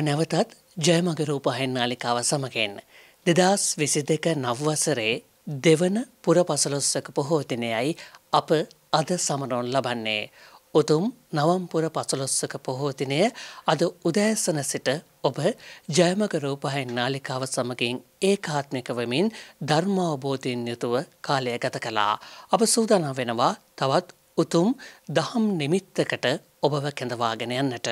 ඔබ නැවතත් ජයමගරූපහෙන් නාලිකාව සමඟෙන්. දෙදස් විසි දෙක නව්වසරේ දෙවන පුර පසලොස්සක පොහෝතිනයයි අප අද සමනොන් ලබන්නේ. උතුම් නවම්පුර පසලොස්සක පොහෝතිනය අද උදෑසන සිට ඔබ ජයමකරූපහයින් නාලිකාව සමගින් ඒකාත්මිකවමින් ධර්මාවබෝධයෙන් යුතුව කාලය ගත කලා. අප සූදානම් වෙනවා තවත් උතුම් දහම් නිමිත්තකට ඔබව කැඳවාගෙන යන්නට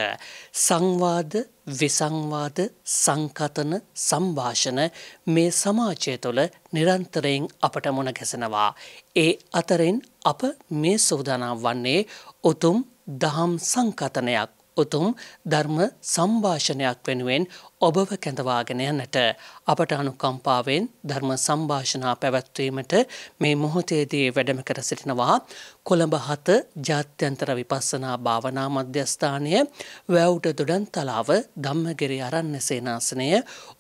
සංවාද විසංවාද සංකතන සම්භාෂණ මේ සමාජය තුළ නිරන්තරයෙන් අපට මුණ ගැසෙනවා. ඒ අතරෙන් අප මේ සූදානම් වන්නේ උතුම් දහම් සංකතනයක් උතුම් ධර්ම සම්භාෂණයක් වෙනුවෙන් ඔබව කැඳවාගෙන යන්නට අපට අනුකම්පාවෙන් ධර්ම සම්භාෂණා පැවැත්වීමට මේ මොහොතේදී වැඩම කර සිටිනවා කොළඹ හත ජාත්‍යන්තර විපස්සනා භාවනා මධ්‍යස්ථානය වැව්ට දුඩන් තලාව ධම්මගිරි අරන්න සේනාසනය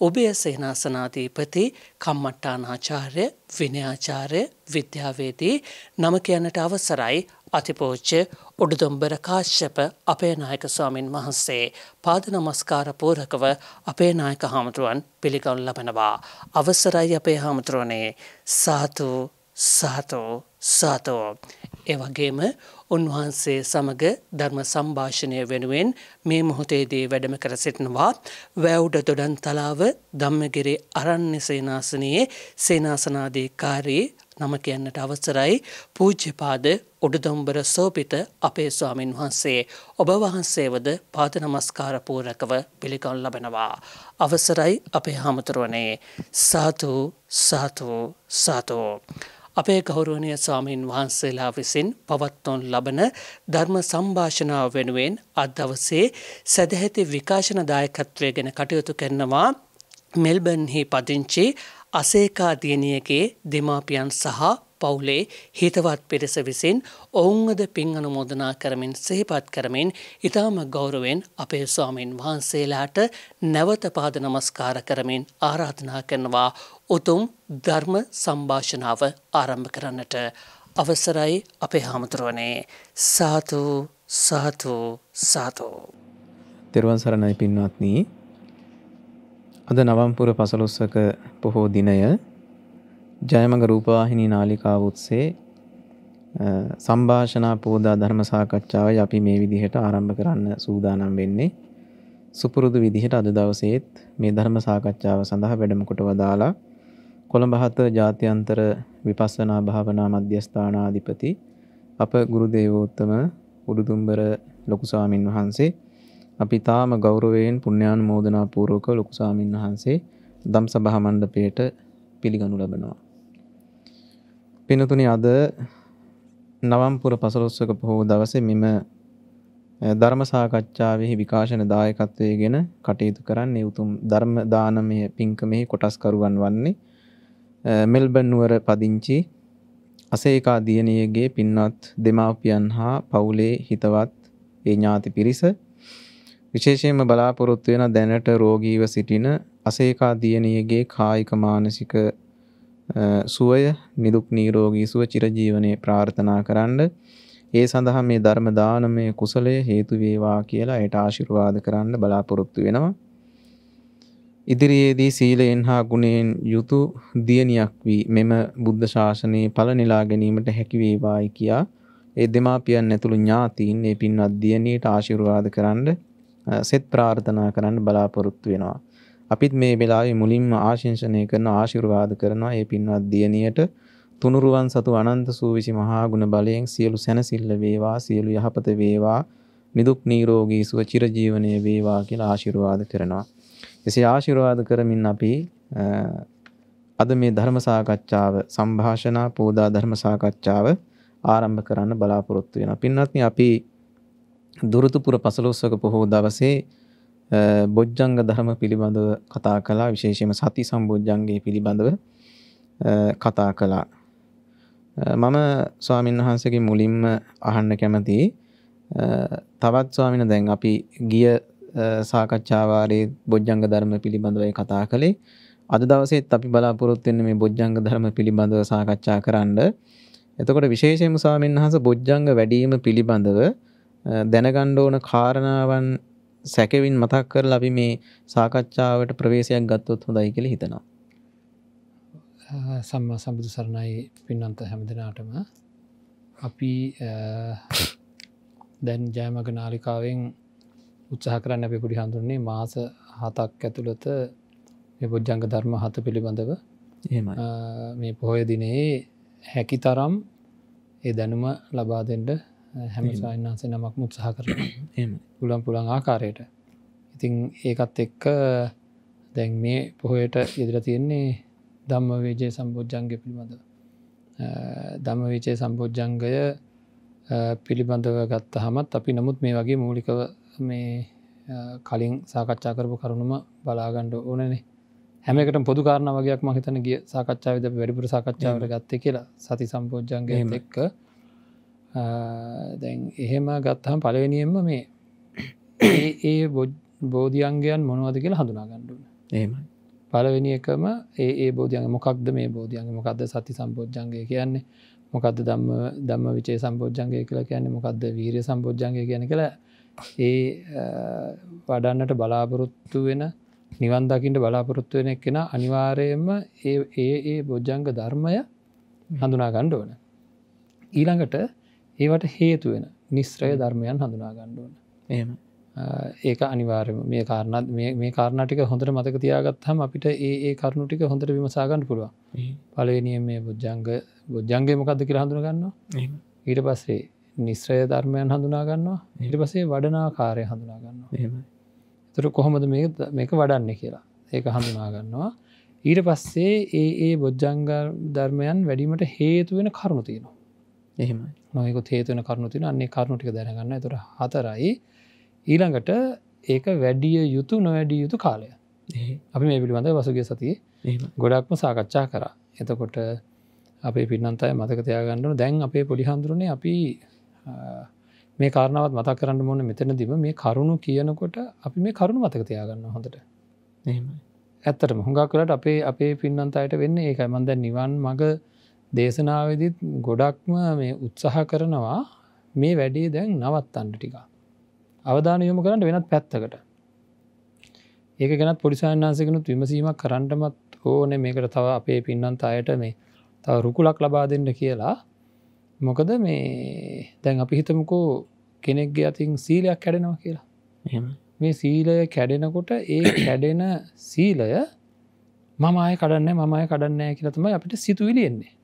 ඔබේ සේනාසනාධීපති කම්මට්ටානාචාර්ය විනයාචාර්ය විද්‍යාවේදී නම කියන්නට අවසරයි අතිපෝච්ච උඩුදුම්බර කාශ්‍යප අපේ නායක ස්වාමින් වහන්සේ පාද නමස්කාර පූරකව අපේ නායක හාමුදුරුවන් පිළිගනු ලබනවා. අවසරයි අපේ හාමුදුරුවනේ සාතු සාතෝ සාතෝ. එවගේම උන්වහන්සේ සමග ධර්ම සම්භාෂණය වෙනුවෙන් මේ මොහොතේදී වැඩම කර සිටනවා වැව්ඩ දොඩන් තලාව ධම්මගිරි අරණ්‍ය සේනාසනයේ සේනාසනාධිකාරී නම කියන්නට අවසරයි පූජ්‍යපාද උඩුදොම්බර සෝපිත අපේ ස්වාමින් වහන්සේ ඔබ වහන්සේවද පාද නමස්කාර පූරකව පිළිගන් ලබනවා. අවසරයි අපේ හාමුදුරුවනේ සාතු සාතු සාතෝ. අපේ ගෞරුවනය ස්වාමීන් වහන්සේලා විසින් පවත්වොන් ලබන ධර්ම සම්භාෂණාව වෙනුවෙන් අදවසේ සැදැහැති විකාශන දායකත්වය ගැෙන කටයුතු කරනවා මෙල්බන්හි පදිංචි අසේකා දියණියගේ දෙමාපියන් සහ පවුලේ හිතවත් පිරිස විසින් ඔවුන්වද පින් අනුමෝදනා කරමින් සහිපත් කරමින් ඉතාම ගෞරුවෙන් අපේ ස්වාමීන් වහන්සේලාට නැවත පාද නමස්කාර කරමින් ආරාධනා කරනවා උතුම් ධර්ම සම්භාෂණාව ආරම්භ කරන්නට අවසරයි අපේ හාමුදුරුවනේ සාතු සාතු සාතෝ. තෙරුවන් සරණයි පින්වත්නී අද නවම්පුර පසලොස්සක පොහෝ දිනය ජයමග රූපවාහිනී නාලිකාව උත්සේ සම්භාෂණා පෝදා ධර්ම සාකච්ඡාවයි අපි මේ විදිහට ආරම්භ කරන්න සූදානම් වෙන්නේ. සුපුරුදු විදිහට අද දවසේත් මේ ධර්ම සාකච්ඡාව සඳහා වැඩම කොට වදාලා කොළඹ හත ජාත්‍යන්තර විපස්සනා භාවනා මධ්‍යස්ථානාධිපති අප ගුරු දේවෝත්තම උඩුදුම්බර ලොකු ස්වාමින් වහන්සේ අපි තාම ගෞරවයෙන් පුණ්‍යානුමෝදනා පූර්වක ලොකු ස්වාමින් වහන්සේ දම් සභා මණ්ඩපයට පිළිගනු ලබනවා. පිනතුනි අද නවම්පුර පසලොස්සක පොහෝ දවසේ මෙම ධර්ම සාකච්ඡාවෙහි විකාශන දායකත්වයේ ගෙන කටයුතු කරන්නේ උතුම් ධර්ම දානමය පින්කමෙහි කොටස්කරුවන් වන්නේ මෙල්බන් නුවර පදිංචි අසේකා දියණියගේ පින්වත් දෙමාපියන් හා පවුලේ හිතවත් ඒ ඥාති පිරිස විශේෂයෙන්ම බලාපොරොත්තු වෙන දැනට රෝගීව සිටින අසේකා දියණියගේ කායික මානසික සුවය නිදුක් නීරෝගී සුව චිරජීවනයේ ප්‍රාර්ථනා කරන්න. ඒ සඳහා මේ ධර්ම දානමය කුසලය හේතු වේවා කියලා එයට ආශිර්වාද කරන්න බලාපොරොත්තු වෙනවා. ඉදිරියේදී සීලයෙන් හා ගුණයෙන් යුතු දියණියක් වී මෙම බුද්ධ ශාසනයේ පල නෙලා ගැනීමට හැකි වේවායි කියා ඒ දෙමාපියන් ඇතුළු ඥාතීන් මේ පින්වත් දියණියට ආශිර්වාද කරන්න සෙත් ප්‍රාර්ථනා කරන්න බලාපොරොත්තු වෙනවා. අපිත් මේ වෙලාවේ මුලින්ම ආශිංසනය කරන ආශිර්වාද කරනවා මේ පින්වත් දියණියට තුනුරුවන් සතු අනන්ත සූවිසි මහා ගුණ බලයෙන් සියලු සැනසෙල්ල වේවා සියලු යහපත වේවා නිදුක් නිරෝගී සුව චිරජීවනයේ වේවා කියලා ආශිර්වාද කරනවා. එසේ ආශිර්වාද කරමින් අපි අද මේ ධර්ම සාකච්ඡාව සංభాෂණා පෝදා ධර්ම සාකච්ඡාව ආරම්භ කරන්න බලාපොරොත්තු වෙනවා. පින්වත්නි අපි දුරුතුපුර 15ක පොහොව දවසේ බොජ්ජංග ධර්ම පිළිබඳව කතා කළා විශේෂයෙන්ම සති සම්බොජ්ජංගේ පිළිබඳව කතා කළා. මම ස්වාමීන් වහන්සේගේ මුලින්ම අහන්න කැමතියි. තවත් ස්වාමීන් දැන් අපි ගිය සාකච්ඡා වාරයේ බොජ්ජංග ධර්ම පිළිබඳවයි කතා කළේ. අද දවසේත් අපි බලාපොරොත්තු වෙන්නේ මේ බොජ්ජංග ධර්ම පිළිබඳව සාකච්ඡා කරන්න. එතකොට විශේෂයෙන්ම ස්වාමීන් වහන්සේ බොජ්ජංග වැඩිම පිළිබඳව දැනගන්න ඕන කාරණාවන් සැකවින් මතක් කර අපි මේ සාකච්ඡාවට ප්‍රවේශයක් ගත්තොත් හොඳයි කළ හිතනවා. සම්මා සබුදු සරණයි පින්නන්ත හැමදිනාටම අපි දැන් ජයමග නාලිකාවෙන් උත්සාහ කරන්න අපි පුඩි හඳුන්නේ මාස හතක් ඇතුළත බොජ්ජංග ධර්ම හත පිළිබඳව මේ පොහොය දිනයේ හැකි තරම් ඒ දැනුම ලබා දෙෙන්ට හැමසාන්සේ නමක් මුත්සාහ කර එම පුළන් පුළන් ආකාරයට ඉතිං ඒකත් එක්ක දැන් මේ පොහොයට ඉදිර තියෙන්නේ ධම්ම වේජය සම්බෝජ්ජන්ග පිළිබඳ ධම වේචය සම්බෝජ්ජංගය පිළිබඳව ගත්ත හමත් අපි නමුත් මේ වගේ මූලිකව මේ කලින් සාකච්ඡා කරපු කරුණුම බලාගණ්ඩ ඕනනේ හැමකට පොදු කාරණ වගේයක් මහිතන ගිය සාකච්ඡාවිද වැඩිපුර සාකච්ඡාවට ගත්ත කියලා සති සම්පෝජ්ජන්ගේ එක්ක දැන් එහෙම ගත්තහම් පලවෙනියෙන්ම මේ ඒ බෝධියන්ගයන් මොනවද කියලා හඳුනාගණ්ඩුන ඒමයි පලවෙනි එකම ඒ බෝධියන් මොකක්ද මේ බෝධියන් මොකක්ද සති සම්පෝජ්ජන්ගේ කියන්නේ මොකක්ද දම්ම දම්ම විචේ සම්පෝජ්ජන්ගේ කියලා කියන්නේ මොකක්ද වීරය සම්පෝජ්ජන්ගේ කියන කළ ඒ වඩන්නට බලාපොරොත්තු වෙන නිවන්දකින්ට බලාපොරොත්තු වෙන එක් කෙන අනිවාරයෙන්ම ඒ ඒ බෝජ්ජංග ධර්මය හඳුනා ගණ්ඩ ඕන ඊළඟට ඒවට හේතු වෙන නිස්ත්‍රය ධර්මයන් හඳුනා ගණ්ඩුවන එම ඒක අනිවාර්යම මේ කාරණත් මේ කාරණටික හොඳට මතක තියාගත් හම අපිට ඒ කරුණුටික හොඳට විමසාගන්න පුළුව පලනිය මේ බොජ්ජංග බොජ්ජන්ගේ මොකක්ද කියලා හඳුන ගන්නවා ඊට පස්සේ නිස්ත්‍රය ධර්මයන් හඳුනා ගන්නවා ඊට පසේ වඩනාකාරය හඳුනා ගන්නවා එම තුර කොහොමද මේක වඩන්න කියලා ඒක හඳුනා ගන්නවා ඊට පස්සේ ඒ ඒ බොජ්ජංග ධර්මයන් වැඩීමට හේතුවෙන කරුණු තියෙනවා එහෙමයි නොයකො හේතුවන කරුණු තින අන්නේ කරුණුටික දැනගන්න තුර හතරයි ඊළඟට ඒක වැඩිය යුතු නොවැඩිය යුතු කාලය අපි මේ පිළිබඳ වසුගේ සතිය ගොඩක්ම සාකච්ඡා කරා එතකොට අපේ පින්නන්තයි මතකතයාගන්නන දැන් අපේ පොඩිහන්දුරනේ අපි මේ කාරණාවත් මතක් කරන්න මොන මෙතන දිම මේ කරුණු කියනකොට අපි මේ කරුණු මතකතයාගන්න හොඳට ඇත්තට මුහඟක් කලට අපේ අපේ පින්නන්තයට වෙන්න ඒකයි මන්ද නිවන් මඟ දේශනාවදිත් ගොඩක්ම මේ උත්සාහ කරනවා මේ වැඩේ දැන් නවත් අන්න ටිකා. අවධාන යොමු කරන්න වෙනත් පැත්තකට. ඒක ගැත් පොඩිසාන්සකනුත් විමසීමක් කරන්ටමත් ඕන මේකට තව අපේ පින්නන්ත අයට මේ තව රුකුලක් ලබා දෙන්න කියලා මොකද මේ දැන් අපි හිතමකෝ කෙනෙක්ගේ අතින් සීලයක් කැඩෙනවා කියලා මේ සීලය කැඩෙනකොට ඒ කැඩෙන සීලය මමය කඩන්න මමය කඩන්න කියලතම අපිට සිතුවිලියෙන්නේ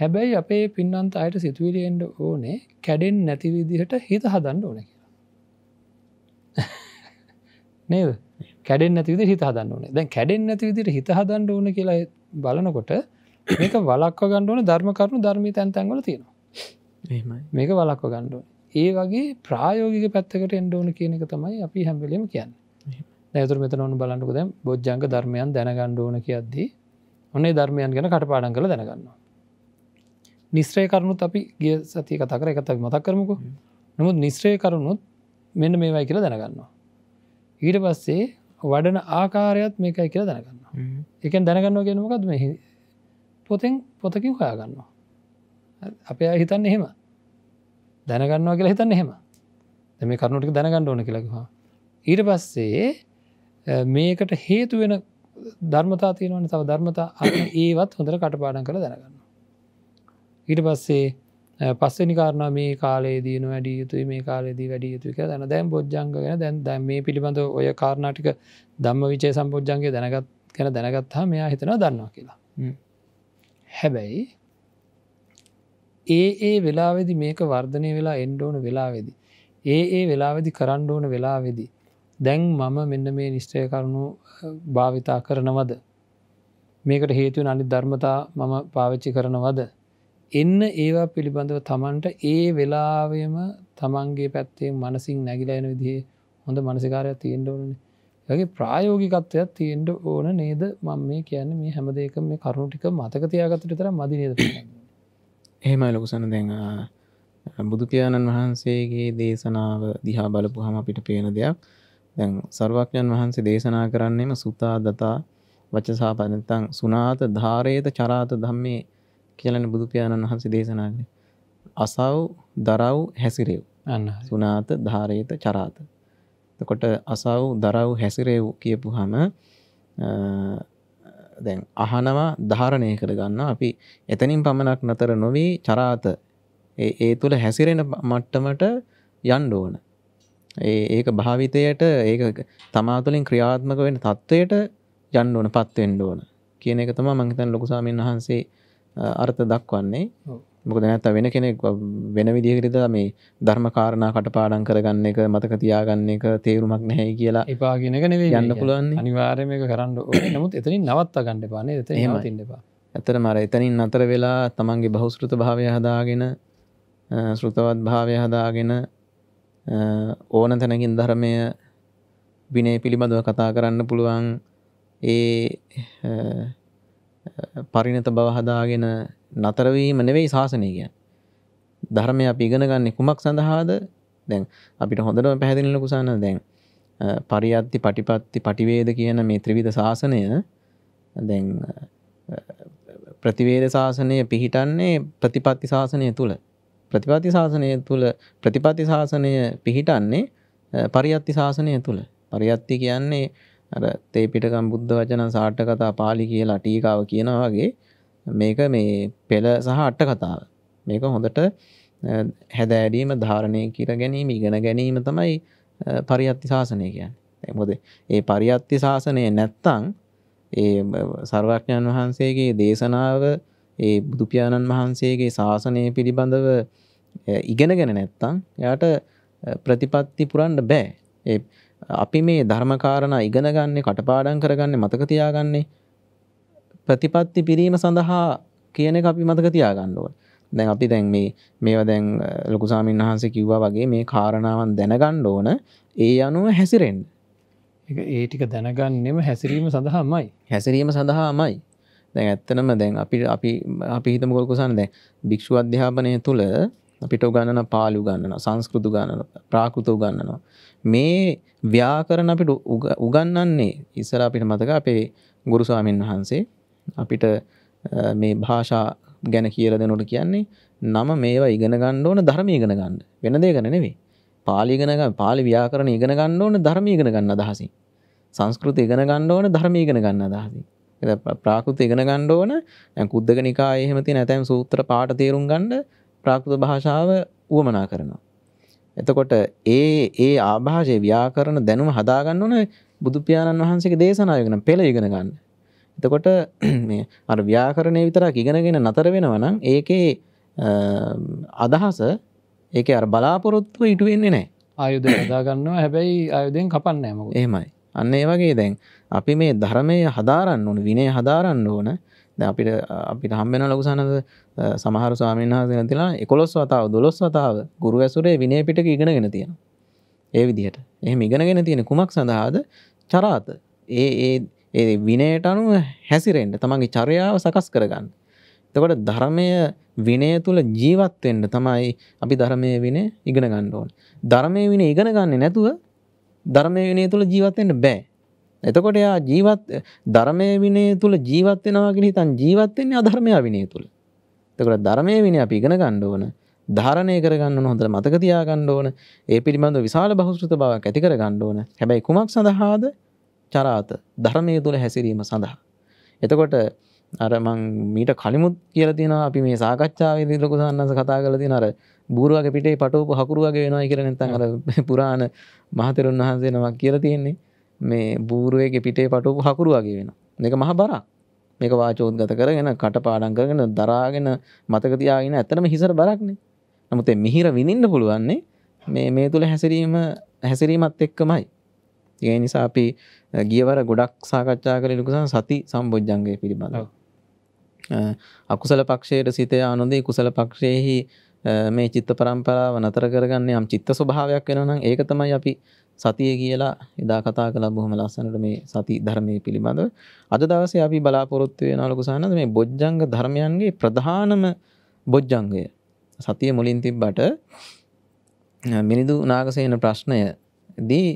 හැබැයි අපේ පින්නන්ත අයට සිතුවිලියෙන්ට ඕනේ කැඩෙන් නැති විදිහට හිත හදන්න ඕන කියලා නේද කැඩෙන් නැතිවිදි හිත හදන්න ඕනේ දැන් කැඩෙන් නැති විදිට හිත හදන්න ඕන කියලා බලනකොට මේක වලක්ව ගණ්ඩුවන ධර්ම කරුණු ධර්මී තැන් තැන්ගල තියෙනවා මේක වලක්ව ගණ්ඩුව ඒ වගේ ප්‍රායෝගික පැත්තකට එන්ඩ ඕන කියන එක තමයි අපි හැම්බිලීම කියන්න නැතුර මෙත නොනු බලන්නකු දැ බොජ්ජංක ධර්මයන් දැනගණ්ඩ ඕන කියද්දී ඔන්නේ ධර්මයන් ගැන කටපාඩන් කළ දැනගන්නවා. නිස්ත්‍රය කරුණුත් අපි ගිය සතිය කතා කර එකතක් මතක් කරමුකු නමුත් නිස්ත්‍රය කරුණුත් මෙන්න මේවයි කියලා දැනගන්නවා. ඊට පස්සේ වඩන ආකාරයත් මේකයි කියලා දැනගන්න එකෙන් දැනගන්න ගෙනමකත් මෙහි පොතෙන් පොතකින් හොයාගන්නවා. අපේ හිතන්න එහෙම දැනගන්නවා කියලා හිතන්න එහෙම දෙම කරුණුටික දැනගන්න ඕන කියලකිවා. ඊට පස්සේ මේකට හේතු වෙන ධර්මතා තියෙනවන තව ධර්මතා ඒවත් හොඳට කටපාඩන් කළ දැනගන්න. ඊට පස්සේ පස්සනි කාරණ මේ කාලේදීන වැඩ යුතුයි මේ කාලේදී වැඩ යුතුක දැන දැම් බොජ්ජංග ගැන දැන් දැම් මේ පිළිබඳ ඔය කාරණාටික දම්ම විචේ සම්පෝජ්ජන්ගේ දැනගත් ගැන දැනගත්හා මෙයා හිතනවා දන්නවා කියලා. හැබැයි ඒ ඒ වෙලාවෙදි මේක වර්ධනය වෙලා එන්ඩෝන වෙලාවෙදි. ඒ ඒ වෙලාවෙදි කරණ්ඩෝන වෙලාවෙදි. දැන් මම මෙන්න මේ නිශ්චය කරුණු භාවිතා කරනවද. මේකට හේතුව අනි ධර්මතා මම පාවිච්චි කරනවද. එන්න ඒවා පිළිබඳව තමන්ට ඒ වෙලාවයම තමන්ගේ පැත්තේ මනසින් නැගිලයන විදිේ හොඳ මනසිකාරයක් තියෙන්ට ඕනනේ ඇගේ ප්‍රායෝගිකත්වයක් තියෙන්ට ඕන නේද මං මේ කියන්න මේ හැමදේක මේ කරුණුටික මතක තියාගතට තර මදි නේද එහෙමයි ලොකුසන දෙ බුදුපියාණන් වහන්සේගේ දේශනාව දිහා බලපු හම අපිට පේන දෙයක් දැන් සර්වඥන් වහන්සේ දේශනා කරන්නේම සුතා දතා වචසාපද නැත්නම් සුනාත ධාරේත චරාත ධම්මේ කියලානේ බුදු පියාණන් වහන්සේ දේශනා කළේ. අසව් දරව් හැසිරෙව්. අන්න සුනාත ධාරේත චරාත. එතකොට අසව් දරව් හැසිරෙව් කියපුවාම දැන් අහනවා ධාරණය කරගන්නවා අපි එතනින් පමණක් නතර නොවි චරාත ඒ ඒ තුල හැසිරෙන මට්ටමට යන්න ඕන. ඒක භාවිතයට ඒක තමා තුළින් ක්‍රියාත්මක වෙන තත්ත්වයට යන්න ඕන පත්වෙන්ඩ ඕන කියන එක තම මංහිතන් ලොකුසාමීන් වහන්සේ අර්ථ දක්වන්නේ මොකද නැත්ත වෙන කෙනෙක් වෙන විදිහකරිත මේ ධර්මකාරණ කටපාඩන් කරගන්න එක මතක තියාගන්න එක තේරුමක් නැහැ කියලා එපාගෙනගෙන යන්න පුළුවන් අනිවාර්යම එක කරන්න නමුත් එතනින් නවත්ත ගණඩ පාන එත හෙම තින්නවා ඇතර මර එතනින් අතර වෙලා තමන්ගේ බහුස්ෘත භාවය හදාගෙන ශෘතවත් භාවය හදාගෙන ඕන තැනකින් ධර්මය විනය පිළිබඳව කතා කරන්න පුළුවන් ඒ පරිණත බවහදාගෙන නතරවීම නෙවෙයි ශාසනයකය ධර්මය අපි ඉගෙන ගන්න කුමක් සඳහාද දැන් අපිට හොඳටම පැහැදිලිල කුසන්න දැන් පරිියත්ති පටිපත්ති පටිවේද කියන මේ ත්‍රවිධ ශාසනය දැන් ප්‍රතිවේද ශාසනය පිහිටන්නේ ප්‍රතිපත්ති ශාසනය තුළ ප්‍රතිපති ශාසනය තුළ ප්‍රතිපති ශාසනය පිහිටන්නේ පරියත්ති ශාසනය තුළ පරියත්ති කියන්නේ අර තේපිටකම් බුද්ධ වචන සාට්ට කතා පාලි කියලා ටීකාව කියනවාගේ මේක මේ පෙළ සහ අට්ට කතාව මේක හොඳට හැදෑඩීම ධාරණය කියර ගැනීම ඉගෙන ගැනීම තමයි පරියත්ති ශාසනය කියන්න එමොද ඒ පරියත්ති ශාසනය නැත්තං ඒ සර්වඥන් වහන්සේගේ දේශනාව ඒ බුදුපාණන් වහන්සේගේ ශාසනය පිළිබඳව ඉගෙනගෙන නැත්තං යාට ප්‍රතිපත්ති පුරන්ඩ බෑ අපි මේ ධර්මකාරණ ඉගෙනගන්නේ කටපාඩන් කරගන්නේ මතක තියාගන්නේ ප්‍රතිපත්ති පිරීම සඳහා කියන අපි මතක තියාගණ්ඩුව දැන් අපි දැන් මේ මේව දැන් ලොකුසාමීන් වහන්සේ කිව්වා වගේ මේ කාරණාවන් දැනගණ්ඩ ඕන ඒ අනුව හැසිරෙන් ඒ ටික දැනගන්නෙම හැසිරීම සඳහාමයි හැසිරීම සඳහාමයි දැන් ඇත්තනම දැන් අපි අපි අපි හිතම ගොල්කුසන් දැ භික්ෂු අධ්‍යාපනය තුළ අපිට උගන්නන පාලු ගන්නන සංස්කෘතු ගන්නන ප්‍රාකෘත උගන්නනවා. මේ ව්‍යාකරන අපිට උගන්නන්නේ ඉස්සර අපිට මතක අපේ ගුරුස්වාමීන් වහන්සේ අපිට මේ භාෂා ගැන කියල දෙනොට කියන්නේ නම මේවා ඉගෙන ගණ්ඩ ඕන ධර්ම ඉගෙන ගන්න වෙන දේ ගන නෙවේ පාලිගෙනග පාලි ව්‍යාකරන ඉගෙන ගණ්ඩ ඕන ධර්ම ඉගෙන ගන්න දහසි සංස්කෘති ඉගෙන ගණ්ඩ ඕන ධර්ම ඉගෙන ගන්න දහසි ප්‍රාකෘති ඉගෙන ගණ්ඩ ඕන කුද්දග නිකා එහෙමති නැතැම් සූත්‍ර පාට තේරුම් ගණ්ඩ ප්‍රාකෘත භාෂාව වුවමනා කරනවා. එතකොට ඒ ඒ ආභාෂය ව්‍යාකරණ දැනුම හදාගන්න ඕන බුදුපාණන් වහන්සේගේ දේශනායගෙන පෙළ ඉගෙන ගන්න. එතකොට මේ අර ව්‍යාකරණය විතරක් ඉගෙනගෙන නතර වෙනවා නම් ඒකේ අදහස ඒකේ අර බලාපොරොත්තුව ඉටු වෙන්නේ නැහැ. ආයුධ හදා ගන්නවා හැබැයි ආයුධයෙන් කපන්නේ නැහැ මොකද? එහෙමයි. අන්න ඒ වගේ දැන් අපි මේ ධර්මයේ හදාරන්න ඕන විනය හදාරන්න ඕන. දැන් අපිට අපිට හම්බ වෙන ලොකු සානද සමහර ස්වාමීන් වහසෙන තිලා එකොස් වතාව දොස් වතාව ගුරු ඇසුරේ විනය පිටක ඉගෙනගෙන තියෙන ඒ විදිහට එහ ඉගෙනගෙන තියෙන කුමක් සඳහාද චරාත ඒ ඒ ඒ විනයට අනුව හැසිරෙන්ට තමන්ගේ චරයාව සකස් කරගන්න එතකොට ධර්මය විනය තුළ ජීවත්වෙන්ට තමයි අපි ධර්මය වින ඉගෙන ගන්න ඕන ධර්මය වින ඉගෙන ගන්න නැතුව ධර්මය විනය තුළ ජීවත්වෙන්ට බෑ එතකොට එයා ජීවත් ධර්මය විනය තුළ ජීවත්වෙනවාගෙන තන් ජීවත්වෙන්නේ අධර්මය විනය තුළ තකට ධර්මය විනි අපි ඉගෙන ගණ්ඩ ඕන ධාරණය කරගන්න හොඳ මතක තියාගණ්ඩ ඕන ඒ පිළිබඳ විශාල බහුස්ෘත බව ඇතිකර ගණ්ඩ ඕන හැබැයි කුමක් සඳහාද චරාත ධර්මය තුළ හැසිරීම සඳහා. එතකොට අරමං මීට කලිමුත් කියල තින අපි මේ සාකච්ඡාව දිලකුසන්නස කතා කල තින අර බූරුවගේ පිටේ පටවපු හකුරුවගේ වෙනවා කියර නැතන් අර පුරාණ මහතරුන් වහන්සේ නමක් කියල තියෙන්නේ මේ බූරුවගේ පිටේ පටවපු හකුරුවගේ වෙන එක මහ බරක් මේක වාචෝද්ගත කරගෙන කටපාඩම් කරගෙන දරාගෙන මතක තියාගෙන ඇත්තටම හිසට බරක්නේ. නමුත් මේ මිහිර විඳින්න පුළුවන්නේ මේ මේ තුල හැසිරීම හැසිරීමත් එක්කමයි. ඒ නිසා අපි ගියවර ගොඩක් සාකච්ඡා කරේ ලකුසන් සති සම්බොජ්ජංගය පිළිබඳව. අකුසල පක්ෂයට සිතය අනුදී කුසල පක්ෂයෙහි මේ චිත්ත පරම්පරාව නතර කරගන්න යම් චිත්ත ස්වභාවයක් වෙනවා නම් ඒක තමයි අපි සතිය කියලා එදා කතා කළ බොහම ලස්සනට මේ සති ධර්මය පිළිබඳව අද දවස අපි බලාපොරොත්තුවය නාලකුසානද මේ බොජ්ජංග ධර්මයන්ගේ ප්‍රධානම බොජ්ජංගය සතිය මුලින් තිබ්බට මිනිදු නාගසයන ප්‍රශ්නය දී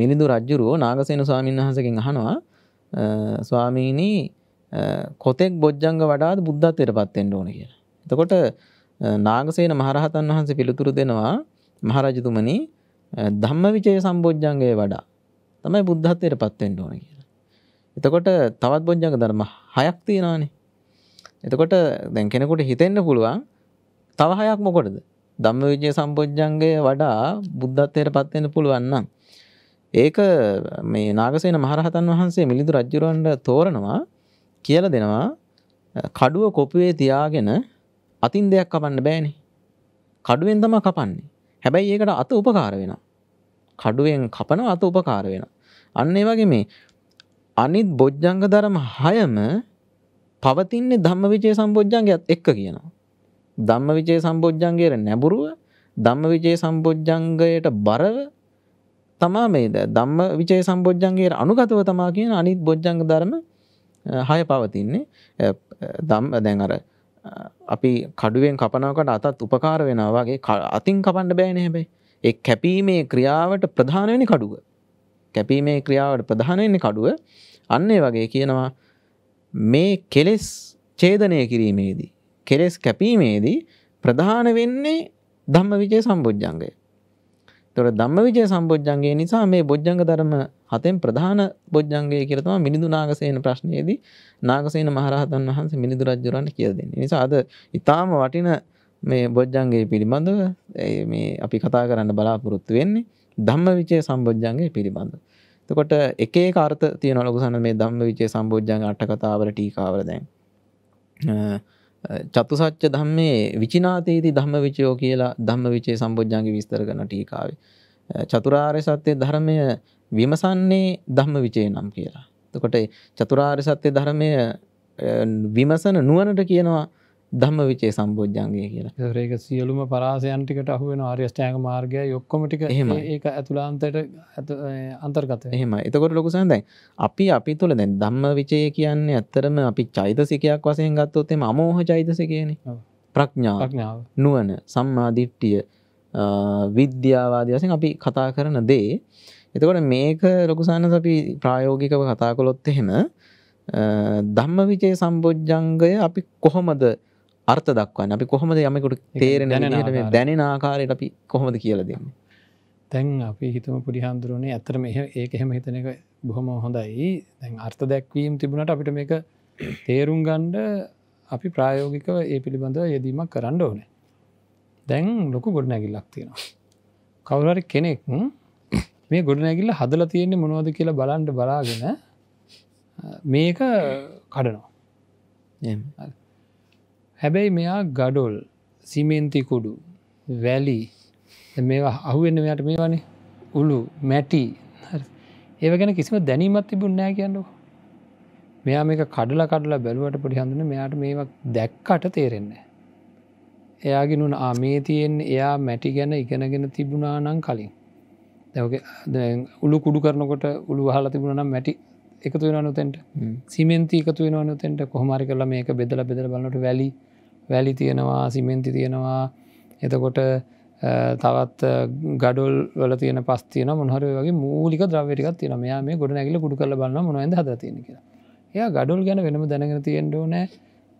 මිනිදු රජ්ජුරුවෝ නාගසයන ස්වාමීන් වහසකින් අහනවා ස්වාමීණී කොතෙක් බොජ්ජංග වඩාත් බුද්ධත්වයට පත්තෙන්ට ඕන කියලා එතකොට නාගසේන මහරහතන් වහන්සේ පිළිතුරු දෙනවා මහරජතුමනී ධම්ම විජය සම්බෝජ්ජන්ගේ වඩා තමයි බුද්ධත්වයට පත්වෙන්ට ඕන කියලා. එතකොට තවත් බොජ්ජංග ධර්ම හයක් තියෙනවානේ. එතකොට දැන් කෙනෙකුට හිතෙන්න පුළුවන් තව හයක් මොකටද? ධම්ම විජය සම්බෝජ්ජන්ගේ වඩා බුද්ධත්වයට පත්වෙන්න පුළුවන් නම් ඒක මේ නාගසේන මහරහතන් වහන්සේ මිලිඳු රජුරවන්ට තෝරනවා කියලා දෙනවා කඩුව කොපුවේ තියාගෙන අතින් දෙයක් කපන්න බෑනේ. කඩුවෙන් තමයි කපන්නේ. හැබැයි ඒකට අත උපකාර වෙන කඩුවෙන් කපන අත උපකාර වෙන අන්න ඒ වගේ මේ අනිත් බොජ්ජංග ධර්ම හයම පවතින්නේ ධම්ම විජය සම්බෝජ්ජන්ගයත් එක්ක කියනවා. ධම්ම විජය සම්බෝජ්ජන්ගේයට නැබුරුව ධම්ම විජය සම්බෝජ්ජංගයට බරව තමා මේද ධම්ම විජය සම්බෝජ්ජන්ගේ අනුගතව තමා කියන අනිත් බොජ්ජංග ධර්ම හය පවතින්නේ දම් දැන් අර අපි කඩුවෙන් කපනවකට අතත් උපකාර වෙනවාගේ අතින් කපන්න බෑන හැබැයි ඒ කැපීමේ ක්‍රියාවට ප්‍රධානවෙනි කඩුව කැපීමේ ක්‍රියාවට ප්‍රධානවෙන්නේ කඩුව අන්නේ වගේ කියනවා මේ කෙලෙස් චේදනය කිරීමේදී කෙලෙස් කැපීමේදී ප්‍රධාන වෙන්නේ ධම්ම විජය සම්බුද්ධංගය තොර දම්ම විජය සම්බෝජ්ජන්ගේ නිසා මේ බොජ්ජංග ධර්ම හතෙන් ප්‍රධාන බොජ්ජන්ගේ කියරතම මිනිදු නාගසයන ප්‍රශ්නයේදී නාගසයන මහරහතන් වහන්ස මිනිදු රජ්ජුරන් කියදෙන නිසා අද ඉතාම වටින මේ බොජ්ජන්ගේ පිළිබඳව මේ අපි කතා කරන්න බලාපොරොත්තු වෙන්නේ දම්ම විචය සම්බෝජ්ජන්ගේ පිළිබඳ. තකොට එකේ කාර්ත තියන ලොකුසන මේ දම්ම විචේ සම්බෝජ්ජන් අට කතාවර ටීකාවර දැන් චතුසච්ච ධම්මේ විචිනාතේති ධම්ම විචයෝ කියලා ධම්ම විචේ සම්බෝජ්ජන්ගේ විස්තර කරන ටීකාවේ. චතුරාර්ය සත්‍ය ධර්මය විමසන්නේ ධම්ම විචේ නම් කියලා. එතකොට චතුරාර්ය සත්‍ය ධර්මය විමසන නුවණට කියනවා ධම්ම විචේ සම්බෝජ්ජන්ගේ කියලා ඒක සියලුම පරාසයන්ටිකට අහුවෙන ආර්යෂ්ටයක මාර්ගය යොක්කොමටික එහෙම ඒක ඇතුළන්තයට අන්තර්ගත එහෙම එතකොට ලොකුසන්දයි අපි අපි තුළ දැන් ධම්ම විචය කියන්නේ ඇත්තරම අපි චෛතසිකයක් වසයෙන් ගත්තොත්තෙම අමෝහ චෛතසිකයන ප්‍රඥාඥාව නුවන සම්මාධිට්ටිය විද්‍යාවාදී වසෙන් අපි කතා කරන දේ එතකොට මේක ලොකුසාන අපි ප්‍රායෝගිකව කතා කොළොත් එහෙම ධම්ම විචේ සම්බෝජ්ජංගය අපි කොහොමද අර්ථ දක්වන්න අපි කොහොමද යමකුට තේරෙන දැනෙන ආකාරයට අපි කොහොමද කියල දෙන්න තැන් අපි හිතම පුඩි හාමුදුරුවනේ ඇතරම ඒක එහෙම හිතන එක බොහොම හොඳයි දැන් අර්ථ දැක්වීම් තිබුණට අපිට මේක තේරුම් ගණ්ඩ අපි ප්‍රායෝගිකව ඒ පිළිබඳ යෙදීමක් කරන්න ඕනේ දැන් ලොකු ගොඩනැගිල්ලක් තියෙනවා කවුරරි කෙනෙක් මේ ගොඩනැගිල්ල හදල තියෙන්නේ මොනවද කියලා බලන්ඩ බලාගෙන මේක කඩනවා හැබැයි මෙයා ගඩොල් සිමේන්තිකුඩු වැලි මේවා අහුවෙන්න මෙයට මේවනේ උළු මැටි ඒව ගැන කිසිම දැනීමත් තිබුණ නෑ කියන්නු මෙයා මේක කඩලා කඩලා බැලුවට පොඩිහඳන මෙයාට මේවා දැක්කට තේරෙන්නේ එයාගෙන නුන් ආමේ තියෙන් එයා මැටි ගැන ඉගෙනගෙන තිබුණා නම් කලින් උළු කුඩු කරනකොට උළු හල තිබුණනම් මැටි එකතු වෙන නොතැන්ට සිමෙන්ති එකතු වෙන නොතැන්ට කොහමරි කරලා මේක බෙදල බෙදර බලන්නට වැලි වැලි තියෙනවා සිමෙන්ති තියෙනවා එතකොට තවත් ගඩොල් වල තියන පස්තියන මොහර වගේ මූලික ද්‍රවටික තින මෙයා මේ ගොඩ නැගල ගුඩු කල බන්න මොනද හද තියෙනක එය ගඩොල් ගැන වෙනම දැනගෙන තියෙන්ඩෝන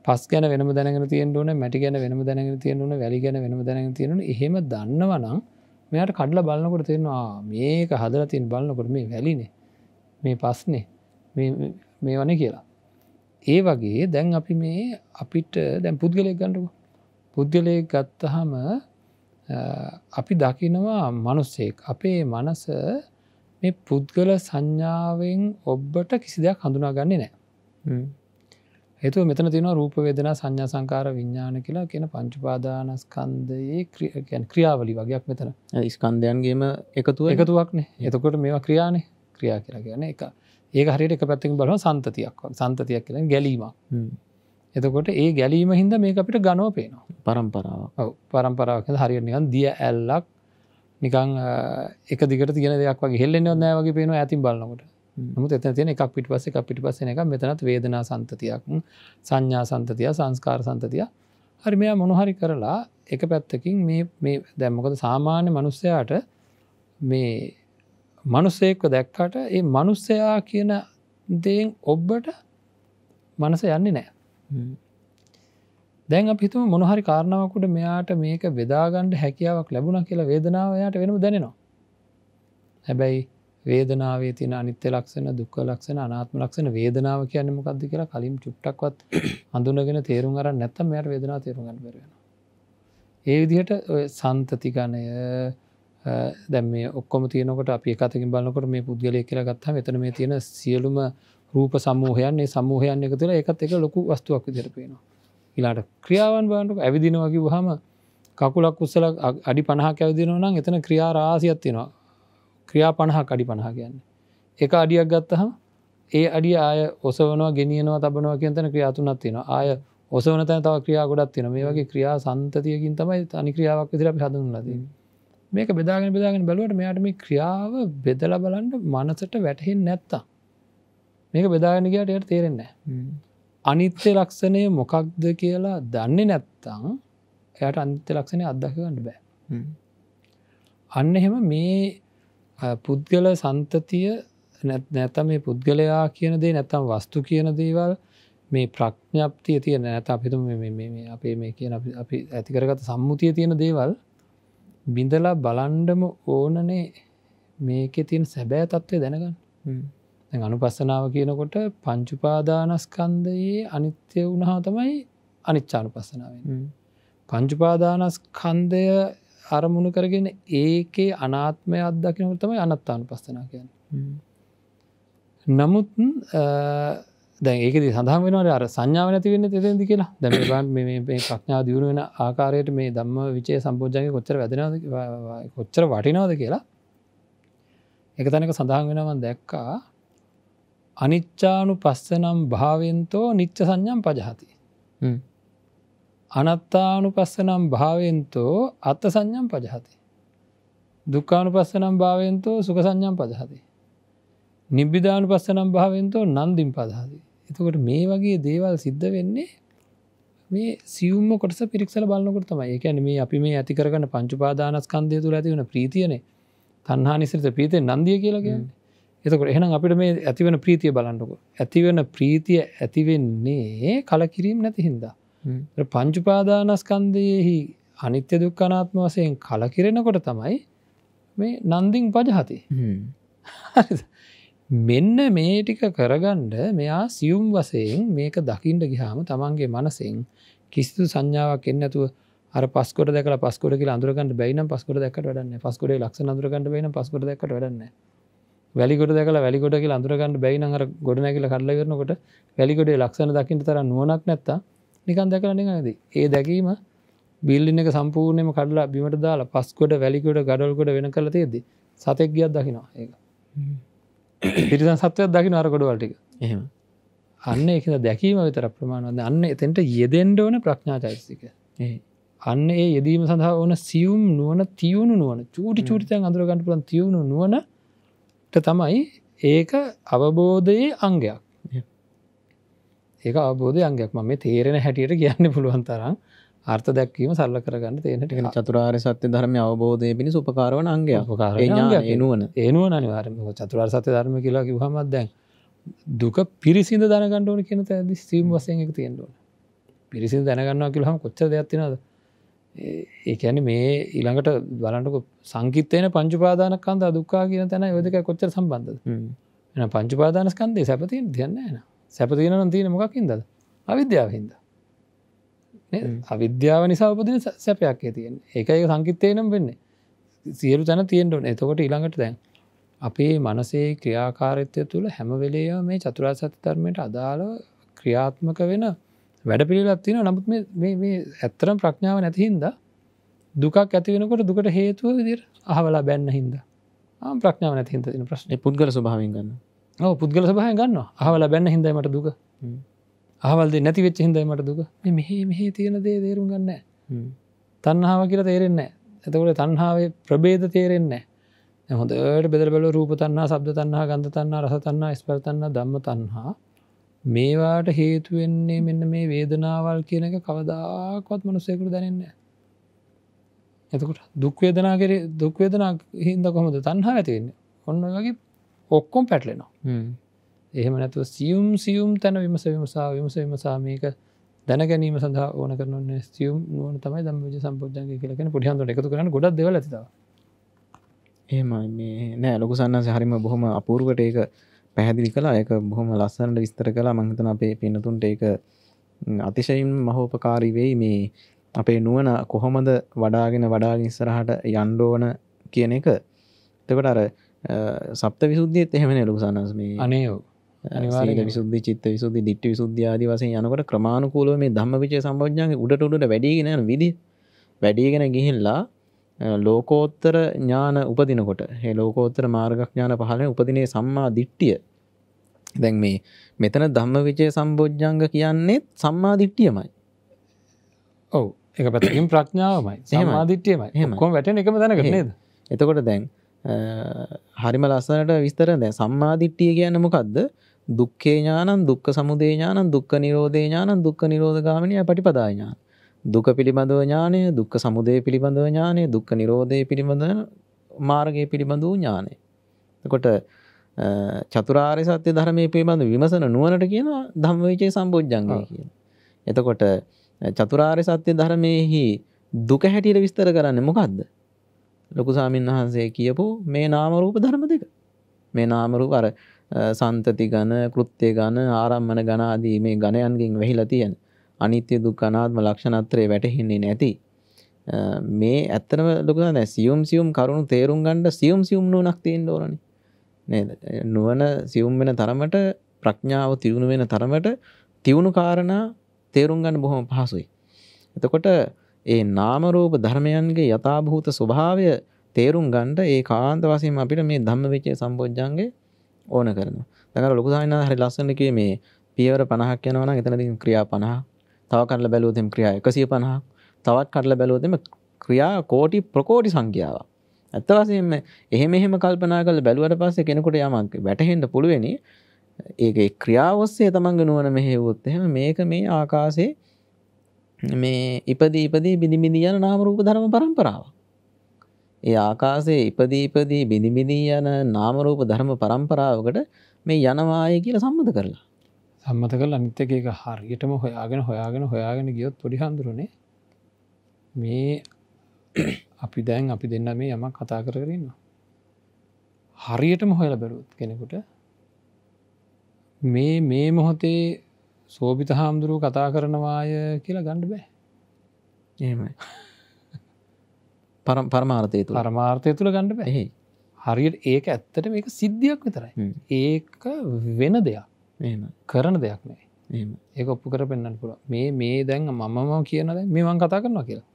පස් ගැන වෙනම දැනගෙන තියෙන්ඩෝන මැටි ගැන වෙනම දැනගෙන තියෙන්වන වැලි ගැන වෙනම දැනග තියෙනු එහෙම දන්නවනම් මෙයට කඩල බලන්නකොට තියෙනවා මේක හදර තින් බලන්නකොට මේ වැලිනේ මේ පස්නේ මේ වනේ කියලා ඒ වගේ දැන් අපි මේ අපිට දැන් පුද්ගලය ගණඩුව පුද්ගලය ගත්තහම අපි දකිනවා මනුස්සෙක් අපේ මනස මේ පුද්ගල සංඥාවෙන් ඔබ්බට කිසි දෙයක් හඳුනා ගන්නේ නෑ හතු මෙතන තින රූපවේදෙන සංඥා සංකාර විඤ්ඥාන කියලා කියෙන පංචුපාදානස්කන්දයේ ක්‍රියගැන් ක්‍රියාවලි වගේයක් මෙතන ස්කන්ධයන්ගේම එකතු එකතුවක්නේ එතකොට මේවා ක්‍රියානේ ක්‍රියා කියලා ගැන එක ඒක හරියට එක පැත්තික බලව සන්තතියක් සන්තතියක් කියෙන ගැලීමක් එතකොට ඒ ගැලීම හින්ද මේ අපිට ගනෝ පේනවා පරම්පරාව පරම්පරාවක් හරියට නිකන් දිය ඇල්ලක් නිකං එක දිගට තියෙන දෙයක් වගේ හෙල්ලෙන් ඔන්නෑ වගේ පේනවා ඇතින් බලන්නකොට නමුත් එතන තියෙන එකක් පිට පස්ස එකක් පිටි පස්සන එක මෙතනත් වේදනා සන්තතියක් සංඥා සන්තතිය සංස්කාර සන්තතිය හරි මෙයා මොනහරි කරලා එක පැත්තකින් මේ දැම්මකද සාමාන්‍ය මනුස්සයාට මේ මනුස්සයෙක්ව දැක්කාට ඒ මනුස්සයා කියන දෙයෙන් ඔබ්බට මනස යන්නේ නෑ දැන් අපිතුම මොනහරි කාරණාවකුට මෙයාට මේක වෙදාගණ්ඩ හැකියාවක් ලැබුණ කියලා වේදනාවයට වෙනම දැනෙනවා හැබැයි වේදනාවේ තින අනිත්‍ය ලක්ෂණ දුක්ක ලක්ෂණ අනාත්ම ලක්ෂණ වේදනාව කියන්නේ මොකක්ද කියලා කලින් චුට්ටක්වත් හඳුනගෙන තේරුම් අර නැත්තම් මෙයට වේදනා තේරුම් ගන්න බැරි වෙනවා ඒ විදිහට සන්තති ගණය දැම් මේ ඔක්කොම තියනකට අපි එකතකින් බලකොට මේ පුද්ගලය කියලා ගත්හ එතන මේ තියෙන සියලුම රූප සමූහයන්නේ සමූහයන් එක තුළ එකත් එක ලොකු වස්තුවක් විදිරපේෙනවා. ඉලාට ක්‍රියාවන් බලන්නට ඇවිදිනවගේ හම කකුලක් උස්සල අඩි පණහා ඇවිදිනව නම් එතන ක්‍රියා රාසියක් තියෙනවා ක්‍රියා පණහා අඩි පණහා කියන්න. එක අඩියක් ගත්තහම ඒ අඩි ආය ඔසවනවා ගෙනියනවා තබනවා කියතන ක්‍රියාතුනත් තියෙනවා ආය ඔසවනතන තව ක්‍රියා ගොඩත් තියෙන මේ වගේ ක්‍රියා සන්තතියකින් තමයි අනි ක්‍රියාවක් විදිර අපි හඳුන්ලදී. මේක බෙදාගෙන බෙදාගෙන බැලුවට මෙයාට මේ ක්‍රියාව බෙදල බලන්ට මනසට වැටහෙන් නැත්තා මේක බෙදාගෙනගට යට තේරෙන්න අනිත්‍ය ලක්ෂණය මොකක්ද කියලා දන්නේ නැත්තං එයට අන්ත්‍ය ලක්ෂණය අදකගන්න බෑ අන්න එහෙම මේ පුද්ගල සන්තතිය නැත මේ පුද්ගලයා කියන දේ නැතම් වස්තු කියන දේවල් මේ ප්‍රඥප්තිය තියෙන නැත අපිතු අපේ මේ කියන අපි ඇතිකරගත සම්මුතිය තියෙන දේවල් බිඳලා බලන්ඩම ඕනනේ මේක තින් සැබෑ තත්ත්වය දැනගන්න අනුපස්සනාව කියනකොට පංචුපාදානස්කන්දයේ අනිත්‍ය වුණහා තමයි අනිච්චානු පස්සනාවෙන් පංචුපාදානස්කන්දය අරමුණු කරගෙන ඒකේ අනාත්මය අත්දකිනකට තමයි අනත්තානු පස්සනා කියන්න නමුත් දැන් ඒකද සඳහන් වෙනවට අර සංඥාව නැතිවන්න තෙදදි කියලා දැමබන් මේ ප්‍රඥා දියුණු වෙන ආකාරයට මේ දම්ම විචේ සම්පෝජ්ජය කොච්චර වැදෙනද කොච්චර වටිනවද කියලා එක තැනක සඳහන් වෙනවන් දැක්කා අනිච්චානු පස්සනම් භාවෙන්තෝ නිච්ච සංඥම් පජහති අනත්තානු පස්සනම් භාවෙන්තෝ අත්ත සංඥම් පජහති දුක්කානු පස්සනම් භාවෙන්තෝ සුක සංඥම් පදහති නිබ්බිධානු පස්සනම් භාවෙන්තෝ නන්දිම් පදහති එතකොට මේ වගේ දේවල් සිද්ධ වෙන්නේ මේ සියම කොටස පිරික්සල බලන්නකොට තමයි එකැන මේ අපි මේ ඇතිකරගන්න පංචුපාදානස්කන්දය තුළ ඇතිවන ප්‍රීතියන තන්හා නිසිරිත ප්‍රීතිය නන්දිය කියලගන්න එතකොට එහනම් අපිට මේ ඇතිවන ප්‍රීතිය බලන්නකො ඇතිවන ප්‍රීතිය ඇතිවෙන්නේ කලකිරීම් නැති හින්දා පංචුපාදානස්කන්දයෙහි අනිත්‍ය දුක්කනාත්ම වසයෙන් කලකිරෙනකොට තමයි මේ නන්දිං පජහති හරිද මෙන්න මේ ටික කරගණ්ඩ මෙයා සියුම් වසයෙන් මේක දකිින්ට ගිහාම තමන්ගේ මනසිං කිසිතු සංඥාවක් එන්නතුව පස්කොට දක පස්කොට අඳරකට බැයින පස්කොට දකට වැඩන්න පස්කොට ලක්ෂ අඳරකට බයින පස්කොට දකට වැඩන්න වැලිකොට දකල වැලිකොට කියල අඳරකට බැයින අර ගොඩනැකිල කරල කරනකොට වැලිකොඩේ ලක්ෂණ දකිට තර නුවනක් නැත්ත නිකන් දැකල නිකද ඒ දැකීම බිල්ලින එක සම්පූර්ණයම කඩලා බිමට දාලා පස්කොට වැලිකොට ගඩල්කොට වෙන කළ තියද සතෙක් ගියත් දකිනවා ඒක. පිරිසන් සත්වයක් දකින අර ගොඩවල් ටික එහෙම අන්න එක දැකීම විතර ප්‍රමාණවද අන්න එතෙන්ට යෙදෙන්ඩ ඕන ප්‍රඥා චෛතසික අන්න ඒ යෙදීම සඳහා ඕන සියුම් නුවන තියුණු නුවන චූටි චූරිතයන් අඳරගන්න පුලන් තියුණු නුවනට තමයි ඒක අවබෝධයේ අංගයක් ඒක අවබෝධය අංගයක් ම මේ තේරෙන හැටියට කියන්න පුළුවන් තරම් අර්ථ දැක්වීම සල්ල කරගන්න තේනට චතුරාර් සත්‍ය ධර්මය අවබෝධය පිණි සුපකාරවන අන්ගේ අපකාර එනුවන එනුවන අනිවාරම චතුරාර් සත්‍ය ධර්ම කියලා හමත් දැන් දුක පිරිසිද දැනගණඩුවන කියන ඇදි ස්තීම් වසයෙන් එක තියෙන්ටුවන පිරිසි දැනගන්නවා කියලහම කොච්ච දෙයක්තිනද ඒකැන මේ ඉළඟට බලටක සංකිතයන පංචුපාදානකන්ද දුක්කා කියන තැන යොදක කොච්චර සම්බන්ධ එ පංචුපාදානස්කන්දේ සැපතින් දෙන්න න සැපතිනන තින මොකින්දද අවිද්‍යාවහින්ද අවිද්‍යාව නිසා උපදින සැපයක් තියෙන් එකයි සංකිත්තය නම් වෙන්න සියලු තැන තියෙන්ටුවන එතකොට ඉළඟට දැන් අපේ මනසේ ක්‍රියාකාරත්වය තුළ හැමවෙලේ මේ චතුරා සත්‍ය ධර්මයට අදාළ ක්‍රියාත්මක වෙන වැඩ පිළිලත්තින නමුත් ඇත්තරම් ප්‍රඥාව නැතිහින්ද දුකක් ඇතිවෙනකොට දුකට හේතුව විදිර අහවලා බැන්න හින්ද ප්‍රඥාව නැතිහින්ද ප්‍රශ්න පුද්ගල ස්භාවෙන් ගන්න පුද්ගල සභහය ගන්න අහවලා බැන්න හිදීමට දුක ආවල්ද නැති වෙච්ච හිදයි මට දුක මෙහෙ මෙහේ තියෙන දේ තේරුම් ගන්න තන්හාාව කියලා තේරෙන්නේ ඇතකොට තන්හාාවේ ප්‍රබේද තේරෙන්නේ හොඳට බෙදරබල රූප තන්නා සබ්ද තන්නා ගන්ධ තන්නා රස තන්නා ස්පර්තන්න දම්ම තන්හා මේවාට හේතුවෙන්නේ මෙන්න මේ වේදනාවල් කියන එක කවදාකොත් මනුස්සයකුට දැනන්න එතකට දුක්වේදනා කෙර දුක්වේදනා හින්ද කොමද තන්හා ඇතිවෙන්න ඔන්න වගේ ඔක්කොම් පැටලෙනවා එහෙම නැතුව සියුම් සියුම් තැන විමස විමසා විමස විමසාමයක දැනගැනීම සඳහා ඕන කරන සියම් නුවන තමයි දම් ජ සම්පෝජ්ජන්ගේ කියලකෙන පුටිහන්ට එකතු කරන ගොඩක් දෙව ලතිව එහෙම මේ නෑ ලොකු සන්න සහරිම බොහොම අපූර්වට ඒක පැහැදිලි කලා එක බොහොම ලස්සනට විස්තර කලා මංහිතන අපේ පිනතුන්ට ඒක අතිශයිම් මහෝපකාරී වෙයි මේ අපේ නුවන කොහොමද වඩාගෙන වඩාගින් සරහට යන්ඩෝන කියන එක තකට අර සප්ත විසුද්ධියත් එහෙමන ලොකු සන්නස්මේ අනයෝ විසුද්ධ චිත්ත විසුද්ධ දිට්ට විසුද්ධ්‍යාදී වසය යනකට ක්‍රමාණකූලව මේ ධම්මවිචය සම්බෝජ්ඥාගේ උඩට උඩට වැඩිගෙන විදි වැඩියගෙන ගිහිල්ලා ලෝකෝත්තර ඥාන උපදිනකොට හේ ලෝකෝත්තර මාර්ගඥාන පහලන උපදිනේ සම්මා දිට්ටිය දැන් මේ මෙතන ධම්ම විජය සම්බෝජ්ජංග කියන්නේ සම්මා දිට්ටියමයි ඔවු එක පැතිින් ප්‍රඥාවමයි සමාධිට්්‍යයමයි හකොම වැට එකම දැනක නේද එතකොට දැන් හරිම ලස්සනට විස්තර දැ සම්මාධිට්ටිය කියන්න මොකක්ද දුක්ඛේ ඥානං දුක්ඛ සමුදය ඥානං දුක්ඛ නිරෝධේ ඥානං දුක්ඛ නිරෝධගාමිනී පටිපදා ඥාන. දුක පිළිබඳව ඥානය, දුක්ඛ සමුදය පිළිබඳව ඥානය, දුක්ඛ නිරෝධය පිළිබඳ මාර්ගය පිළිබඳ වූ ඥානය. එතකොට චතුරාර්ය සත්‍ය ධර්මයේ පිළිබඳ විමසන නුවණට කියනවා ධම්මවිචේ සම්බොජ්ජංගය කියලා. එතකොට චතුරාර්ය සත්‍ය ධර්මයේහි දුක හැටියට විස්තර කරන්නේ මොකද්ද? ලොකු සාමින් වහන්සේ කියපු මේ නාම රූප ධර්ම දෙක. මේ නාම රූප අර සන්තති ගන කෘත්්‍යය ගන ආරම්මන ගනාදී මේ ගණයන්ගින් වෙහිලා තියෙන අනිත්‍ය දුක් අනාත්ම ලක්ෂණත්‍රය වැටහින්නේ නැති මේ ඇත්තනම ලොක දැ සියුම් සියුම් කරුණු තේරුම් ගණ්ඩ සියුම් සියුම් නුවනක් තියෙන් ඕරන නුවන සියුම් වෙන තරමට ප්‍රඥාව තිවුණු වෙන තරමට තිවුණු කාරණ තේරුම් ගන්න බොහොම පහසුයි එතකොට ඒ නාමරූප ධර්මයන්ගේ යථභූත ස්වභාවය තේරුම් ගණ්ඩ ඒ කාන්ත වසයෙන් අපිට මේ ධම්ම විචය සම්බෝජ්ජන්ගේ ඕන කරන දකර ලොකු සන්න හරි ලස්සනක මේ පියවර පණහක් යනවන එතනති ක්‍රියා පණහ තව කරල බැලූතෙම ක්‍රියා එකසිය පණහ තවත් කරල බැලෝතම ක්‍රියා කෝටි ප්‍රකෝටි සංඛ්‍යාව ඇත්තවසම එහෙම එහෙම කල්පනා කල බැලුවට පස්සේ කෙනෙකුට යමන්ක වැටහෙන්ට පුළුවනි ඒ ක්‍රියාවස්සේ තමන්ග නුවන මෙහෙවුත් එහෙම මේක මේ ආකාසේ මේ ඉපදී ඉපදී බිදිමිදියන නාමරූප ධර්ම පරම්පරාව ඒ ආකාසයේ ඉපදී ඉපදී බිනි බිනි යන නාම රූප ධර්ම පරම්පරාවකට මේ යනවාය කියලා සම්මත කරලා සම්මත කළ අනිත් එක එක හරියටම හොයාගෙන හොයාගෙන හොයාගෙන ගියොත් පොඩි හඳුරුනේ මේ අපි දැන් අපි දෙන්න මේ යමක් කතා කර කරන්න හරියටම හොයල බැලුත් කෙනෙකුට මේ මේ මොහොතේ සෝභිත හාමුදුරුව කතා කරනවාය කියලා ගණ්ඩ බෑ ඒමයි පරම් පරමාර්තය තුළ පරමාර්තය තුළ ගණඩ පැහි හරියට ඒක ඇත්තට මේක සිද්ධියක් විතරයි ඒක වෙන දෙයක් කරන දෙයක් නෑ ඒ ඔප්පු කර පෙන්න්න පුළ මේ මේ දැන් මමම කියනද මේවන් කතා කරනවා කියලා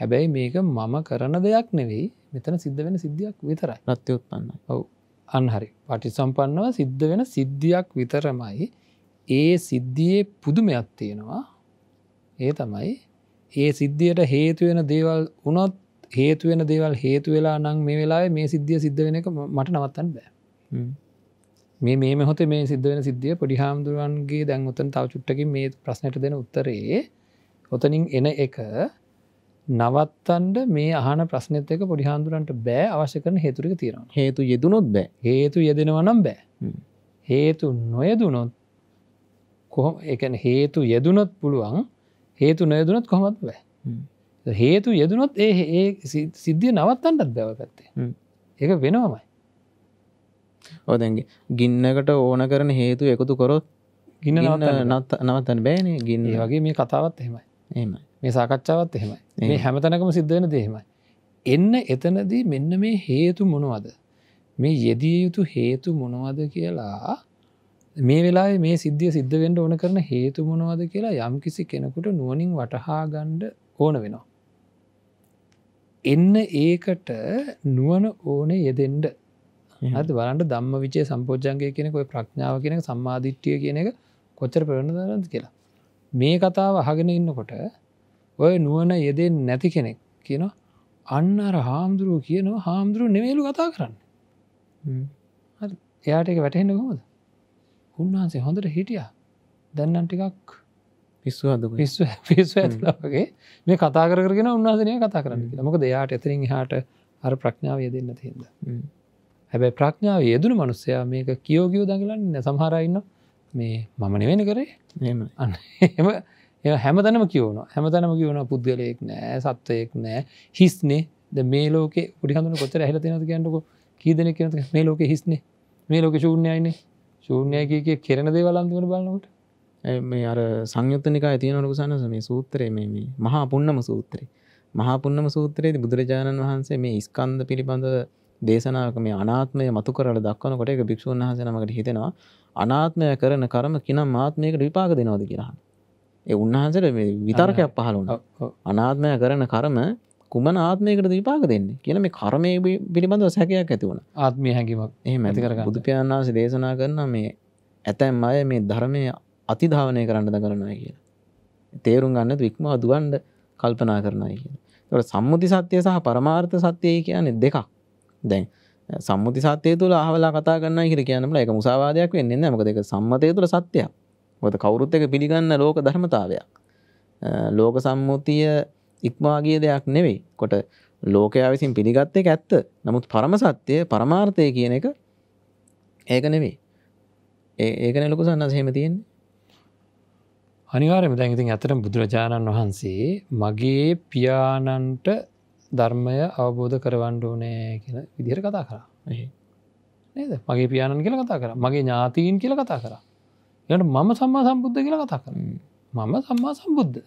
හැබැයි මේක මම කරන දෙයක් නෙවෙයි මෙතන සිද්ධ වෙන සිද්ධියක් විතරයි ප්‍රත්‍යයොත්පන්න ඔව අන්හරි පටි සම්පන්නව සිද්ධ වෙන සිද්ධියක් විතරමයි ඒ සිද්ධියේ පුදුමයක් තියෙනවා ඒ තමයි ඒ සිද්ධියට හේතුවෙන දේවල් උනොත් හේතු වෙන දේවල් හේතු වෙලා නම් මේ වෙලා මේ සිද්ධිය සිද්ධ වෙන එක මට නවත්තන්න බෑ මේ මේ මෙහොත මේ සිද්ධ වෙන සිද්ධිය පොඩි හාමුදුරුවන්ගේ දැන් උතන් තව චුට්ටකින් මේ ප්‍රශ්නයට දෙන උත්තරේ ඔතනින් එන එක නවත්තන්ට මේ අහන ප්‍රශ්නත එක පොඩි හාමුදුරන්ට බෑ අවශ්‍ය කරන හේතුරක තියෙනවා හේතු යෙදුනොත් බෑ හේතු යෙදෙනවනම් බෑ හේතු නොයදුනොත් කොහොම එක හේතු යෙදුනොත් පුළුවන් හේතු නොයදුනොත් කොහොමත් බෑ හේතු යෙදනොත් ඒ ඒ සිද්ධිය නවත්තන්නත් බැව පැත්තේ ඒක වෙනවමයි ඕදැන්ගේ ගින්නකට ඕන කරන හේතු එකතු කොරොත් ගින්න නත් නවත්තන් බෑන ගින්න වගේ මේ කතාවත් එහෙමයි එම මේ සාකච්ඡාවත් එහෙමයි මේ හැමතැනකම සිද්ධන දේහෙමයි එන්න එතනදී මෙන්න මේ හේතු මොනවද මේ යෙදිය යුතු හේතු මොනවද කියලා මේ වෙලා මේ සිද්ධිය සිද්ධ වෙන්ඩ ඕන කරන හේතු මොනවද කියලා යම් කිසි කෙනෙකුට නුවනින් වටහාගණ්ඩ ඕන වෙනවා එන්න ඒකට නුවන ඕනේ යෙදෙන්ඩ ඇති වලට දම්ම විචේ සම්පෝජ්ජන්ගේ කියෙනෙක ඔය ප්‍රඥාව කියෙනක සම්මාධිට්ටිය කියන එක කොච්චර ප්‍රවණ දරද කියලා මේ කතාව අහගෙන ඉන්නකොට ඔය නුවන යෙදෙන් නැති කෙනෙක් කියන අන්න අර හාමුදුරුව කියනවා හාමුදුරුව නෙවේලු කතා කරන්න එයාට එක වැටහෙන්න කොමද උන්වහන්සේ හොඳට හිටිය දැන්නන් ටිකක් පිස්සු හද පිස්සු පිස්සු ඇතුලගේ මේ කතා කරගෙන උන්වාසනය කතා කරන්න මොක දෙයාට එතරින් හාට අර ප්‍රඥාව යදන්න තියෙද හැබැයි ප්‍රඥාව යෙදුණු මනුස්සයා මේක කියෝගියෝ දඟලන්න සමහරයින්න මේ මම නෙවෙන කරේ අන්න එම ඒ හැමතනම කියවන හැමතනම කියවන පුද්ගලයෙක් නෑ සත්වයෙක් නෑ හිස්නේ ද මේ ලෝක පුඩිහඳු කොතර හල නති කියන්නක කීදන කියන මේ ලෝක හිස්නේ මේ ලෝක ශූන්‍යයින්නේ ශූන්‍යයකගේ කෙරන දේවලන්තිවන බලන්නට මේ අර සංයුත්තනිකා තියනොකුසන්නස මේ සූත්‍රය මේ මහා පුන්නම සූත්‍රය මහාපුන්නම සූත්‍රයේද බුදුරජාණන් වහන්සේ මේ ස්කන්ධ පිළිබඳ දේශනාවක මේ අනාත්මය මතු කරල දක්වනකොට එක භික්ෂූන් වහසනමකට හිතෙනවා අනාත්මය කරන කරම කිනම් ආත්මයකට විපාක දෙනවද කියලා ඒ උන්වහන්සට විතර්කයක් පහළුන අනාත්මය කරන කරම කුමන ආත්මයකට විපාක දෙන්න කියන මේ කරමය පිළිබඳව සැකයක් ඇතිවුණ ආත්මය හැකිීමක් ඒ මැතිකර බුදුපාන්ස දේශනා කරන මේ ඇතැම් අය මේ ධර්මය අතිධාවනය කරන්න ද කරනයි කියලා. තේරුම් ගන්න වික්ම අදුවන්ඩ කල්පනා කරනයි කිය. තොට සම්මුති සත්‍යය සහ පරමාර්ථ සත්‍යය කියන්නේ දෙකක් දැන්. සම්මුති සත්‍යය තුළ අහවලා කතා කරන්න හිර කියනට එක මුසාවාදයක් වෙන්නේ මක දෙක සම්මතය තුළ සත්‍යයක් ගොත කවුරුත් එක පිළිගන්න ලෝක ධර්මතාවයක් ලෝක සම්මුතිය ඉක්මාගේ දෙයක් නෙවෙයි කොට ලෝකයා විසින් පිළිගත්තේ ඇත්ත නමුත් පරම සත්‍යය පරමාර්ථය කියන එක ඒක නෙවෙයි ඒකන ලොකු සන්න සහෙම තියෙන්නේ අනිවාරම දැන් ඉතින් ඇතරම් බුදුරජාණන් වහන්සේ මගේ පියාණන්ට ධර්මය අවබෝධ කරවන්ඩ ඕනෑ කියෙන විදිර කතා කරා නේද මගේ පියාණන් කියල කතා කර මගේ ඥාතීන් කියල කතා කර යට මම සම්මා සම්බුද්ධ කියල කතා කර මම සම්මා සම්බුද්ධ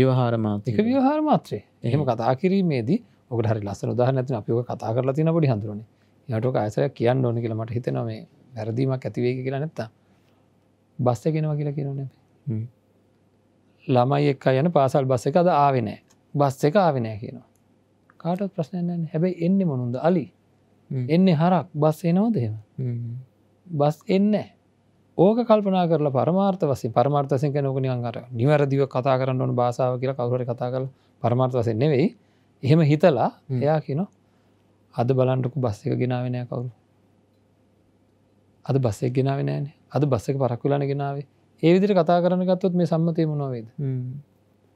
විවහාර මාතික විවහාර මාත්‍රයේ එහෙම කතා කිරීමේදී ඔක හරි ලස්ස උදාහ නැතින අපික කතා කරලා තින පොඩි හඳරුණ යටට අයසය කියන්න ඕන කියලමට හිතනවේ වැරදීමක් ඇතිවේ කියලා නැත්තා බස්ස කෙනවා කියලා කියනු නැබේ ළමයි එක් යන පාසල් බස් එක අද ආවිනෑ බස් එක ආවිනෑ කියනවා. කාට ප්‍රශ්නයන් හැබැයි එන්න මොනුන්ද අලි එන්නේ හරක් බස් එනවදේම බස් එන්න ඕක කල්පනා කරලා පරමාර්ථ වසේ පරමාර්ථසය නොකනියන් කර නිවැරදිව කතා කරන්න ඕන භාසාාව කියලා කවුරට කතා කල පරමාර්ථ වසෙන් නෙවෙයි එහෙම හිතලා එයා කියනො අද බලන්ටකු බස් එක ගෙනාවෙනය කවුරු අද බස්සෙක් ගෙනාවෙනෑනේ අද බස්සක පරක්කුලන ගෙනාවේ ඒ විදිර කතා කරන ගත්තොත් මේ සම්මතය මොනොවේද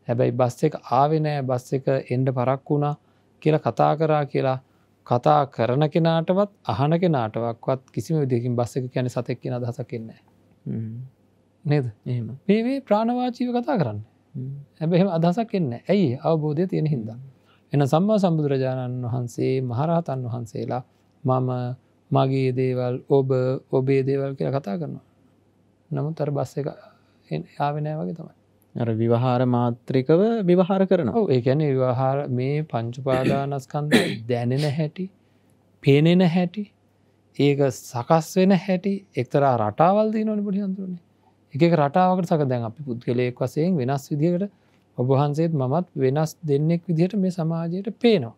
හැබැයි බස් එක ආවෙනෑ බස් එක එන්ඩ පරක් වුණා කියලා කතා කරා කියලා කතා කරන කෙනාටවත් අහන කෙනාටවක්වත් කිසිම විදිකින් බස් එක කැන සතෙක් කියෙන දහසක් කෙන්නේ නේද එම පේවේ ප්‍රාණවාචීව කතා කරන්න හැබැහෙම අදහසක් එන්න ඇයි අවබෝධය තියෙන හින්දා එන සම්මා සම්බුදුරජාණන් වහන්සේ මහරහතන් වහන්සේලා මම මගේ දේවල් ඔබ ඔබේ දේවල් කියලා කතා කරනවා නමුත් අර බස්ස එක ආවෙනෑ වගේ තමයි අර විවහාර මාත්‍රිකව විවහාර කරනවා ඒකැන විවහාර මේ පංචුපාදානස්කන්ද දැනෙන හැටි පේනෙන හැටි ඒක සකස් වෙන හැටි එක්තරා රටාවල්දී නොනි පුඩිහන්තුරනේ එක රටාවකට සක දැන් අපි පුද්ගලයෙක් වසයෙන් වෙනස් විදිකට ඔබහන්සේත් මමත් වෙනස් දෙන්නෙක් විදිහට මේ සමාජයට පේනවා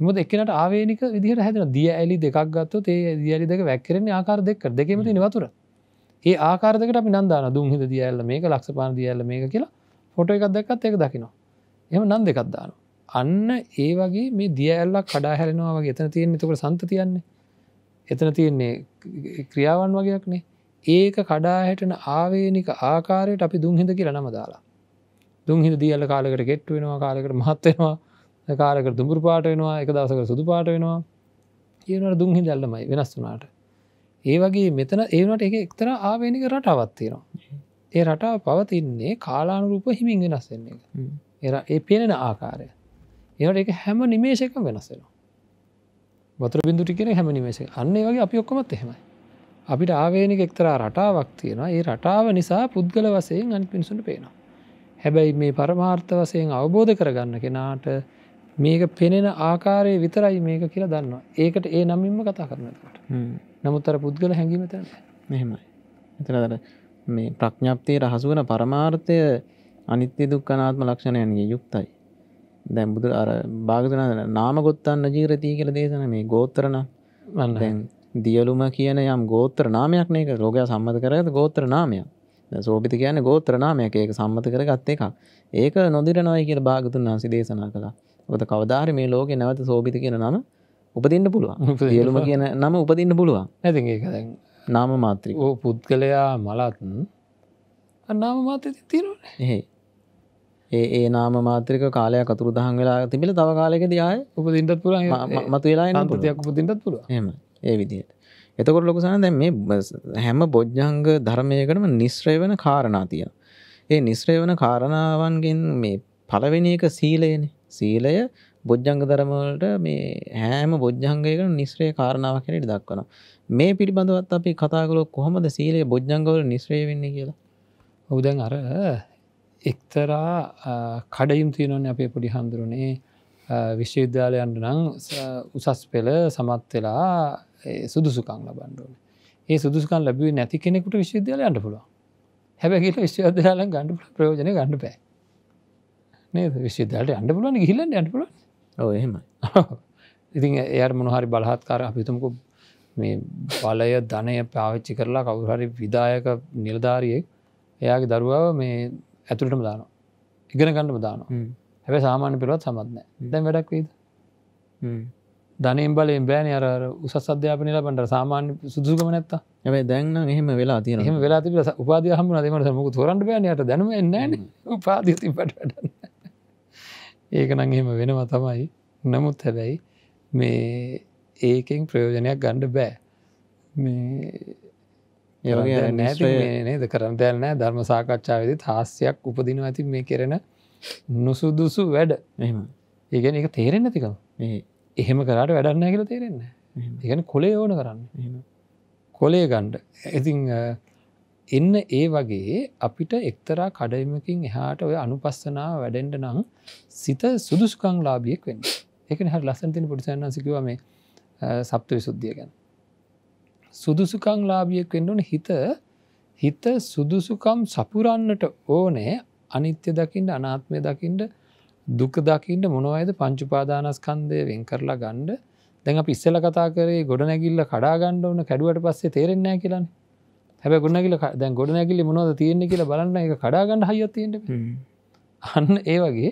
එමුද එකනට ආවේනික විදිහට හැදෙන දිය ඇලි දෙකක් ගත්තු ඒ දියලි දෙක වැැක්කරෙන ආකාර දෙක්ක දෙකීමට නිවතුරා ඒ ආකාරකට අපි නන්දාන දුම් හිද දියඇල්ල මේක ලක්ෂපාන දියඇල්ල මේක කියලා ෆොට එකක් දැක්කත් ඒක දකිනවා එම නන් දෙකක් දාන අන්න ඒ වගේ මේ දියඇල්ලක් කඩා හැලෙනවා වගේ එතන තියෙන තකට සන්ත තියන්නේ එතන තියෙන්නේ ක්‍රියාවන් වගේයක්නේ ඒක කඩාහැටන ආවේනික ආකාරයට අපි දුන්හිද කියලා නම දාලා දුන්හිද දියල්ල කාලකට ගෙට් වෙනවා කාලකට මහත්වෙනවා කාලකට දුඹුර පාට වෙනවා එක දවසක සුදු පාට වෙනවා ඒනට දුන්හිදල්ලමයි වෙනස් වනාට ඒ වගේ මෙතන ඒවට එක එක්තර ආවේනික රටවත්තියෙනවා ඒ රටා පවතින්නේ කාලානුරූප හිමින් වෙනස්සෙන්නේ එක එ ඒ පෙනෙන ආකාරය ඒට එක හැම නිමේෂක වෙනස්සෙනවා බතුර බිදුටි කියෙන හැම නිමේශේ අන්නේ වගේ අපි ඔක්කොමත් එහෙමයි අපිට ආවේනික එක්තරා රටාවක් තියෙනවා ඒ රටාව නිසා පුද්ගල වසයෙන් අනි පිනිසුට පේනවා හැබැයි මේ පරමාර්ථ වසයෙන් අවබෝධ කරගන්න කෙනාට මේක පෙනෙන ආකාරය විතරයි මේක කියලා දන්නවා ඒකට ඒ නම්ින්ම කතා කරනකට නමුත් අර පුද්ගල හැඟීම තැන මෙහෙමයි එතන දර මේ ප්‍රඥප්තිය රහසුවන පරමාර්ථය අනිත්‍ය දුක්කනාත්ම ලක්ෂණයන්ගේ යුක්තයි දැම් බුදු අර භාගතන නාමගොත්තන්න ජීරතිය කියල දේශන මේ ගෝත්‍රන දැන් දියලුම කියන යම් ගෝත්‍ර නාමයක් නක රෝගය සම්මත කරගත ගෝත්‍ර නාමය සෝපිත කියන ගෝත්‍ර නාමයක ඒක සම්මත කර ගත්ත එකක් ඒක නොදිර නොයි කියල භාගතුන් වහන්සි දේශනා කලා ඔත කවධාර මේ ලෝක නැවත සෝපිත කියන නම උපදින්න පුළුවන් ියලුම කියන නම උපදින්න පුළුවන් ඇති ඒ නාම මාත්‍රික පුද්ගලයා මලත්න් නාම මාත්‍ර තිරන ඒ ඒ නාම මාත්‍රික කාලය කතුරු දහන් වෙලා තිබිල තව කාලෙක දයාය උපදින්ටත් පුර මතු වෙලා නතයක් උපදින්ටත් පුර හම ඒ විදියට එතකොට ලොකසන දැ මේ හැම බොජ්ජංග ධර්මයකටම නිස්්‍රය වන කාරණාතිය ඒ නිස්්‍රය වන කාරණාවන්ගෙන් මේ පලවෙනි එක සීලයන සීලය බොජ්ජංග ධර්මවලට මේ හෑම බොජ්ජංගයක නිස්්‍රේ කාරණාවක් හැට දක්වන මේ පිළිබඳවත් අපි කතාකලො කොහොමද සීලේ බොජ්ජංගවල නිස්්‍රේ වෙන්න කියලා ඔබදැන් අර එක්තරා කඩයුම් තියනොන අපේ පොඩි හඳුරුනේ විශ්වවිද්‍යාලයන්ට නං උසස් පෙළ සමත් වෙලා සුදුසුකං ලබන්ඩුවන ඒ සුදුකන් ලැබේ නැති කෙනෙකුට විශ්වවිද්‍යාලයන්ට පුළුව හැබැකිට විශ්වවිද්‍යාලන් ගණඩු ප්‍රයෝජන ගණඩු පෑ විශ්වවිද්‍යාලට අන්ඩ පුලන හිල්ලන්න අන්ඩ පුලන්නේ ඔ එහෙමයි ඉතින් එයට මොනහරි බලහත්කාර අපිතුමකු මේ බලය ධනය පාවිච්චි කරලා කවුහරි විදායක නිලධාරියෙක් එයාගේ දරුවාව මේ ඇතුළටම දාන ඉගෙන ගණඩම දාන හැබ සාමාන්‍ය පිළොත් සමත්නෑ දැන් වැඩක් වීද ධනම් බලෙන් බෑන අර උසස් අධ්‍යාපනය ලබට සාමාන්‍ය සුදුකම නැත්ත ඇ දැන්න එහම වෙලා තින හම වෙලා තිබ උපාදහම නදීමට මුක තොරන්ට බෑනයට දැනුව එන්න උපාදතිපට. ඒකනං එහෙම වෙනව තමයි නමුත් හැබැයි මේ ඒකෙන් ප්‍රයෝජනයක් ගණ්ඩ බෑ නේද කරන දැල් නෑ ධර්ම සාකච්ඡාවද තාස්යක් උපදින ඇති මේ කරන නුසුදුසු වැඩ ඒගැන එක තේරෙන් ඇතිකම් එහෙම කරට වැඩන්න කියල තේරෙන්න ඒගැන කොලේ ඕන කරන්න කොලේ ගණ්ඩ ඉතිං එන්න ඒ වගේ අපිට එක්තරා කඩයමකින් එහාට ඔය අනුපස්සනාව වැඩෙන්ට නම් සිත සුදුසුකං ලාබියෙක් වෙන් එක හ ලසන්තින පුටිසන්න සිකිවම සප්ත විසුද්ධිය ගැන සුදුසුකං ලාබියෙක් වෙන්ඩුවන හිත හිත සුදුසුකම් සපුරන්නට ඕනේ අනිත්‍ය දකිින්ට අනාත්මය දකිින්ට දුක දකිින්ට මොනවයිද පංචුපාදානස්කන්දය වෙන් කරලා ගණ්ඩ දැන් අප ඉස්සල කතා කරේ ගොඩනැගිල්ල කඩාගණ්ඩ ඕන කැඩුවට පස්සේ තේරෙන්නෑ කියලන්නේ හැබ ගොඩනැකිල දැන් ගොඩනැකිලි මොනොද තියෙන්නේ කියලා බලන්න එක කඩාගන්න හයත්තයෙන්ට අන්න ඒ වගේ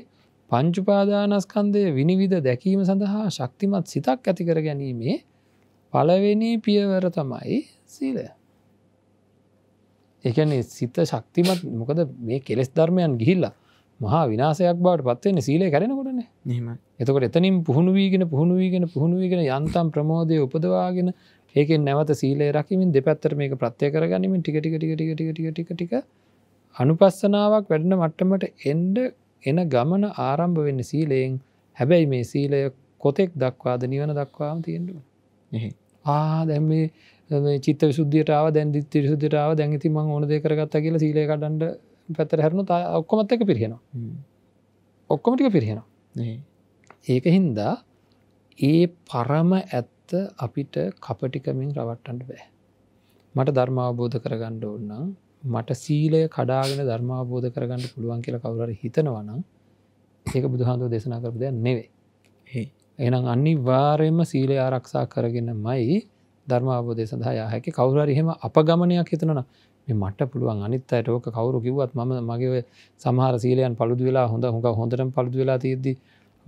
පංචුපාදානස්කන්දය විනිවිධ දැකීම සඳහා ශක්තිමත් සිතක් ඇතිකර ගැනීමේ පලවෙනි පියවර තමයි සීලය. එකනේ සිත ශක්තිමත් මොකද මේ කෙලෙස් ධර්මයන් ගිහිල්ලා මහා විනාසයක් බාට පත්වන්නේ සීලය කරනකොටන නම එතකට එතනින් පුහුණුවීගෙන පුහුණුවීගෙන පුහුණුවීගෙන යන්තම් ප්‍රමෝදය උපදවාගෙන ඒකෙන් නැවත සීලේ රකිමින් දෙපැත්තර මේක ප්‍රත්ය කරගනිමින් ටිකටිකටිකටිකටිකටික අනුපස්සනාවක් වැඩන මට්ටමට එන්ඩ එන ගමන ආරම්භ වෙන්න සීලයෙන් හැබැයි මේ සීලය කොතෙක් දක්වාද නිවන දක්වාම තියෙන්ටුව ආ දැම් මේ චිත සුද්දියටාව දැන් තිරිසුදිටාව දැන්ති මං ඕන දෙ කරගත්ත කියලා සීලය කඩන්ඩ පැතර හැරනු ඔක්කොමත් එක පිරිහෙනවා ඔක්කොමටික පිරිහෙනවා ඒක හින්දා ඒ පරම ඇත්ත පැත්ත අපිට කපටිකමින් රවට්ටන්ට බෑ. මට ධර්මාවබෝධ කරගණ්ඩ ඔන්න මට සීලය කඩාගෙන ධර්මාවබෝධ කරගන්න පුළුවන් කියලා කවුර හිතනවන ඒක බුදුහන්දුව දෙසනා කරපු දෙයක් නෙවේ. එනම් අනි වාරයම සීලය ආරක්ෂා කරගෙන මයි ධර්මාවබෝධය සඳහා යහැකි කවුරර එහෙම අප ගමනයක් හිතනන මට පුළුවන් අනිත් අයට ඕක කවරු කිවත් ම මගේ සමහර සීලයන් පළුදු වෙලා හොඳ හොඟ හොඳට පළුදු වෙලා තියදී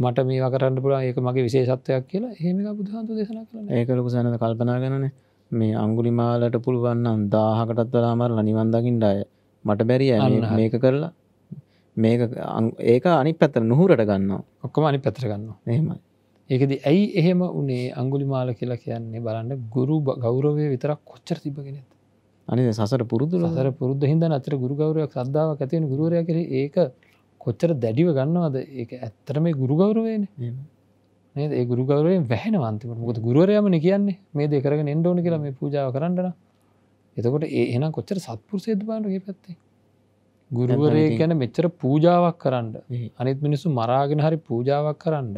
මට මේ කරන්න පුළා ඒක මගේ විශේෂත්වයක් කියලා හෙමික බුදුහන්තු දෙසන කරන ඒකලකු සැනද කල්පනා ගනන මේ අංගුලි මාලට පුළුවන්නම් දාහකටත් වලාමර නිවන්දකිින් ඩාය මට බැරිය මේක කරලා මේ ඒක අනි පැතර නොහුරට ගන්න ඔක්කම අනි පැතර ගන්න එහෙමයි ඒකද ඇයි එහෙම උනේ අංගුලි මාල කියලා කියන්නේ බලන්න ගුරු ගෞරවය විතරක් කොච්චර තිබගෙනෙත් අනි සසර පුරුදු සර පුරුද්ධ හිද අතර ගුරු ගෞරයක් සද්ධාව ඇතියෙන ගුරුවරය කර ඒක කොච්චර දැඩිව ගන්නවාද ඒක ඇත්තර මේ ගුරුගෞරවයන නද ඒ ගුරුගවරේ වැහෙනවන්තිමට මුොද ගුරුවරයම කියන්නේ මේ දෙකරග එන්ඩෝන කියරම මේ පූජාව කරන්නන එතකොට ඒන කොච්චර සත්පුර සේදපාටගේ පැත්තේ ගුරුවරය ගැන මෙච්චර පූජාවක් කරන්න අනිත් මිනිස්සු මරාගෙන හරි පූජාවක් කරන්න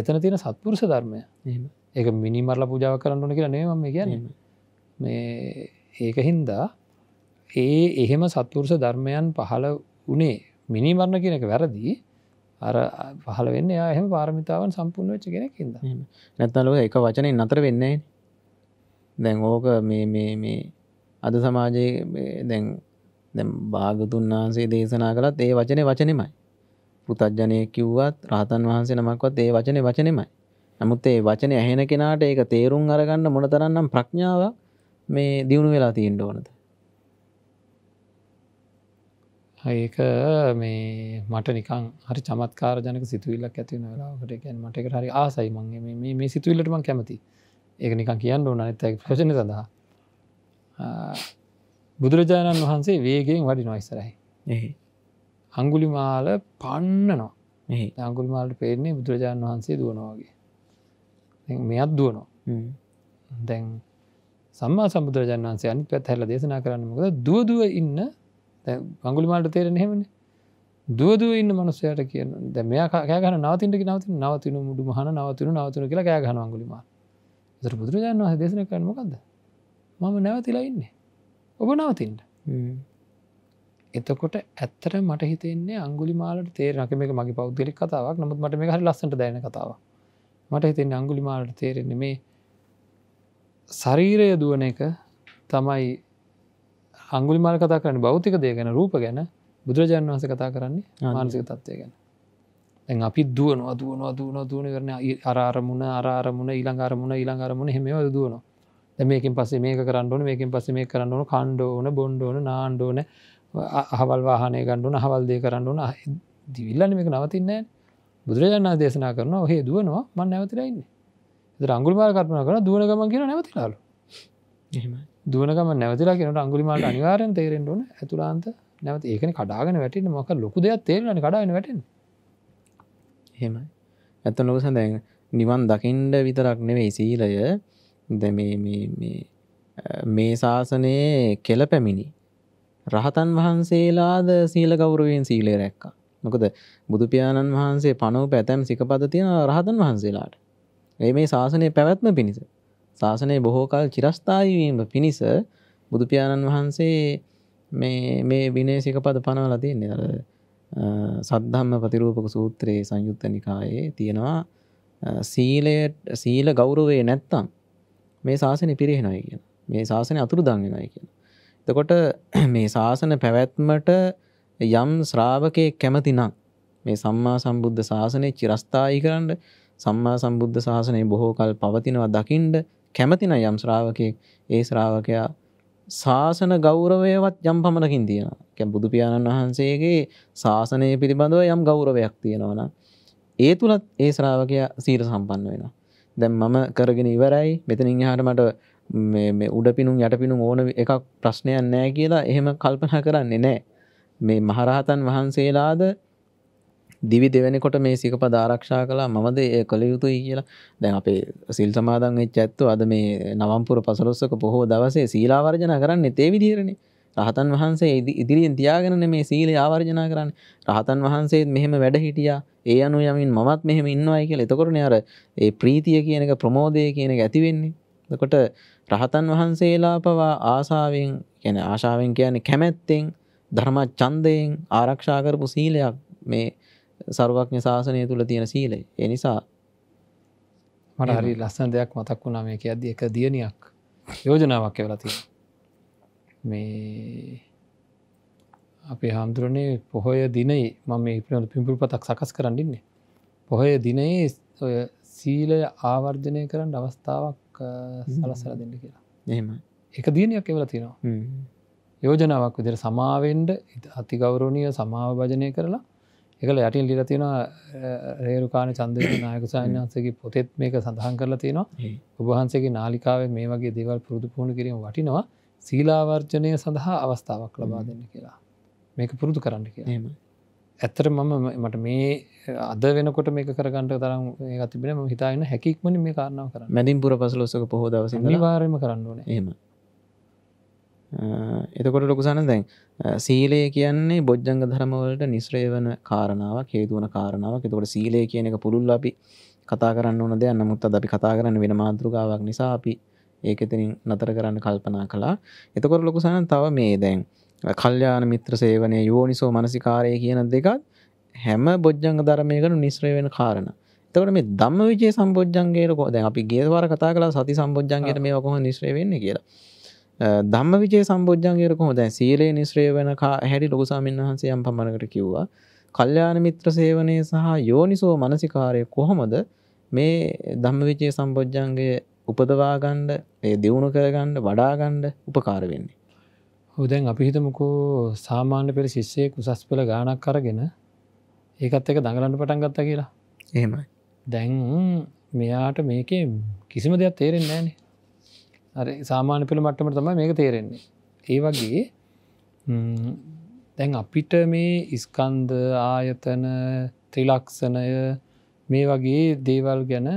එතන තියෙන සත්පුරුෂ ධර්මය ඒක මිනිමරල පූජාව කරන්න ඕන කියලා නේම කියන්න මේ ඒක හින්දා ඒ එහෙම සත්පුරුෂ ධර්මයන් පහළ වනේ මිනිමරණ කියන එක වැරදි අර පහල වෙන්න යහම පාරමිතාවන් සම්පූර්ණ වෙච්ච කෙනෙක් ඉද නැත්තලක එක වචනය නතර වෙන්නේ දැන් ඕක මේ මේ මේ අද සමාජයේ දැන් දැම් භාගතුන් වහන්සේ දේශනා කළත් ඒ වචනය වචනෙමයි පෘතජ්ජනය කිව්වත් රහතන් වහන්සේ නමක්වත් ඒ වචනය වචනෙමයි නමුත් ඒ වචනය ඇහෙන කෙනාට ඒක තේරුම් අරගන්න මොන තරන්නම් ප්‍රඥාව මේ දියුණු වෙලා තියෙන් ඕනද ඒක මේ මට නිකං හරි චමත්කාර ජනක සිතුවිල්ලක් ඇතිවන වෙලාකට කියැන් මටක හරි ආසයි මගේ මේ සිතුවිල්ලටම කැමති ඒක නිකං කියන්න ඕන නත ප්‍රශන සඳහා බුදුරජාණන් වහන්සේ වේගෙන් වඩි නොයිස්සරයි අංගුලි මාල පන්නනවා අංගුල් මාලට පේන්නේ බුදුරජාණන් වහන්සේ දුවනවාගේ මෙයත් දුවනවා දැන් සම්මා සබුදුරජාන් වන්සේ අනිත් පැත් හැල දේශනා කරන්නමකද දුවදුව ඉන්න අගුලිමාට තේරෙන හෙමන දුවදුව ඉන්න මනුසයට කියන දැමයා කෑගන නවතින්ට නවති නවතින මුඩු මහන නවතින නවතුන කියලා කෑගන අගුලිම දර බුදුරජාන් වහ දේශන කරනමකක්ද මම නැවතිලා ඉන්නේ ඔබ නවතින්ට එතකොට ඇත්තට මට හිතෙන්නේ අංගුලිමාලට තේරනක මේ මගේ පෞද්ගලි කතාවක් නමුත් මට මේ හරි ලස්සට දැන කතාව මට හිතෙන්නේ අංගුලිමාලට තේරෙන්නේ මේ ශරීරය දුවන එක තමයි හංගුලි මාල් කතා කරන්න බෞතික දේ ගැන රූප ගැන බුදුරජාණන් වහස කතා කරන්නේ මානසික තත්වය ගැන ඇ අපි දුවන අදුවන අදුවන දුවන කරන අරමුණ අරමුණ ඊළංගරමුණ ඊළංගරමුණ හෙමව දුවන මේකින් පසේ මේක කරන්නඩුවන මේකින් පසේ මේ කරන්නවන කණ්ඩෝන බොන්්ඩෝන නාන්්ඩෝන අහවල් වාහනය ගණ්ඩුන හවල්දය කරන්නඩුන දිවිල්ලන මේක නවතින්නේ බුදුරජාණා දේශනා කරන ඔහේ දුවනවා මන් නැවතිරයින්නේ රංගුල් මාර කරපන කර දුවන ගමන් කියෙන නැවතිලාලු එහෙමයි දුවනකම නැවතිලා කෙනට අංගුලිමට අනිවාරෙන් තේරෙන්ටුවන ඇතුලාන්ත නැවත ඒකන කඩාගෙන වැටන මොක ලොකු දෙයක් තේරන කඩාගෙන වැටෙන හෙමයි ඇත්ත ලොක සඳැන් නිවන් දකිින්ඩ විතරක් නෙවෙයි සීලය දැ මේ ශාසනයේ කෙල පැමිණි රහතන් වහන්සේලාද සීල ගෞරුවෙන් සීලේ රැක්ක මොකද බුදුපාණන් වහන්සේ පනව පැතැම් සිකපද තියෙන රහතන් වහන්සේලාට ඒ මේ ශාසනය පැවැත්ම පිණිස ශාසනය බොහෝකල් චිරස්ථායවීම පිණිස බුදුපාණන් වහන්සේ මේ විනේසික පද පනවල තියන්නේ අර සද්ධම්ම පතිරූපක සූත්‍රයේ සංයුත්ත නිකායේ තියෙනවා සීලයට සීල ගෞරවේ නැත්තම් මේ ශාසනය පිරිහෙනයි කිය මේ ශාසනය අතුරු දංගෙනයි කියන. එතකොට මේ ශාසන පැවැත්මට යම් ශ්‍රාවකය කැමති නම් මේ සම්මා සම්බුද්ධ ශාසනය චිරස්ථායි කරන්න සම්මා සම්බුද්ධ ශාසනය බොහෝ කල් පවතිනවා දකිින්ඩ කැමතින යම් ශ්‍රාවකයෙක් ඒ ශ්‍රාවකයා ශාසන ගෞරවයවත් යම් පමණකින් තියෙනවා කැ බුදුපාණන් වහන්සේගේ ශාසනය පිළිබඳව යම් ගෞරවයක් තියෙනවන ඒ තුළත් ඒ ශ්‍රාවකයා සීර සම්පන්න වෙන දැම් මම කරගෙන ඉවරයි මෙතනින් හට මට උඩ පිනුම් යට පිනුම් ඕන එකක් ප්‍රශ්නයක් නෑ කියලා එහෙම කල්පනා කරන්නේ නෑ මේ මහරහතන් වහන්සේලාද දිවි දෙවෙනකොට මේ සික පදාරක්ෂා කලා මමද ඒ කළ යුතුයි කියලා දැන් අපේ සිල් සමාදන් වෙච්ච ඇත්තු අද මේ නවම්පුර පසලොස්සක බොහෝ දවසේ සීලාවර්ජන කරන්න තේ විදිහරණේ රහතන් වහන්සේ ඉදිරියෙන් තියාගෙන මේ සීලේ ආවර්ජනා කරන්න රහතන් වහන්සේත් මෙහෙම වැඩ හිටියා ඒ අනු යමින් මමත් මෙහෙම ඉන්නවයි කියලා එතකොටනේ අර ඒ ප්‍රීතිය කියන එක ප්‍රමෝදය කියන එක ඇති වෙන්නේ එතකොට රහතන් වහන්සේලා පවා ආසාවෙන් කියන ආශාවෙන් කියන්නේ කැමැත්තෙන් ධර්ම ඡන්දයෙන් ආරක්ෂා කරපු සීලයක් මේ සරුවක්ඥ ශාසනය තුළ තියෙන සීලේ එනිසා මට හරි ලස්සන දෙයක් මතක් වුණා මේ අද එක දියනයක් යෝජනාවක් එවලති මේ අපේ හාමුදුරනේ පොහොය දිනයි මම මේ පිනට පිම්පුල් පතක් සකස් කරන්නන්නේ පොහොය දිනයේ ඔය සීලය ආවර්ජනය කරන්න අවස්ථාවක් සලසර දෙන්න කියලා එම එක දියනයක් එවල තියෙනවා යෝජනාවක් විදිර සමාවෙන්ඩ අතිගෞරෝණය සමාව භජනය කරලා එකල යටින් ලිර තියෙනවා රේරුකාණ චන්ද නායකසාන්සගේ පොතෙත් මේක සඳහන් කරලා තියෙනවා උබහන්සගේ නාලිකාවේ මේ වගේ දේවල් පුරුදු පුහුණු කිරීම වටිනවා සීලාවර්ජනය සඳහා අවස්ථාවක් ලබා දෙන්න කියලා මේක පුරුදු කරන්න කියීම ඇත්තර මම මට මේ අද වෙනකොට මේ කරගන්නට තරම් තිබෙන හිතාන්න හැකික්මන මේ කාරනාව කර මැදින් පුර පසලොසක පොහෝදවස නිවාරම කරන්නන ඒම එතකොට ලොකුසන දැන් සීලය කියන්නේ බොජ්ජංග ධරමවලට නිස්්‍රේ වන කාරණාව හේතුවන කාරණාව එතකොට සීලය කියන එක පුරුල් අපි කතා කරන්න ඕන දෙයන්න මුත් අපි කතා කරන්න වෙන මාතෘකාවක් නිසා අපි ඒකෙතනින් නතර කරන්න කල්පනා කලා එතකොට ලොකුසන තව මේ දැන් කල්්‍යාන මිත්‍ර සේවනය යෝනිසෝ මනසිකාරය කියන දෙකත් හැම බොජ්ජංග ධර්මයකට නිස්්‍රේ වෙන කාරණා එතකට මේ දම්ම විජේ සම්බෝජ්ජන්ගේරකෝ දැන් අපි ගේදවාර කතා කලා සති සම්බෝජ්ජන්ගේයට මේ ඔකොම නිශ්‍රවෙන්නේ කියලා ධම්ම විජය සම්බෝජ්ජන්ගේ කොහොම දැන් සීලේ නිශ්‍රය වෙන හැඩි ලොකු ස්වාමීන් වහන්සේ යම් පමණකට කිව්වා කල්යාණ මිත්‍ර සේවනය සහ යෝනිසෝ මනසිකාරය කොහොමද මේ ධම්මවිචය සම්බෝජ්ජන්ගේ උපදවාගණ්ඩ ඒ දියුණු කරගණ්ඩ වඩාගණ්ඩ උපකාර වෙන්නේ. හුදැන් අපිහිතමකෝ සාමාන්‍ය පෙර ශිස්සේ කුසස් පෙළ ගානක් කරගෙන ඒකත් එක දඟලන්න පටන් ගත්ත කියලා. එහෙමයි. දැන් මෙයාට මේකේ කිසිම දෙයක් තේරෙන් නෑනේ හරි සාමාන්‍ය පෙළ මට්ටමට තම මේක තේරෙන්නේ ඒ වගේ දැන් අපිට මේ ඉස්කන්ද ආයතන ත්‍රිලක්ෂණය මේ වගේ දේවල් ගැන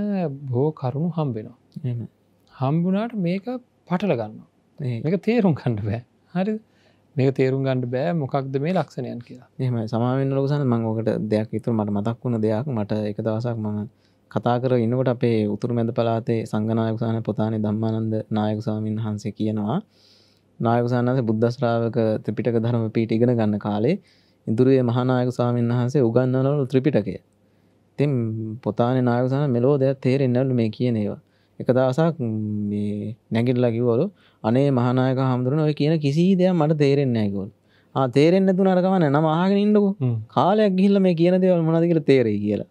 බෝ කරුණු හම්බෙනවා හම්බුනාට මේක පටල ගන්න මේක තේරුම් කණ්ඩ බෑ හරි මේ තේරුම් ගන්නඩ බෑ මොකක්ද මේ ලක්ෂණයන් කියලා එම සමාවෙන් ලොකසන් මංගෝකට දෙයක් ඉතුර මට මතක් වුණ දෙයක් මට එක දවසක් මම කතා කර ඉන්නකොට අපේ උතුරු මැද පලාතේ සංගනායකුසාන පොතානය දම්මානන්ද නායකුසාමීන් වහන්සේ කියනවා නායකුසානස බුද්ධස්්‍රාවක ත්‍රිපිටක ධර්ම පීට ඉගෙන ගන්න කාලේ ඉදුරේ මහනායකුසාමීන් වහන්සේ උගන්නනවලු ත්‍රිපිටකය තින් පොතාන නායකුසාන මෙලෝ දෙයක් තේරෙන්නලු මේ කියන ඒවා එක දවසක් නැගිල්ලා කිව්වලු අනේ මහනායක හමුදුරන ඔය කියන කිසි දෙයක් මට තේරෙන්නේ ගොල් තේරෙන්න්න තුනරකවන නම ආගෙන ඉන්නකු කාලයක් ගිල්ල මේ කියන දේවල් මොනදකට තේරේ කියලා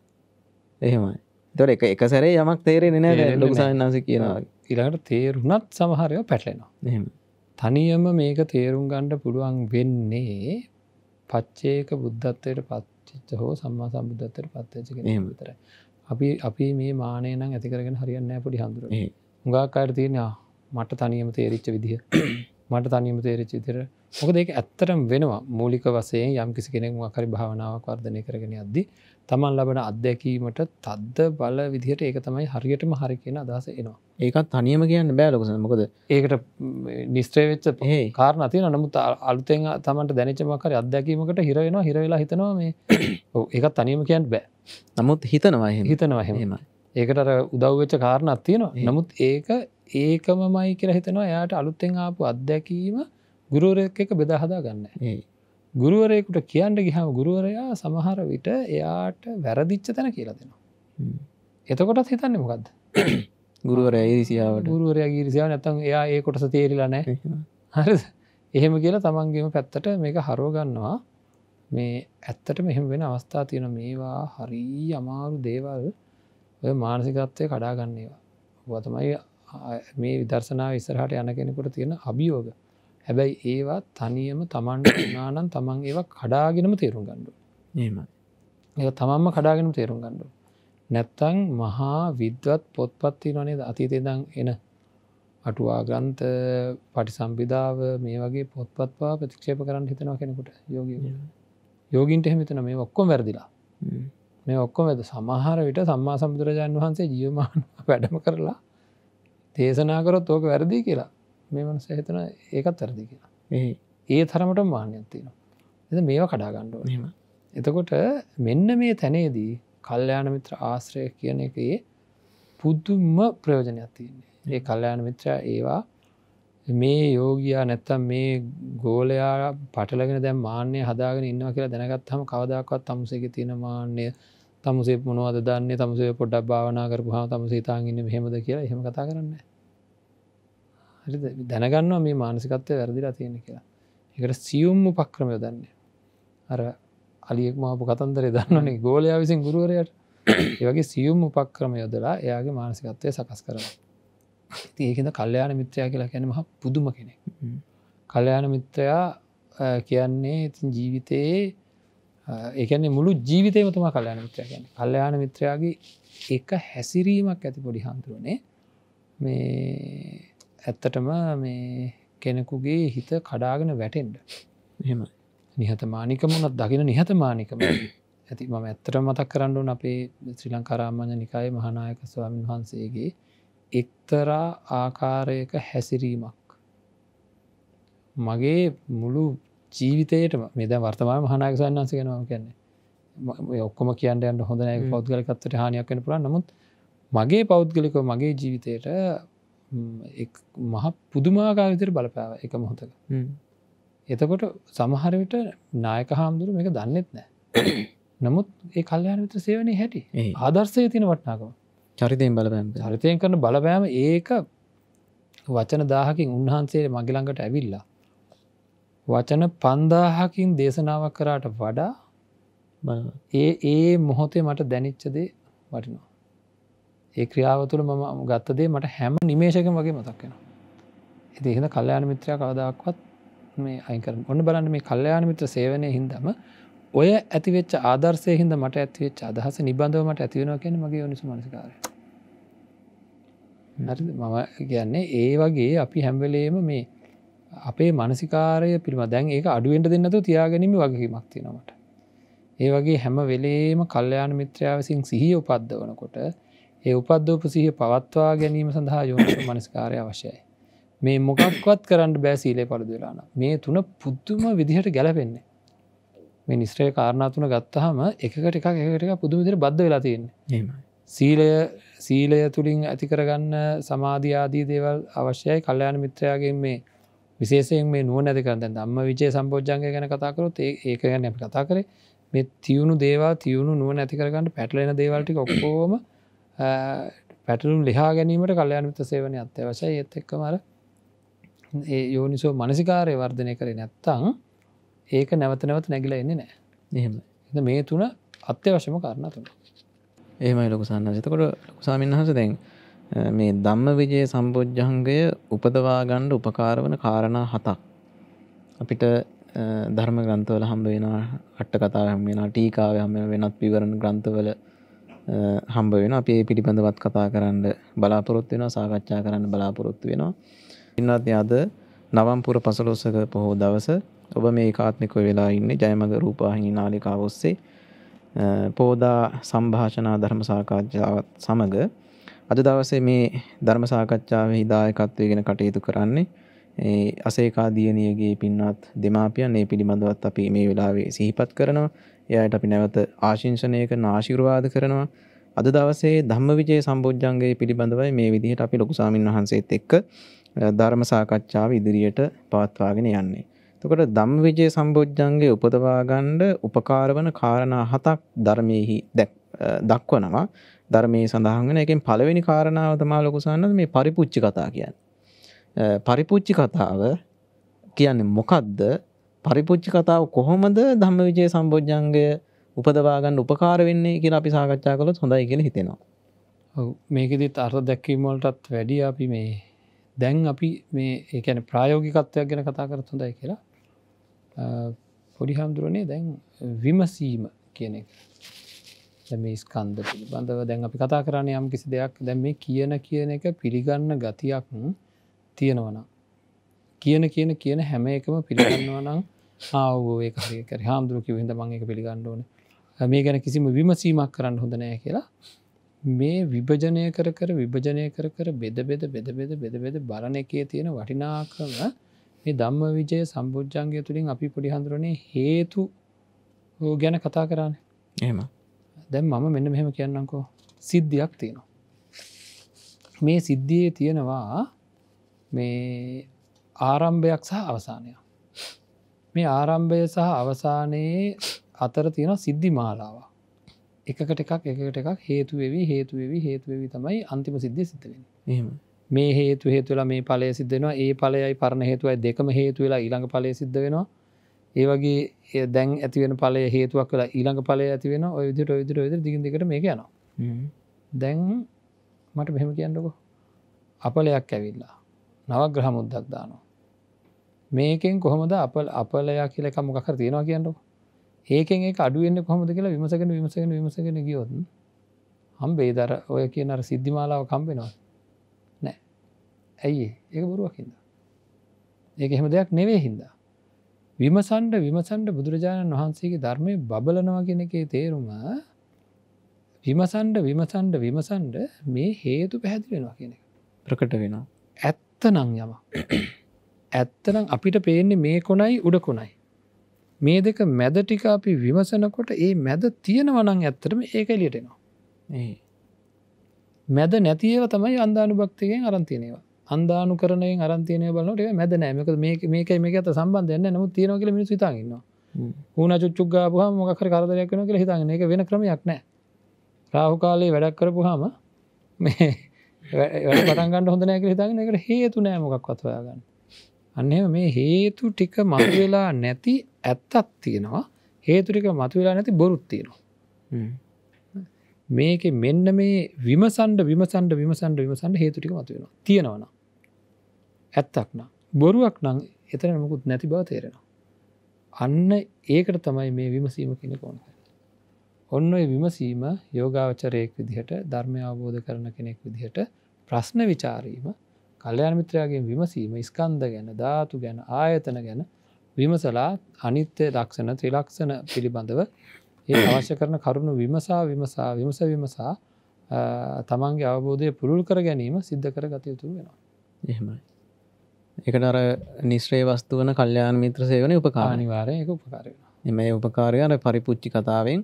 එහෙමයි තොර එක එක සැරේ යමක් තේරෙන නෑ ලොකසාන්ස කියනවා ඉලාට තේරුණත් සමහරයෝ පැටලෙනවා තනියම මේක තේරුම් ගණ්ඩ පුළුවන් වෙන්නේ පච්චේක බුද්ධත්වයට පච්චිච්ච හෝ සම්මා සම්බුද්ධත්තයට පත්තචක නමතර අපි අපි මේ මානය නම් ඇතිකරගෙන හරිියන්න පොඩි හඳුර උගක් අයට තියෙනවා මට තනියම තේරිච්ච විදිහ මට තනියම තේරිච්ච විදිර මොකද ඒක ඇත්තරම් වෙනවා මූලික වසයෙන් යම් කිසි කෙනෙක් මකරි භාවනාවක් වර්ධනය කරගෙන අද්දී තමන් ලබන අත්දැකීමට තද්ද බල විදිහට ඒක තමයි හරියටම හරි කියෙන අදහස එනවා ඒකත් තනියම කියන්න බෑලොකස මොකද ඒකට නිස්ත්‍රේවෙච්ච පහේ කාරණ තිය නමුත් අලුතෙන් තමට දැනචමකර අත්දැකීමකට හිරෙනවා හිරවෙලා හිතනවා මේ ඒකත් තනියම කියන්න බෑ නමුත් හිතනවා හිතනවා හෙමයි ඒකට උදව්වෙච්ච කාරණත් තියෙනවා නමුත් ඒක ඒකම මයි කියර හිතනවා එයාට අලුත්තෙන් ආපු අත්දැකීම ගුරුවරක් එක බෙදහදා ගන්න ඒ ගුරුවරයෙකුට කියන්න ගිහම ගුරුවරයා සමහර විට එයාට වැරදිච්ච තැන කියලා දෙනවා. එතකොටත් හිතන්න මොකක්ද ගුරුවර ඒරිසිාවට ගුරුවරයා ගීරිසිාව නැතන් එයා ඒ කොටස තේරිලා නෑ හරි එහෙම කියලා තමන්ගේම පැත්තට මේක හරෝගන්නවා මේ ඇත්තට මෙහෙම වෙන අවස්ථා තියෙන මේවා හරි අමාරු දේවල් ඔය මානසිකත්වය කඩාගන්නේවා. ඔබතමයි මේ විදර්ශනාව ඉස්සරහට යන කෙනෙකුට තියෙන අභියෝග හැබැයි ඒවා තනියම තමන්ට නානන් තමන් ඒවා කඩාගෙනම තේරුම් ගණ්ඩු ඒම ඒ තමන්ම කඩාගෙනම තේරුම් ගණ්ඩු නැත්තං මහා විද්වත් පොත්පත්ති නොනේ අතීතේදං එන අටුවා ග්‍රන්ථ පටි සම්බිධාව මේ වගේ පොත්පත්වා ප්‍රතික්ෂේප කරන්න හිතනවා කෙනෙකුට යෝග යෝගින්ට එහෙමිතන මේ ඔක්කොම වැරදිලා මේ ඔක්කොම ඇද සමහර විට සම්මා සම්බුදුරජාන් වහන්සේ ජියමාන වැඩම කරලා දේශනාකරොත් ඕක වැරදි කියලා මේ මනස හිතන ඒකත් වැරදි කියලා ඒ ඒ තරමට මාන්‍යයක්තිනවා එද මේවා කඩාගණ්ඩ නීම එතකොට මෙන්න මේ තැනේදී කල්්‍යයාන මිත්‍ර ආශ්‍රය කියන එක පුද්දුම ප්‍රයෝජනයක් තියන්නේ ඒ කල්්‍යයාන මිත්‍රා ඒවා මේ යෝගයා නැත්තම් මේ ගෝලයා පටලගෙන දැ මාන්‍ය හදාගෙන ඉන්නවා කියලා දැනගත් හම කවදක්වත් තමුසේක තියෙන මාන්‍යය තමුසේ මොනවද දන්නේ තමුසේ පොඩ්ඩක් භාවනා කරපු හම තම සේතාගන්න හෙමද කියලා හෙම කතා කරන්නේ හරි දැනගන්නවා මේ මානසිකත්වය වැරදිලා තියෙන කියලා එකට සියුම්ම පක්‍රමය දන්නේ අර අලියෙක් මහපු කතන්දරය දන්නනේ ගෝලයා විසින් ගුරුවරයට ඒවගේ සියුම් උපක්‍රම යොදලා එයාගේ මානසිකත්වය සකස් කරන ඒකද කල්්‍යයාන මිත්‍රයා කියලා ැන මහ පුදුම කෙනෙක් කල්්‍යයාන මිත්‍රයා කියන්නේ ඉතින් ජීවිතයේ ඒකන්නේ මුළු ජීවිතය තුම කල්්‍යයාන මිත්‍රයා කියන කල්්‍යයාන මිත්‍රයාගේ එක හැසිරීමක් ඇති පොඩි හන්තුරුවනේ මේ ඇත්තටම මේ කෙනෙකුගේ හිත කඩාගෙන වැටෙන්ඩ එම නිහතමානිකමුණත් දකින නිහතමානිකම ඇති මම ඇත්තට මතක් කරන්නුන් අපේ ශ්‍රී ලංකාරාමඥ නිකාය මහනායක ස්වාමන් වහන්සේගේ එක්තරා ආකාරයක හැසිරීමක් මගේ මුළු ජීවිතයට මෙද වර්තමා මහනායක සන්නන්ස කෙනම කියන්නේ ඔක්කොම කියන්නට හොඳ පෞද්ගලිකත්තට හානියක් වෙන පුළන් නමුත් මගේ පෞද්ගලිකව මගේ ජීවිතයට මහ පුදුමාකාරතර බලපෑව එක මොහොතක එතකොට සමහරවිට නායක හාමුදුරු මේක දන්නෙත් නෑ නමුත් ඒ කල්්‍යයානවිත සේවනය හැටි ආදර්ශය තින වටනාකම චරිතයෙන් බලපෑම චරිතයෙන් කරන බලපෑම ඒක වචන දාහකින් උන්වහන්සේ මගිලඟට ඇවිල්ලා වචන පන්දාහකින් දේශනාවක් කරාට වඩා ඒ ඒ මොහොතේ මට දැනිච්චදේ වටිනවා ඒ ක්‍රියාව තුළ මම ගත්තදේ මට හැම නිමේශකම වගේ මතක්කෙන ඇති එහෙන කල්්‍යයාන මිත්‍රයා කවදක්වත් මේ අයිකර ඔන්න බලන්න මේ කල්්‍යයාන මිත්‍ර සේවනය හින්දම ඔය ඇතිවෙච් ආදර්සය හිද මට ඇතිවෙච් අදහස නිබඳවමට ඇතිවෙනවා කියෙන මගේ නිසු මනසිකාර මම කියන්නේ ඒ වගේ අපි හැම්වලේම මේ අපේ මනසිකාරය පිළිම දැන් ඒ අඩුවෙන්ට දෙන්නතු තියාගැනීම වගේීමක් තිනවට ඒ වගේ හැම වෙලේම කල්්‍යයාන මිත්‍රයා විසින් සිහි උපද්ද වනකොට ඒ උපද්දෝප සිහ පවත්වා ගැනීම සඳහා යෝනික මනස්කාරය අවශ්‍යයි. මේ මොකක්වත් කරන්න බෑ සීලේ පරදුවෙලාන මේ තුන පුද්දුම විදිහට ගැලපෙන්නේ. මේ නිස්ත්‍රය කාරණාතුන ගත්තහම එකකට එකක් එකටක පුදුමිදිර බද්ධ වෙලා තියන්නේ සීලය සීලය තුළින් ඇතිකරගන්න සමාධයාදී දේවල් අවශ්‍යයි කල්්‍යයාන මිත්‍රයාගේ මේ විශේෂයෙන් මේ නුව නැතිකරන්න දම්ම විජය සම්පෝජ්ජන්ග ගැන කතාකරොත් ඒක ගැන කතා කරේ මේ තියුණු දේවා තියුණු නුව නැතිකරගන්න පැටලෙන දේවල්ටි ඔක්කෝම පැටලුම් ලිහා ගැනීමට කල්යනමිත සේවනය අත්‍යවශය ඒත් එක්කමර ඒ යෝනිසෝ මනසිකාරය වර්ධනය කරේ නැත්තං ඒක නැවත නැවත නැගිල එන්නේ නෑ නහෙම මේ තුන අත්‍යවශම කරණ තුළ ඒමයි ලොකුසන්න සිතකොට ලොකුසාමින් හස දැන් මේ දම්ම විජයේ සම්බෝජ්ජංගය උපදවාගණ්ඩ උපකාරවන කාරණා හතක් අපිට ධර්ම ග්‍රන්ථවල හම්බ වෙනවා අට්ට කතා හම්බෙන ටීකාව හම වෙනත් පිවරණ ග්‍රන්ථවල හම්බ වෙන අපේ පිළිබඳවත් කතා කරන්න බලාපොරොත් වෙන සාකච්ඡා කරන්න බලාපොරොත්තු වෙනවා ඉන්නත් අද නවම්පුර පසලොස්සක පොහෝ දවස ඔබ මේ කාත්මික වෙලා ඉන්න ජයමඟ රූපාහිනි නාලිකාව ඔස්සේ පෝදා සම්භාෂනා ධර්ම සාකච්ඡාවත් සමඟ අද දවසේ මේ ධර්ම සාකච්ඡාවේ හිදායකත්වයගෙන කටයුතු කරන්නේ ඒ අසේකා දියණියගේ පින්වත් දෙමාපියන් මේ පිළිබඳවත් අපි මේ වෙලාවේ සිහිපත් කරනවා එයායට අපි නැවත ආශංසනය කරන ආශිර්වාද කරනවා අද දවසේ ධම්ම විජය සම්බෝජ්ජන්ගේ පිළිබඳවයි මේ විදිහට අපි ලොකුසාමීන් වහන්සේත් එක්ක ධර්ම සාකච්ඡාව ඉදිරියට පවත්වාගෙන යන්නේ. තකොට ධම් විජය සම්බෝජ්ජන්ගේ උපදවාගණ්ඩ උපකාරවන කාරණා හතක් ධර්මයහි දක්වනවා ධර්මයේ සඳහන් වෙන එකෙන් පළවෙනි කාරණාව තමා ලොකුසන්න මේ පරිපුච්චි කතා කියන්න. පරිපුච්චි කතාව කියන්නේ මොකක්ද පරිපුච්චි කතාව කොහොමද ධම්ම විජය සම්බෝජ්ජන්ගය උපදවාගන්න උපකාර වෙන්නේ කියලා අපි සාකච්ඡා කළොත් හොඳයි කියල හිතෙනවා මේකෙදිත් අර්ථ දැක්කීමවලටත් වැඩි අපි මේ දැන් අපි මේ ඒකැන ප්‍රායෝගිකත්වයක් ගැන කතා කරත් හොඳයි කියලා පොඩි හාමුදුරුවනේ දැන් විමසීම කියන එක මේ ස්කන්ද පිළිබඳව දැන් අපි කතා කරන්නේ යම් කිසි දෙයක් දැම් මේ කියන කියන එක පිළිගන්න ගතියක් තියෙනවනම් කියන කියන කියන හැම එකම පිළිගන්නවනම් ආවෝය කරයකර හාමුදුරුවකි හිද මං එක පිළිගන්න ඕන මේ ගැන කිසිම විමසීමක් කරන්න හොඳ නෑ කියලා මේ විභජනය කර කර විභජනය කර කර බෙද බෙද බෙද බෙද බෙද බෙද බරණ එකේ තියෙන වටිනාකම මේ දම්ම විජය සම්බෝජ්ජන්ගේ තුළින් අපි පොඩිහන්දුරනේ හේතු ගැන කතා කරන්න එම දැම් මම මෙන්න මෙහෙම කියන්නකෝ සිද්ධියක් තියෙනවා මේ සිද්ධියේ තියෙනවා මේ ආරම්භයක් සහ අවසානයක් මේ ආරම්භය සහ අවසානයේ අතර තියෙන සිද්ධි මාලාව එකකට එකක් එකට එකක් හේතුවෙවි හේතුවෙවි හේතුවෙවි තමයි අන්තිම සිද්ධිය සිතවෙන මේ හේතු හේතුවලා මේ පලය සිද්ධෙනවා ඒ පලයයි පරණ හේතුවයි දෙකම හේතුවෙලා ඊළඟ පලය සිද්ධ වෙනවා ඒ වගේ දැන් ඇතිවෙන පලය හේතුවක් කලා ඊළඟ පලය ඇතිවෙන ඔය විදිට විදිර විදිර දිගිදිකට මේ යනවා දැන් මට මෙහෙම කියන්නකෝ අපලයක් ඇවිල්ලා නවග්‍රහමුද්දක් දානවා මේකෙන් කොහොමද අප අපලයා කියලක මොකර තියෙනවා කියන්නක ඒකෙන් ඒ අඩුවෙන්න්න කොහොමද කියලා විමසගෙන විමසගෙන විමසගෙන ගියොත් හම්බේ දර ඔය කියන අර සිද්ධිමාලාව කම්පෙනවා නෑ ඇයි ඒක බොරුවකින්ද ඒක එහෙම දෙයක් නෙවේ හින්දා විමසන්ඩ විමසන්ඩ බුදුරජාණන් වහන්සේගේ ධර්මය බබලනවා කියන එකේ තේරුම විමසන්ඩ විමසන්ඩ විමසන්ඩ මේ හේතු පැහැදිලෙනවා කියන එක ප්‍රකට වෙනවා ඇත්ත නං යමක් ඇත්තනම් අපිට පේන්නේ මේ කොනයි උඩකුණයි. මේ දෙක මැද ටික අපි විමසනකොට ඒ මැද තියෙනවනං ඇත්තරම ඒක එලියටෙනවා. මැද නැතිව තමයි අන්දානු භක්තිකයෙන් අරන්තියනවා. අන්දානු කරනයෙන් අරන්තියනය බලනට මැද නෑමක මේක මේක ඇත සම්බන්ධයන්න නමු තියනකල මිනි සිතාගන්නවා. හුණ චුච්චුක් ගාපුහ මොකර කරදරයක් වෙන කළ හිතන්න එක වෙන ක්‍රමයක් නෑ. රාහු කාලයේ වැඩක් කරපුහම මේ පටන්ගන්න හොඳනෑක හිතාගෙන එකට හේතු නෑමොකක් වත්වයාගන්න. අන්න මේ හේතු ටික මතුවෙලා නැති ඇත්තත් තියෙනවා හේතු ටික මතුවෙලා නැති බොරුත් තියෙනවා මේක මෙන්න මේ විමසන්ඩ විමසන්ඩ විමසන්ඩ විමසන්ඩ හේතුටික මතුවෙනවා තියෙනවන ඇත්තක් නම් බොරුවක් නං එතන නමකුත් නැති බව තේරෙනවා අන්න ඒකට තමයි මේ විමසීම කෙන කොන ඔන්න ඔය විමසීම යෝගාවචරයෙක් විදිහට ධර්මය අවබෝධ කරන කෙනෙක් විදිහට ප්‍රශ්න විචාරීම කල්්‍යයාන මිත්‍රයාගේ විමසීම ස්කන්ද ගැන ධාතු ගැන ආයතන ගැන විමසලා අනිත්‍ය දක්ෂණ ත්‍රිලක්ෂණ පිළිබඳව ඒ අවශ්‍ය කරන කරුණු විමසා විමසා විමස විමසා තමන්ගේ අවබෝධය පුළුල් කර ගැනීම සිද්ධ කර ගතයුතු වෙනවා. එහෙමයි. එකට අර නිශ්‍රේ වස්තු වන කල්්‍යයාන මිත්‍ර සේවන උපකාරනිවාරය එක උපකාරය එම උපකාරය අර පරිපුච්චි කතාවෙන්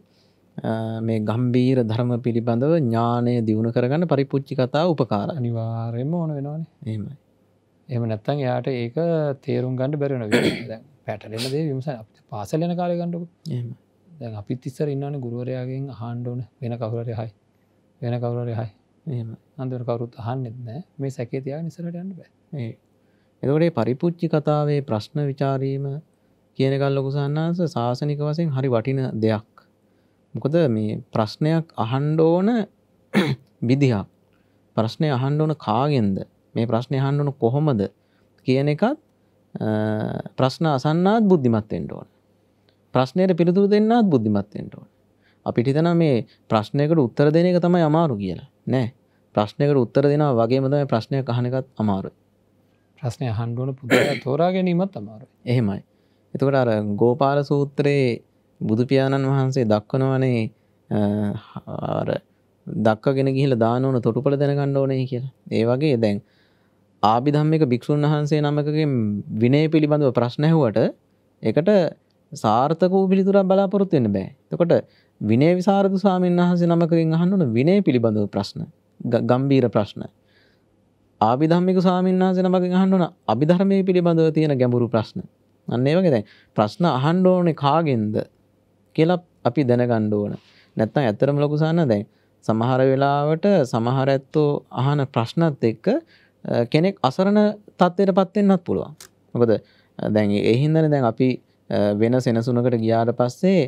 මේ ගම්බීර ධර්ම පිළිබඳව ඥානය දියුණු කරගන්න පරිපුච්චි කතා උපකාර අනිවාර්යම ඕන වෙනවාන ඒමයි එම නැත්තන් යාට ඒක තේරුම් ගණඩ බැරෙන පැටලෙන දේ විමස පාසලෙන කාලය ගණ්ඩු ඒම අපිත් ඉස්සර ඉන්නන ගුරුවරයාගෙන් හාණ්ඩෝන වෙන කවුරට හයි වෙන කවුරට හයි ඒම අන්දර කවරුත් අහන්න එත්නෑ මේ සැකේ තියා නිසරට යන්න බෑ ඒ එතකොටේ පරිපුච්චි කතාවේ ප්‍රශ්න විචාරීම කියනකල් ලොකුසන්නාස ශාසනික වසයෙන් හරි වටින දෙයක් මොකද මේ ප්‍රශ්නයක් අහන්ඩ ඕන විදිහා ප්‍රශ්නය අහන්ඩ ඕන කාගෙන්ද මේ ප්‍රශ්නය අහන්ඩ ඕන කොහොමද කියන එකත් ප්‍රශ්න අසන්නත් බුද්ධිමත්තෙන්ට ඕන ප්‍රශ්නයට පිළිතුර දෙන්නත් බුද්ධිමත්තෙන්ට ඕන අපිට හිතන මේ ප්‍රශ්නයකට උත්තර දෙන එක තමයි අමාරු කියලා නෑ ප්‍රශ්නයකට උත්තර දෙනා වගේම තමයි ප්‍රශ්නය අහනකත් අමාරු ප්‍රශ්නය අහන්ඩුවන පුද තෝරා ගැනීමත් අමාරු එහෙමයි එතකට අර ගෝපාල සූත්‍රයේ බුදුපියාණන් වහන්සේ දක්වනවනේ අර දක්කගෙන ගිහිල දානවන තොටුපළ දැනගන්න ඕනේ කියලා. ඒ වගේ දැන් ආබිධම්මික භික්‍ෂූන් වහන්සේ නමකගේ විනය පිළිබඳව ප්‍රශ්නැහුවට එකට සාර්ථක වූ පිළිතුරක් බලාපොරොත්තු වෙන්න බෑ. එතකොට විනය විසරද ස්වාමීන් වහන්සේ නමකගෙන් අහන්න ඕන විනය පිළිබඳව ප්‍රශ්න, ගම්බීර ප්‍රශ්න. ආබිධම්මික ස්වාමීන් වහන්සේ නමකගෙන් අහන්න ඕන අභිධර්මයේ පිළිබඳව තියෙන ගැඹුරු ප්‍රශ්න. අන්න ඒ වගේ දැන් ප්‍රශ්න අහන්න ඕනේ කාගෙන්ද? කියලා අපි දැනගණ්ඩ ඕන නැත්තම් ඇතරම ලොකුසාන්න දැන් සමහර වෙලාවට සමහර ඇත්තෝ අහන ප්‍රශ්නත් එක්ක කෙනෙක් අසරණ තත්වයට පත්වෙන්නත් පුළුවන් මොකද දැන් එහින්දන දැන් අපි වෙන සෙනසුනකට ගියාට පස්සේ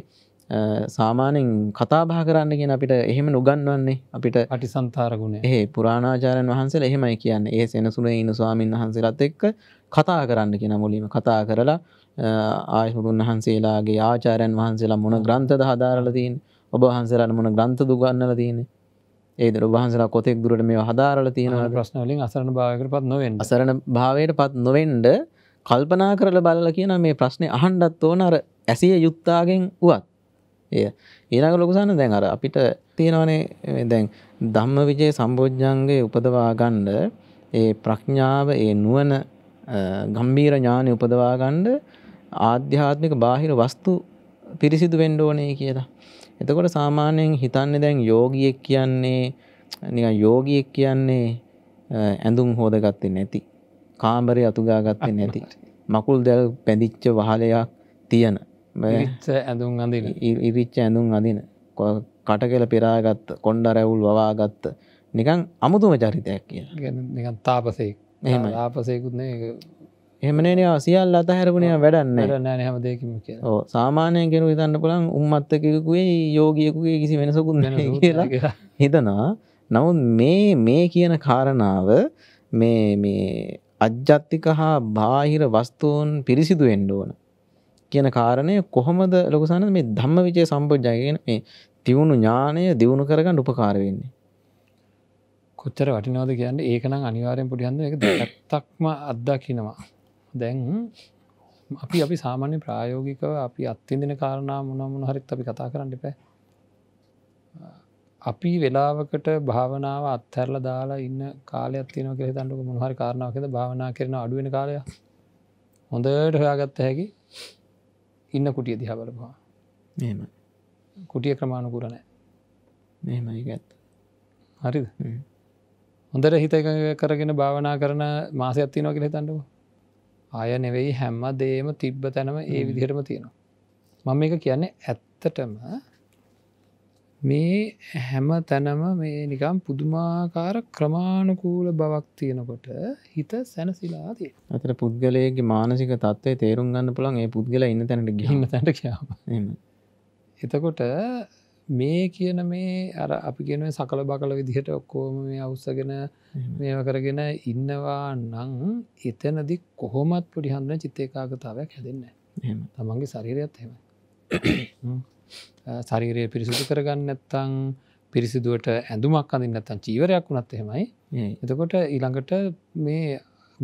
සාමානෙන් කතාබා කරන්න කියෙන අපිට එහෙම නුගන්වන්නේ අපිට අටි සන්තාරගුණ ඒ පුරාණාචාරයන් වහන්සේ එහෙමයි කියන්න ඒ සෙනසුන ඉනු ස්වාමීන් වහන්සේලත් එක්ක කතා කරන්න කියෙන මුලීම කතා කරලා ආශ්මතුන් වහන්සේලාගේ ආචාරයන් වහන්සේලා මොන ග්‍රන්ථද හදාරලා තියෙන්නේ? ඔබ වහන්සේලාට මොන ග්‍රන්ථද උගන්වලා තියෙන්නේ? ඒද ඔබ වහන්සේලා කොතෙක් දුරට මේවා හදාරලා තියෙනවා? ප්‍රශ්න වලින් අසරණ භාවයකටපත් නොවෙන්න. අසරණ භාවයටපත් නොවෙන්න කල්පනා කරලා බලලා කියන මේ ප්‍රශ්නේ අහන්නත් ඕන අර ඇසිය යුත්තාගෙන් උවත්. එය. ඊළඟ ලොකුසන්න දැන් අර අපිට තියෙනවනේ දැන් ධම්ම විජය සම්බෝජ්ජන්ගේ උපදවාගණ්ඩ ඒ ප්‍රඥාව ඒ නුවන ගම්බීර ඥානය උපදවාගණ්ඩ ආධ්‍යාත්මික බාහිර වස්තු පිරිසිදු වෙන්න ඕනේ කියලා. එතකොට සාමාන්‍යයෙන් හිතන්නේ දැන් යෝගියෙක් කියන්නේ නිකන් යෝගියෙක් කියන්නේ ඇඳුම් හොදගත්තේ නැති, කාමරේ අතුගාගත්තේ නැති, මකුල් දැල් පැඳිච්ච වහලයක් තියෙන. ඉරිච්ච ඇඳුම් අඳින. ඉරිච්ච ඇඳුම් අඳින. කට කියලා පෙරාගත්ත, කොණ්ඩ රැවුල් වවාගත්ත. නිකන් අමුතුම චරිතයක් කියලා. නිකන් තාපසෙක්. එහෙම තාපසෙකුත් නේ එමනේ සියල් අතහැරපුණය වැඩන්න න හමදයකම සාමානය කෙනු හිතන්න පුළන් උම්මත්තකකුේ යෝගියකුගේ කිසි වෙනසකුන් කියලා හිතනා නමුත් මේ මේ කියන කාරණාව මේ මේ අජ්ජත්තික හා බාහිර වස්තුූන් පිරිසිදු එන්ඩ ඕන කියන කාරණය කොහොමද ලොකසාන මේ ධම්ම විජය සම්පෝජ්ජයගෙන මේ තිවුණු ඥානය දියුණු කරගන්න උපකාරවෙන්නේ කොච්චර වටිනවද කියන්න ඒකනම් අනිවාරයෙන් පුටිහන්ද එක දෙත්තක්ම අත්දකිනවා දැන් අපි අපි සාමාන්‍ය ප්‍රායෝගිකව අපි අත්තිදින කාරණා මොනමුණ හරිත් අපි කතා කරන්න පැ අපි වෙලාවකට භාවනාව අත්හැරල දාලා ඉන්න කාලය අත්තින කෙතන්නක මොහරි කාරණාවකද භාවනා කරන අඩුවෙන කාලය හොඳට හොයාගත්ත හැකි ඉන්න කුටිය දිහබලපවා මෙම කුටිය ක්‍රමාණුකුරනෑ මෙමයි ගත්ත හරිද හොඳට හිත කරගෙන භාවනා කරන මාසය අත්තිනෝ කෙ තන්නකවා ආය නෙවෙයි හැම්ම දේම තිබ්බ තැනම ඒ විදිහටම තියෙනවා. මම එක කියන්නේ ඇත්තටම මේ හැම තැනම මේ නිකම් පුදුමාකාර ක්‍රමාණුකූල බවක් තියෙනකොට හිත සැනසිලා තිය අතර පුද්ගලයගේ මානසික තත්වේ තේරුම් ගන්න පුළන් ඒ පුද්ගල ඉන්න තැනට ගීම තැට කියාව එතකොට මේ කියන මේ අර අපි ගෙන සකල බකල විදිහට ඔක්කෝම මේ අවස්සගෙන මේව කරගෙන ඉන්නවා නං එතනදි කොහොමත් පුඩිහන්දන චිත්තේකාගතාවයක් හැදන්න තමන්ගේ ශරීරයත් හෙම ශරීරය පිරිසිදු කරගන්න ඇත්තං පිරිසිදුවට ඇඳුමක් අඳන්න ඇත්තන් චීවරයක් වුණත් එහෙමයි එතකොට ඊළඟට මේ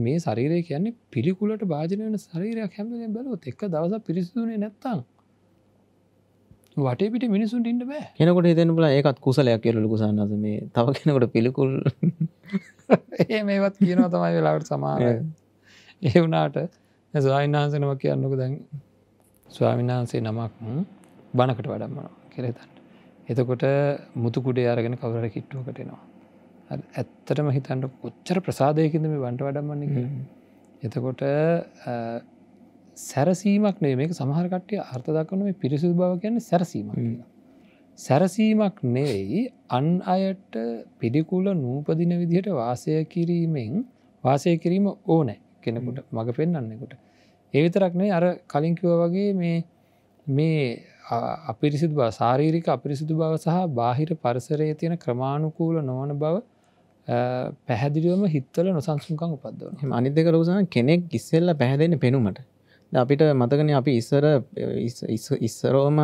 මේ ශරීරය කියන්නේ පිළිකුලට භාජනය වන ශරීරයක් හැම බලොත් එක දවස පිරිසිදුනේ නැත්තං වටේපිට මිනිසුන් ඉන්න බෑ කෙනකොට හිතන බල ඒකත් කුසලයක් කියලලු කුසන්නස මේ තව කෙනකොට පිළිකුල් ඒ මේවත් කියනවා තමයි වෙලාවට සමාර ඒ වුණාට ස්වාවින්හන්සනම කියන්නක දැන් ස්වාමින්හන්සේ නමක් බණකට වඩම්මන කෙරෙතන්න එතකොට මුතුකුඩේ අරගෙන කවර කිට්ටුවකටෙනවා ඇත්තටම හිතන්ට කොච්චර ප්‍රසාදයකින්ද මේ වන්ට වඩම්මන්නේ එතකොට සැරසීමක් නේ මේක සමහරකටය අර්ථ දක්වන මේ පිරිසුදු බව කියන්නේ සැරසීම සැරසීමක් නෙවෙයි අන් අයට පිඩිකුල නූපදින විදිහට වාසය කිරීමෙන් වාසය කිරීම ඕනෑ කෙනෙකුට මඟ පෙන්න්නන්නෙකුට ඒවිතරක්නේ අර කලින්කිව වගේ මේ මේ අපිරිසිදු බව සාරීරික අපිරිසිදු බව සහ බාහිර පරිසරයේ තියෙන ක්‍රමාණුකූල නොවන බව පැහැදිලිවම හිත්වල නොසංසුකං උපදව අනිදක ලෝසන කෙනෙක් ඉස්සෙල්ල පැහැදෙන පෙනුමට අපිට මතකන අපි ඉස්සර ඉස්සරෝම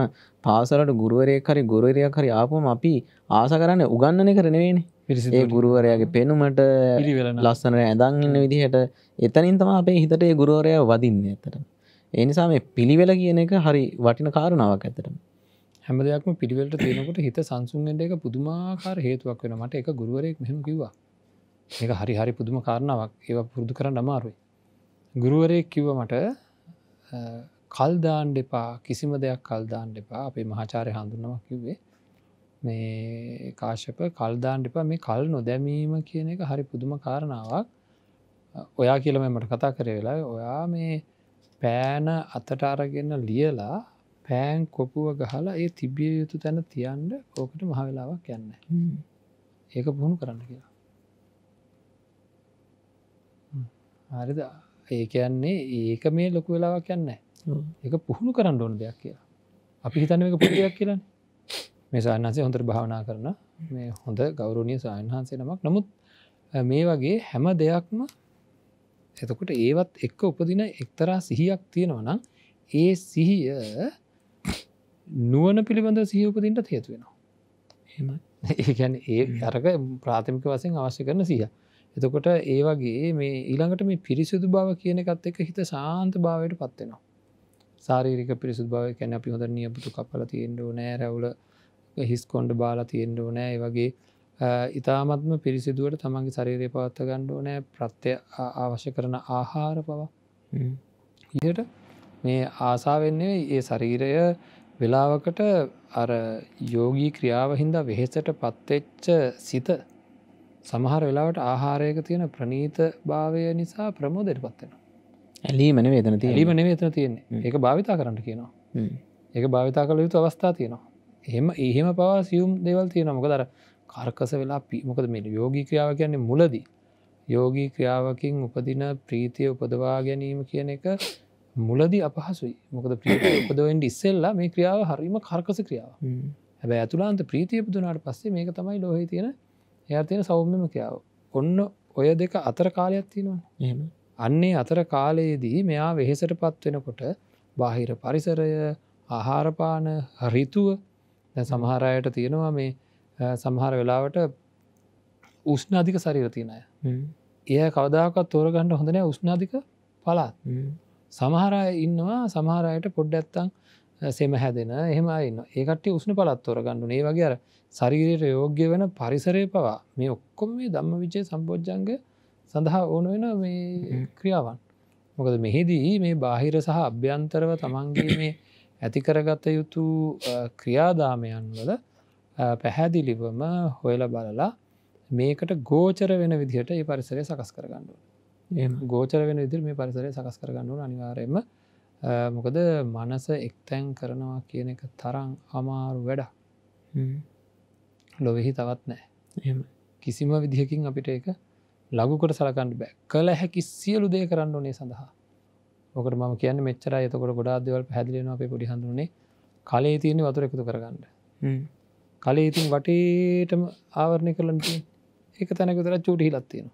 පාසලට ගුරුවරයක් හරි ගුරුවරයක් හරි ආපුම අපි ආස කරන්න උගන්නන කරනවෙන පිරිසිේ ගුරුවරයාගේ පෙනුමට ලස්සනට ඇදන් ඉන්න විදිහට එතනින් තම අපේ හිතට ගුරුවරය වදින්න ඇතට. එනිසා මේ පිළිවෙල කියන එක හරි වටින කාරුණාවක් ඇතට. හැම දෙයක්ම පිළිවෙලට තියෙනකට හිත සංසුන්ෙන්ට එක පුදුමාකාර හේතුවක් වෙන මට එක ගුරුවරයෙක් මෙහම කිවවා ඒක හරි හරි පුදුම කාරණාවක් ඒව පුරුදු කරන්න අමාරුයි. ගුරුවරයෙක් කිව්ව මට කල්දාන් දෙපා කිසිම දෙයක් කල්දාන් දෙපා අපේ මහාචාරය හඳුනම කිව්වේ මේ කාශප කල්දාන් දෙපා මේ කල් නොදැමීම කියන එක හරි පුදුම කාරණාවක් ඔයා කියලම මට කතා කරේ වෙලා ඔයා මේ පෑන අතට අරගන්න ලියලා පෑන් කොපුුව ගහලා ඒ තිබිය යුතු තැන තියන්ඩ ඕකට මහවෙලාවක් යන්න ඒක පුහුණු කරන්න කියලා හරිදා ඒ කියන්නේ ඒක මේ ලොකු වෙලාවක් යන්න එක පුහුණු කරන්න ඕන දෙයක් කියලා අපි හිතන එක පුදයක් කියලන මේ සාහන්සේ හොඳට භාවනා කරන මේ හොඳ ගෞරුණිය සාහන්හන්සේ නමක් නමුත් මේ වගේ හැම දෙයක්ම එතකොට ඒවත් එක්ක උපදින එක්තරා සිහියක් තියෙනවනම් ඒ සිහිය නුවන පිළිබඳ සිහිපදින්ට හේතුවෙනවා ඒමයි ඒැන ඒ අරක ප්‍රාථමික වසයෙන් අවශ්‍ය කරන සිය එතකොට ඒ වගේ මේ ඊළඟට මේ පිරිසිුදු බව කියන එකත් එක හිත සාන්ත භාවයට පත්වෙනවා සාරීරික පිරිසුදු භාව කැන අපි හොඳ නියපුතු කපල තියෙන්ඩෝ නෑ රැවුල හිස්කොන්ඩ බාලා තියෙන්ඩෝ නෑ වගේ ඉතාමත්ම පිරිසිදුවට තමන්ගේ ශරීරය පවත්ත ගණ්ඩෝ නෑ ප්‍රත්්‍ය අවශ්‍ය කරන ආහාර පවා ඉට මේ ආසාවෙන්නේ ඒ ශරීරය වෙලාවකට අර යෝගී ක්‍රියාව හින්දා වෙහෙසට පත්වෙච්ච සිත සමහර වෙලාවට ආහාරයක තියෙන ප්‍රනීත භාවය නිසා ප්‍රමෝදයට පත්වෙන ඇලීමන වේදන ඇලීම නවේතන තියන්නේ ඒක භාවිතා කරන්න කියනවා ඒක භාවිතා කළ යුතු අවස්ථා තියෙනවා එහෙම එහෙම පවා සියුම් දෙවල් තියෙන මොක දර කර්කස වෙලා පිමොකද මේ යෝගී ක්‍රියාව කියන්නේ මුලදී යෝගී ක්‍රියාවකින් උපදින ප්‍රීතිය උපදවා ගැනීම කියන එක මුලදි අපහසුයි මොකද ප්‍රීතිය උපදවෙන්ට ඉස්සෙල්ලා මේ ක්‍රියාව හරිම කර්කස ක්‍රියාව හැබැ ඇතුලාන්ත ප්‍රීතිය පුදුනාට පස්සේ මේක තමයි ලොහහි තියෙන එයා තියෙන සෞම්‍යම කියාව ඔන්න ඔය දෙක අතර කාලයක් තියෙනවා එහම අන්නේ අතර කාලයේදී මෙයා වෙහෙසට පත්වෙනකොට බාහිර පරිසරය ආහාරපාන හරිතුව සමහරයට තියෙනවා මේ සමහර වෙලාවට උස්්නාධික සරීර තියනය එය කවදාකත් තෝරගන්න හොඳනෑ උස්්නාධික පලාත් සමහරය ඉන්නවා සමහරයට පොඩ්ඩ ඇත්තං සෙම හැදෙන එහම න්න ඒකට උස්න පලත්තොර ගන්නු ඒ වගේ අර සරීරයට යෝග්‍ය වෙන පරිසරය පවා මේ ඔක්කොම මේ දම්ම විචේ සම්පෝජ්ජන්ග සඳහා ඕන වෙන මේ ක්‍රියාවන් මොකද මෙහිදී මේ බාහිර සහ අභ්‍යන්තරව තමන්ගේ මේ ඇතිකරගත යුතු ක්‍රියාදාමයන් වල පැහැදිලිවම හොයල බලලා මේකට ගෝචර වෙන විදිහට ඒ පරිසරය සකස් කරගන්නුව ගෝචර වෙන විදිර මේ පරිසරය සකස් කරගන්නුව අනිවාරයම මොකද මනස එක්තැන් කරනවා කියන එක තරං අමාරු වැඩක් ලොවෙහි තවත් නෑ එම කිසිම විදිහකින් අපිට එක ලගුකොට සලකන්න බෑ කළ හැකි සියලු දේ කරන්න ඕනේ සඳහා ඔකට ම කියන මෙච්චර එතකොට ගොඩාදවල් පැදිලෙන අපේ පොඩි හඳුනේ කලේ තියෙන වතුර එකතු කරගන්න කලේ ඉතින් වටේටම ආවරණය කරලට එක තැනකුතර චූටි හිලත්තියෙන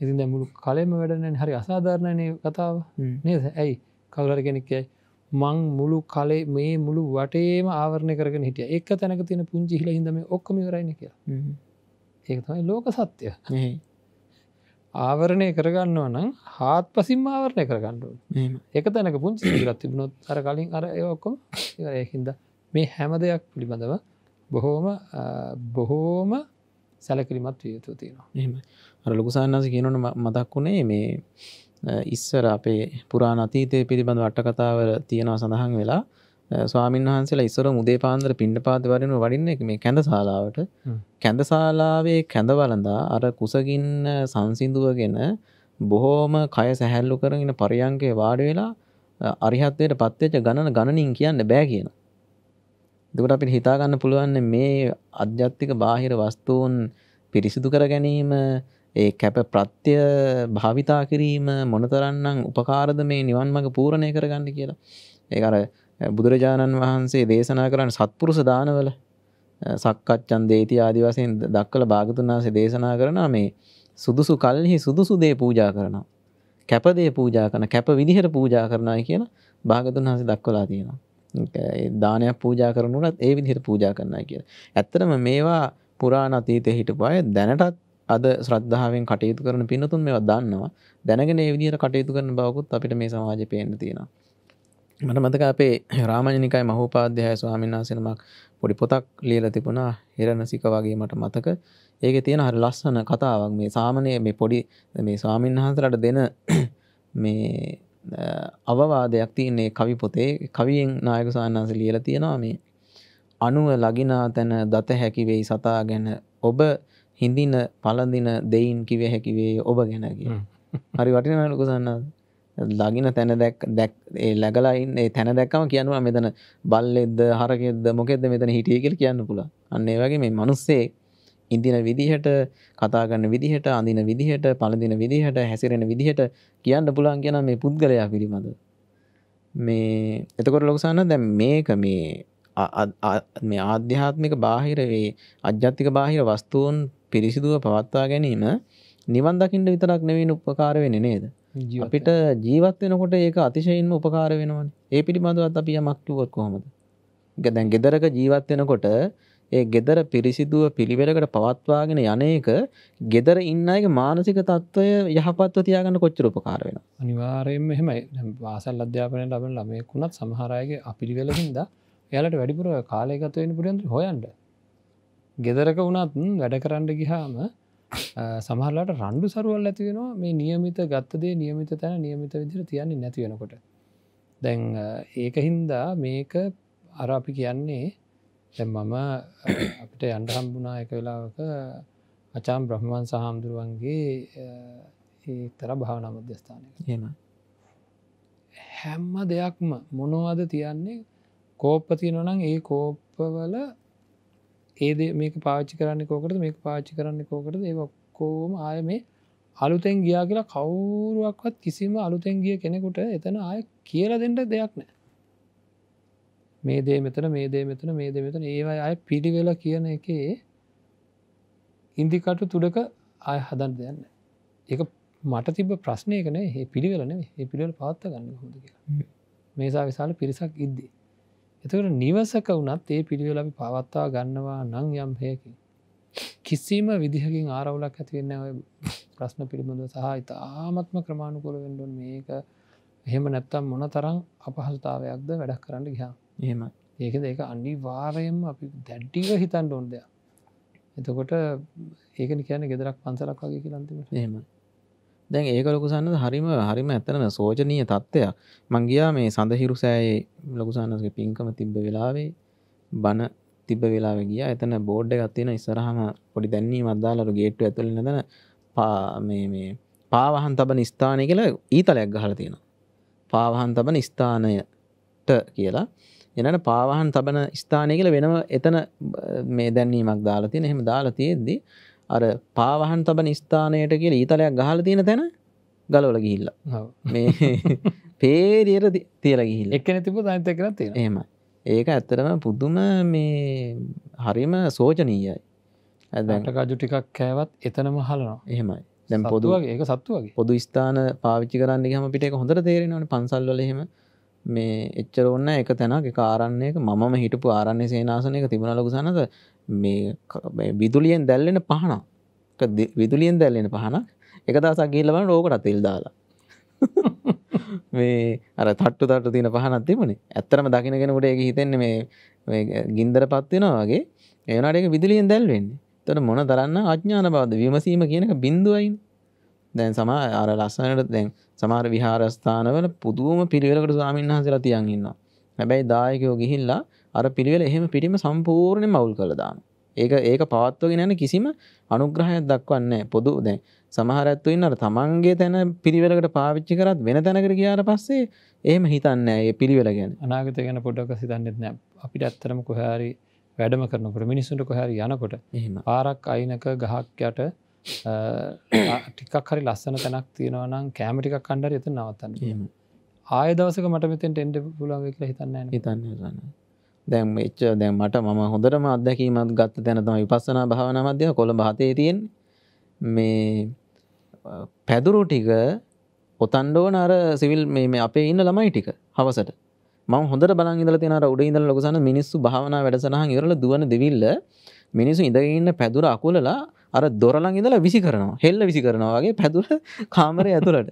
ඉතින් දැමුළු කලෙම වැඩන හරි අසාධාරණනය කතාව නේද ඇයි කවුලර කෙනෙක්කයි මං මුළු කලේ මේ මුළු වටේම ආවරණය කරගෙන හිටිය එක තැනක තියෙන පුංචි හිල හිදම ඔක්කම රයින කියලා ඒක තමයි ලෝක සත්‍යය ආවරණය කරගන්නවා නම් හාත් පසිම් ආවරණය කරගන්නඩුව එක තැනක පුංචි ගත් තිබුණොත් අර කලින් අර ඔක්කොම ඒහින්ද මේ හැම දෙයක් පිළිබඳව බොහෝම බොහෝම සැලකිලිමත් වියතු තියෙනවා අර ලොකුසාන්නස කියනට මතක් වුණේ මේ ඉස්සර අපේ පුරාණ අතීතය පිළිබඳ වට්ටකතාවර තියෙනවා සඳහන් වෙලා ස්වාමීන් වහන්සේලා ඉස්සර මුදේ පාන්දර පිණ්ඩ පාතිවරෙන වඩින්න එක මේ කැඳ ශාලාවට කැඳ ශාලාවේ කැඳවලඳා අර කුසගින්න සංසිදුවගෙන බොහෝම කය සැහැල්ලු කරගෙන පරියන්ගේ වාඩ වෙලා අරිහත්වයට පත්වෙච්ච ගණන ගණනින් කියන්න බෑ කියන. දෙකට අපිට හිතාගන්න පුළුවන් මේ අධ්‍යත්තික බාහිර වස්තුූන් පිරිසිදු කර ගැනීම ඒ කැප ප්‍රත්‍ය භාවිතා කිරීම මොනතරන්නම් උපකාරද මේ නිවන් මඟ පූරණය කරගන්න කියලා. ඒ අර බුදුරජාණන් වහන්සේ දේශනා කරන්න සත්පුරුස දානවල සක්කච්චන් දේති ආදිවසයෙන් දක්කල භාගතුන් වහන්සේ දේශනා කරනා මේ සුදුසු කල්හි සුදුසු දේ පූජා කරනවා. කැපදේ පූජා කරන කැප විදිහට පූජා කරනයි කියලා භාගතුන් වහන්සේ දක්වලා තියෙනවා. දානයක් පූජා කරනුනත් ඒ විදිහට පූජා කරනයි කියලා. ඇත්තටම මේවා පුරාණ අතීතයේ හිටපු අය දැනටත් අද ශ්‍රද්ධාවෙන් කටයුතු කරන පින්නතුන් මෙව දන්නවා දැනගෙන ඒ විදිහට කටයුතු කරන බවකුත් අපිට මේ සමාජයේ පේන්න තියෙනවා. මට මතක අපේ රාමජනිකයි මහෝපාධ්‍යාය ස්වාමීන් වහන්සේ නමක් පොඩි පොතක් ලියලා තිබුණා හිරණසික වගේ මට මතක. ඒකේ තියෙන හරි ලස්සන කතාවක් මේ සාමාන්‍ය මේ පොඩි මේ ස්වාමීන් වහන්සේලාට දෙන මේ අවවාදයක් තියන්නේ කවි පොතේ කවියෙන් නායක සාන්නාස ලියල තියෙනවා මේ අනුව ලගිනා තැන දත හැකි වෙයි සතා ගැන ඔබ හිඳින පලඳින දෙයින් කිව හැකිවේ ඔබ ගැනගේ හරි වටින ලොකු සන්නාද ලගින තැන දැක් ලැගලයින් තැන දැක්කම කියනවා මෙතන බල්ලෙද හරකෙද මොකෙද මෙතන හිටියකල් කියන්න පුළ අන්නේ වගේ මේ මනුස්සේ ඉදින විදිහට කතාගන්න විදිහට අඳන විදිහට පලදින විදිහට හැසිරෙන විදිහට කියන්න පුළන් කියන මේ පුද්ගලයා පිළිබඳ මේ එතකොට ලොකසන්න දැ මේක මේ මේ ආධ්‍යාත්මික බාහිර වේ අජ්‍යත්තික බාහිර වස්තුූන් පිරිසිදුව පවත්වා ගැනීම නිවන් දකිින්ට විතරක් නෙවෙන් උපකාර වෙන නේද අපිට ජීවත් වෙනකොට ඒක අතිශයින්ම උපකාර වෙනවන් ඒ පිළිබඳවත් අපිය මක්කිවොත් කොහොමද ගැදැන් ගෙදරක ජීවත් වෙනකොට ඒ ගෙදර පිරිසිදුව පිළිවෙලකට පවත්වාගෙන යනඒක ගෙදර ඉන්නගේ මානසික තත්ත්වය යහපත්ව තියාගන්න කොච්චර උපකාර වෙන අනිවාරයෙන් මෙහෙමයි වාසල් අධ්‍යාපනය ලබන ළමයකුණත් සමහරයගේ අපිළිවෙලහින්ද එයාලට වැඩිපුර කාලයගතවෙන පුරන්ට හොයන්ට ගෙදරක වුණත් වැඩ කරන්න ගිහාම සමහරලාට රණ්ඩු සරුවල් ඇතිවෙනවා මේ නියමිත ගත්තදේ නියමිත තැන නියමිත විදිර තියන්නේ නැතිවෙනකොට දැන් ඒක හින්දා මේක අර අපි කියන්නේ දැ මම අපිට අන්ඩහම්බුනා එක වෙලාවක අචාම් බ්‍රහ්මන් සහාමුදුරුවන්ගේ තර භාවනා මධ්‍යස්ථානය හෙම හැම්ම දෙයක්ම මොනවද තියන්නේ කෝප්ප තියෙනනම් ඒ කෝප්පවල ඒද මේක පාච්චි කරන්න කෝකට මේක පාච්චි කරන්න කෝකට ඒකෝම ආය මේ අලුතෙන් ගියා කියලා කවුරුවක්වත් කිසිම අලුතෙන් ගිය කෙනෙකුට එතන ආය කියල දෙට දෙයක් නෑ මේ දේ මෙතන මේ දේ මෙතන මේ දේ මෙතන ඒවා අය පිළිවෙල කියන එකේ ඉන්දිකටු තුඩක අය හදන් දෙයන්න එක මට තිබ ප්‍රශ්නයකන ඒ පිළිවෙලන ඒ පිළිවෙල පාත්ත ගන්න හොද කියලා මේසා විශාල පිරිසක් ඉද්දී එතකට නිවසක වනත් ඒ පිළිවෙල අපි පවත්වා ගන්නවා නං යම් හයකින්. කිසිීම විදිහකින් ආරවුලක් ඇතිවෙන්න ඔය ප්‍රශ්න පිළිබඳ සහ ඉතා ආමත්ම ක්‍රමාණුකොල වෙන්ඩුන් මේක එහෙම නැත්තම් මොන තරං අපහසතාවයක්ද වැඩක් කරන්න ගහා එහෙම ඒකද ඒක අනි වාරයම අපි දැඩ්ඩිව හිතන් ඩොන්දයක් එතකොට ඒකන කියන ගෙදරක් පන්සලක් වගේ කියලන්තිීම එහෙමයි දැන් ඒක ලොකුසන්න හරිම හරිම ඇතනම සෝජනීය තත්ත්වයක් මංගයා මේ සඳහිරු සෑයේ ලොකුසන්නගේ පින්කම තිබ්බ වෙලාවේ බණ තිබ වෙලාව ගිය එතන බෝඩ් ගත්තින ඉස්සරහම පොඩි දැන්නේ මදදාලරු ගේට්ට ඇතුළ දන මේ පාවහන් තබන ස්ථානය කියලා ඊතලයක් ගහල තියෙන පාවහන් තබන ස්ථානයට කියලා එනට පාවහන් තබන ස්ථානය කියල වෙනම එතන මේ දැන්නීමක් දාලා තියෙන එහෙම දාලා තියෙද්දී අර පාවහන් තබන ස්ථානයට කිය ඊතලයක් ගහල තියෙන තැන ගලවල ගිහිල්ල පේරියට තියල ගිහිල් එකන තිබ තන්තකර තියෙන ඒම ඒක ඇත්තරම පුදුම මේ හරිම සෝජනීයයි ඇදට කජු ටිකක් කෑවත් එතනම හලනවා එහෙමයි දැම් පොදුවගේ ඒක සත්තුවගේ පොදු ස්ථාන පාවිච්චි කරන්න හම පිට හොඳට තේරෙනවන පන්සල්වලහෙම මේ එච්චර ඔන්න එක තැනක් එක ආරන්නේක මම හිටපු ආරන්නේ සේනාසනයක තිබුණ ලොකු සනක මේ විදුලියෙන් දැල්ලෙන පහනක් විදුලියෙන් දැල්ලෙන පහනක් එක දසක් ගිල්ලවන රෝකට තෙල් දාලා මේ අර තට්ටු තට්ටු තියෙන පහනක් තිබුණේ ඇත්තරම දකිනගෙනකට එක හිතෙන්නේ මේ ගින්දර පත්වෙනවාගේ ඒනට එක විදුලියෙන් දැල්වෙන්නේ තොට මොන දරන්න අඥාන බවද විමසීම කියනක බිඳුවයින් දැන් සමා අර ලස්සනට දැන් සමාර විහාරස්ථානවල පුදුවම පිළිවෙලකට ස්වාමීන් වහසලා තියන් ඉන්නවා හැබැයි දායකයෝ ගිහිල්ලා අර පිළිවෙල එහෙම පිටිම සම්පූර්ණය මවුල් කළදාන්න. ඒක ඒක පවත්වගෙන යන කිසිම අනුග්‍රහයක් දක්වන්නේ පොදු දැන් සමහරත්තු ඉන්න අර තමන්ගේ තැන පිළිවෙලකට පාවිච්චි කරත් වෙන තැනකට ගියාට පස්සේ එහෙම හිතන්නේ ඒ පිළිවෙල ගැන අනාගත ගැන පොඩක් සිතන්නෙත් නෑ අපිට ඇත්තරම කොහරි වැඩම කරනකට මිනිසුන්ට කොහරි යනකොට එහෙම පාරක් අයිනක ගහක් යට ටිකක් හරි ලස්සන තැනක් තියෙනවා නම් කෑමටිකක් කණ්ඩර එත නවත්තන්න ආය දවසක මට මෙතෙන්ට එන්ඩ පුලාග කියලා හිතන්න හිතන්න ගන්න දැන් මෙච්ච දැන් මට මම හොඳටම අත්දැකීමත් ගත්ත තැන තම විපස්සනා භාවනා මධ්‍යම කොළඹ හතේ තියෙන මේ පැදුරු ටික ඔතන්ඩ ඕන අර සිවිල් මේ අපේ ඉන්න ළමයි ටික හවසට මම හොඳට බලන් ඉඳලා තියෙන අර උඩ ඉඳලා ලොකුසන මිනිස්සු භාවනා වැඩසටහන් ඉවරලා දුවන දෙවිල්ල මිනිස්සු ඉඳගෙන ඉන්න පැදුර අකුලලා අර දොර ළඟ ඉඳලා විසි කරනවා හෙල්ල විසි කරනවා වගේ පැදුර කාමරේ ඇතුළට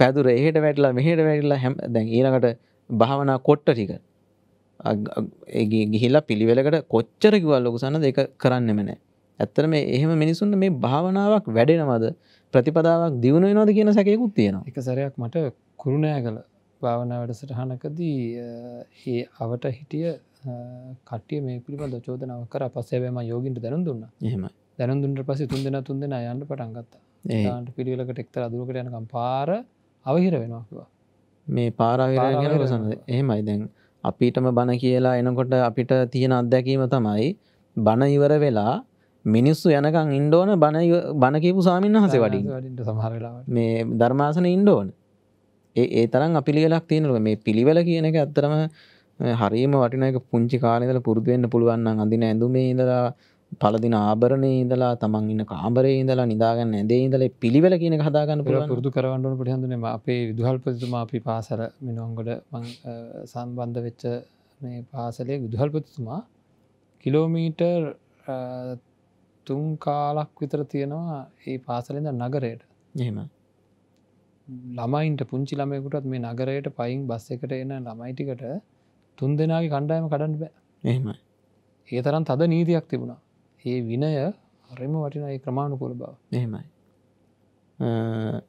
පැදුර එහෙට වැටලා මෙහෙට වැටලා හැම දැන් ඊළඟට භාවනා කොට්ට ටික ගිහිලා පිළිවෙලකට කොච්චර කිවල් ලොකුසන්න දෙක කරන්නෙම නෑ ඇත්තර මේ එහෙම මිනිසුන් මේ භාවනාවක් වැඩෙනවද ප්‍රතිපදාවක් දියුණ වෙනවාද කියන සැකයකුත් තියෙනවා එක සරයක් මට කුරුණෑ කළ භාවනා වැඩසට හනකදී ඒ අවට හිටිය කටිය මේ පිළිබඳ චෝදනාව කර පස්සේවම යෝගින්ට දැනු දුන්න එහම දැනු දුන්ට පස තුන් දෙෙන තුන් දෙෙන යන්න පටන්ගත්තා ඒට පිළිවෙලකට එක්තර අදුරකට යනකම් පාර අවහිර වෙනවාකිවා මේ පාරාහිර එහෙමයි දැන් අපිටම බණ කියලා එනකොට අපිට තියෙන අත්දැකීම තමයි බණ ඉවර වෙලා මිනිස්සු යනකං ඉන්ඩෝන බණ බණකීපු සාමීන් වහසේ වඩින් මේ ධර්මාසන ඉන්ඩෝන ඒ ඒ තරම් අපිළියලක් තියෙනරුව මේ පිළිවෙල කියන එක ඇත්තරම හරිම වටිනක පුංචි කාලෙදල පුරදුවෙන්න්න පුළුවන් අඳන ඇඳුමේ ඉදලා පළදින ආභරණයේ ඉඳලා තමන් ඉන්න කාමරේ ඉඳලා නිදාගන්න ඇදේ ඉඳලා පිළිවෙල කියන එක හදාගන්න පුළුවන් පුරුදු කරවන්න ඕන පිටින්දනේ අපේ විදුහල්පතිතුමා අපි පාසල මිනොංගොඩ මං සම්බන්ධ වෙච්ච මේ පාසලේ විදුහල්පතිතුමා කිලෝමීටර් තුන් කාලක් විතර තියෙනවා ඒ පාසලෙන්ද නගරයට එහෙම ළමයින්ට පුංචි ළමයකුටත් මේ නගරයට පයින් බස් එකට එන ළමයිටිකට තුන් දෙනාගේ කණ්ඩායම කඩන්න බෑ එහෙම ඒ තරම් තද නීතියක් තිබුණා ඒ විනය හරම වටිනයි ක්‍රමාණුකුල බව එහෙමයි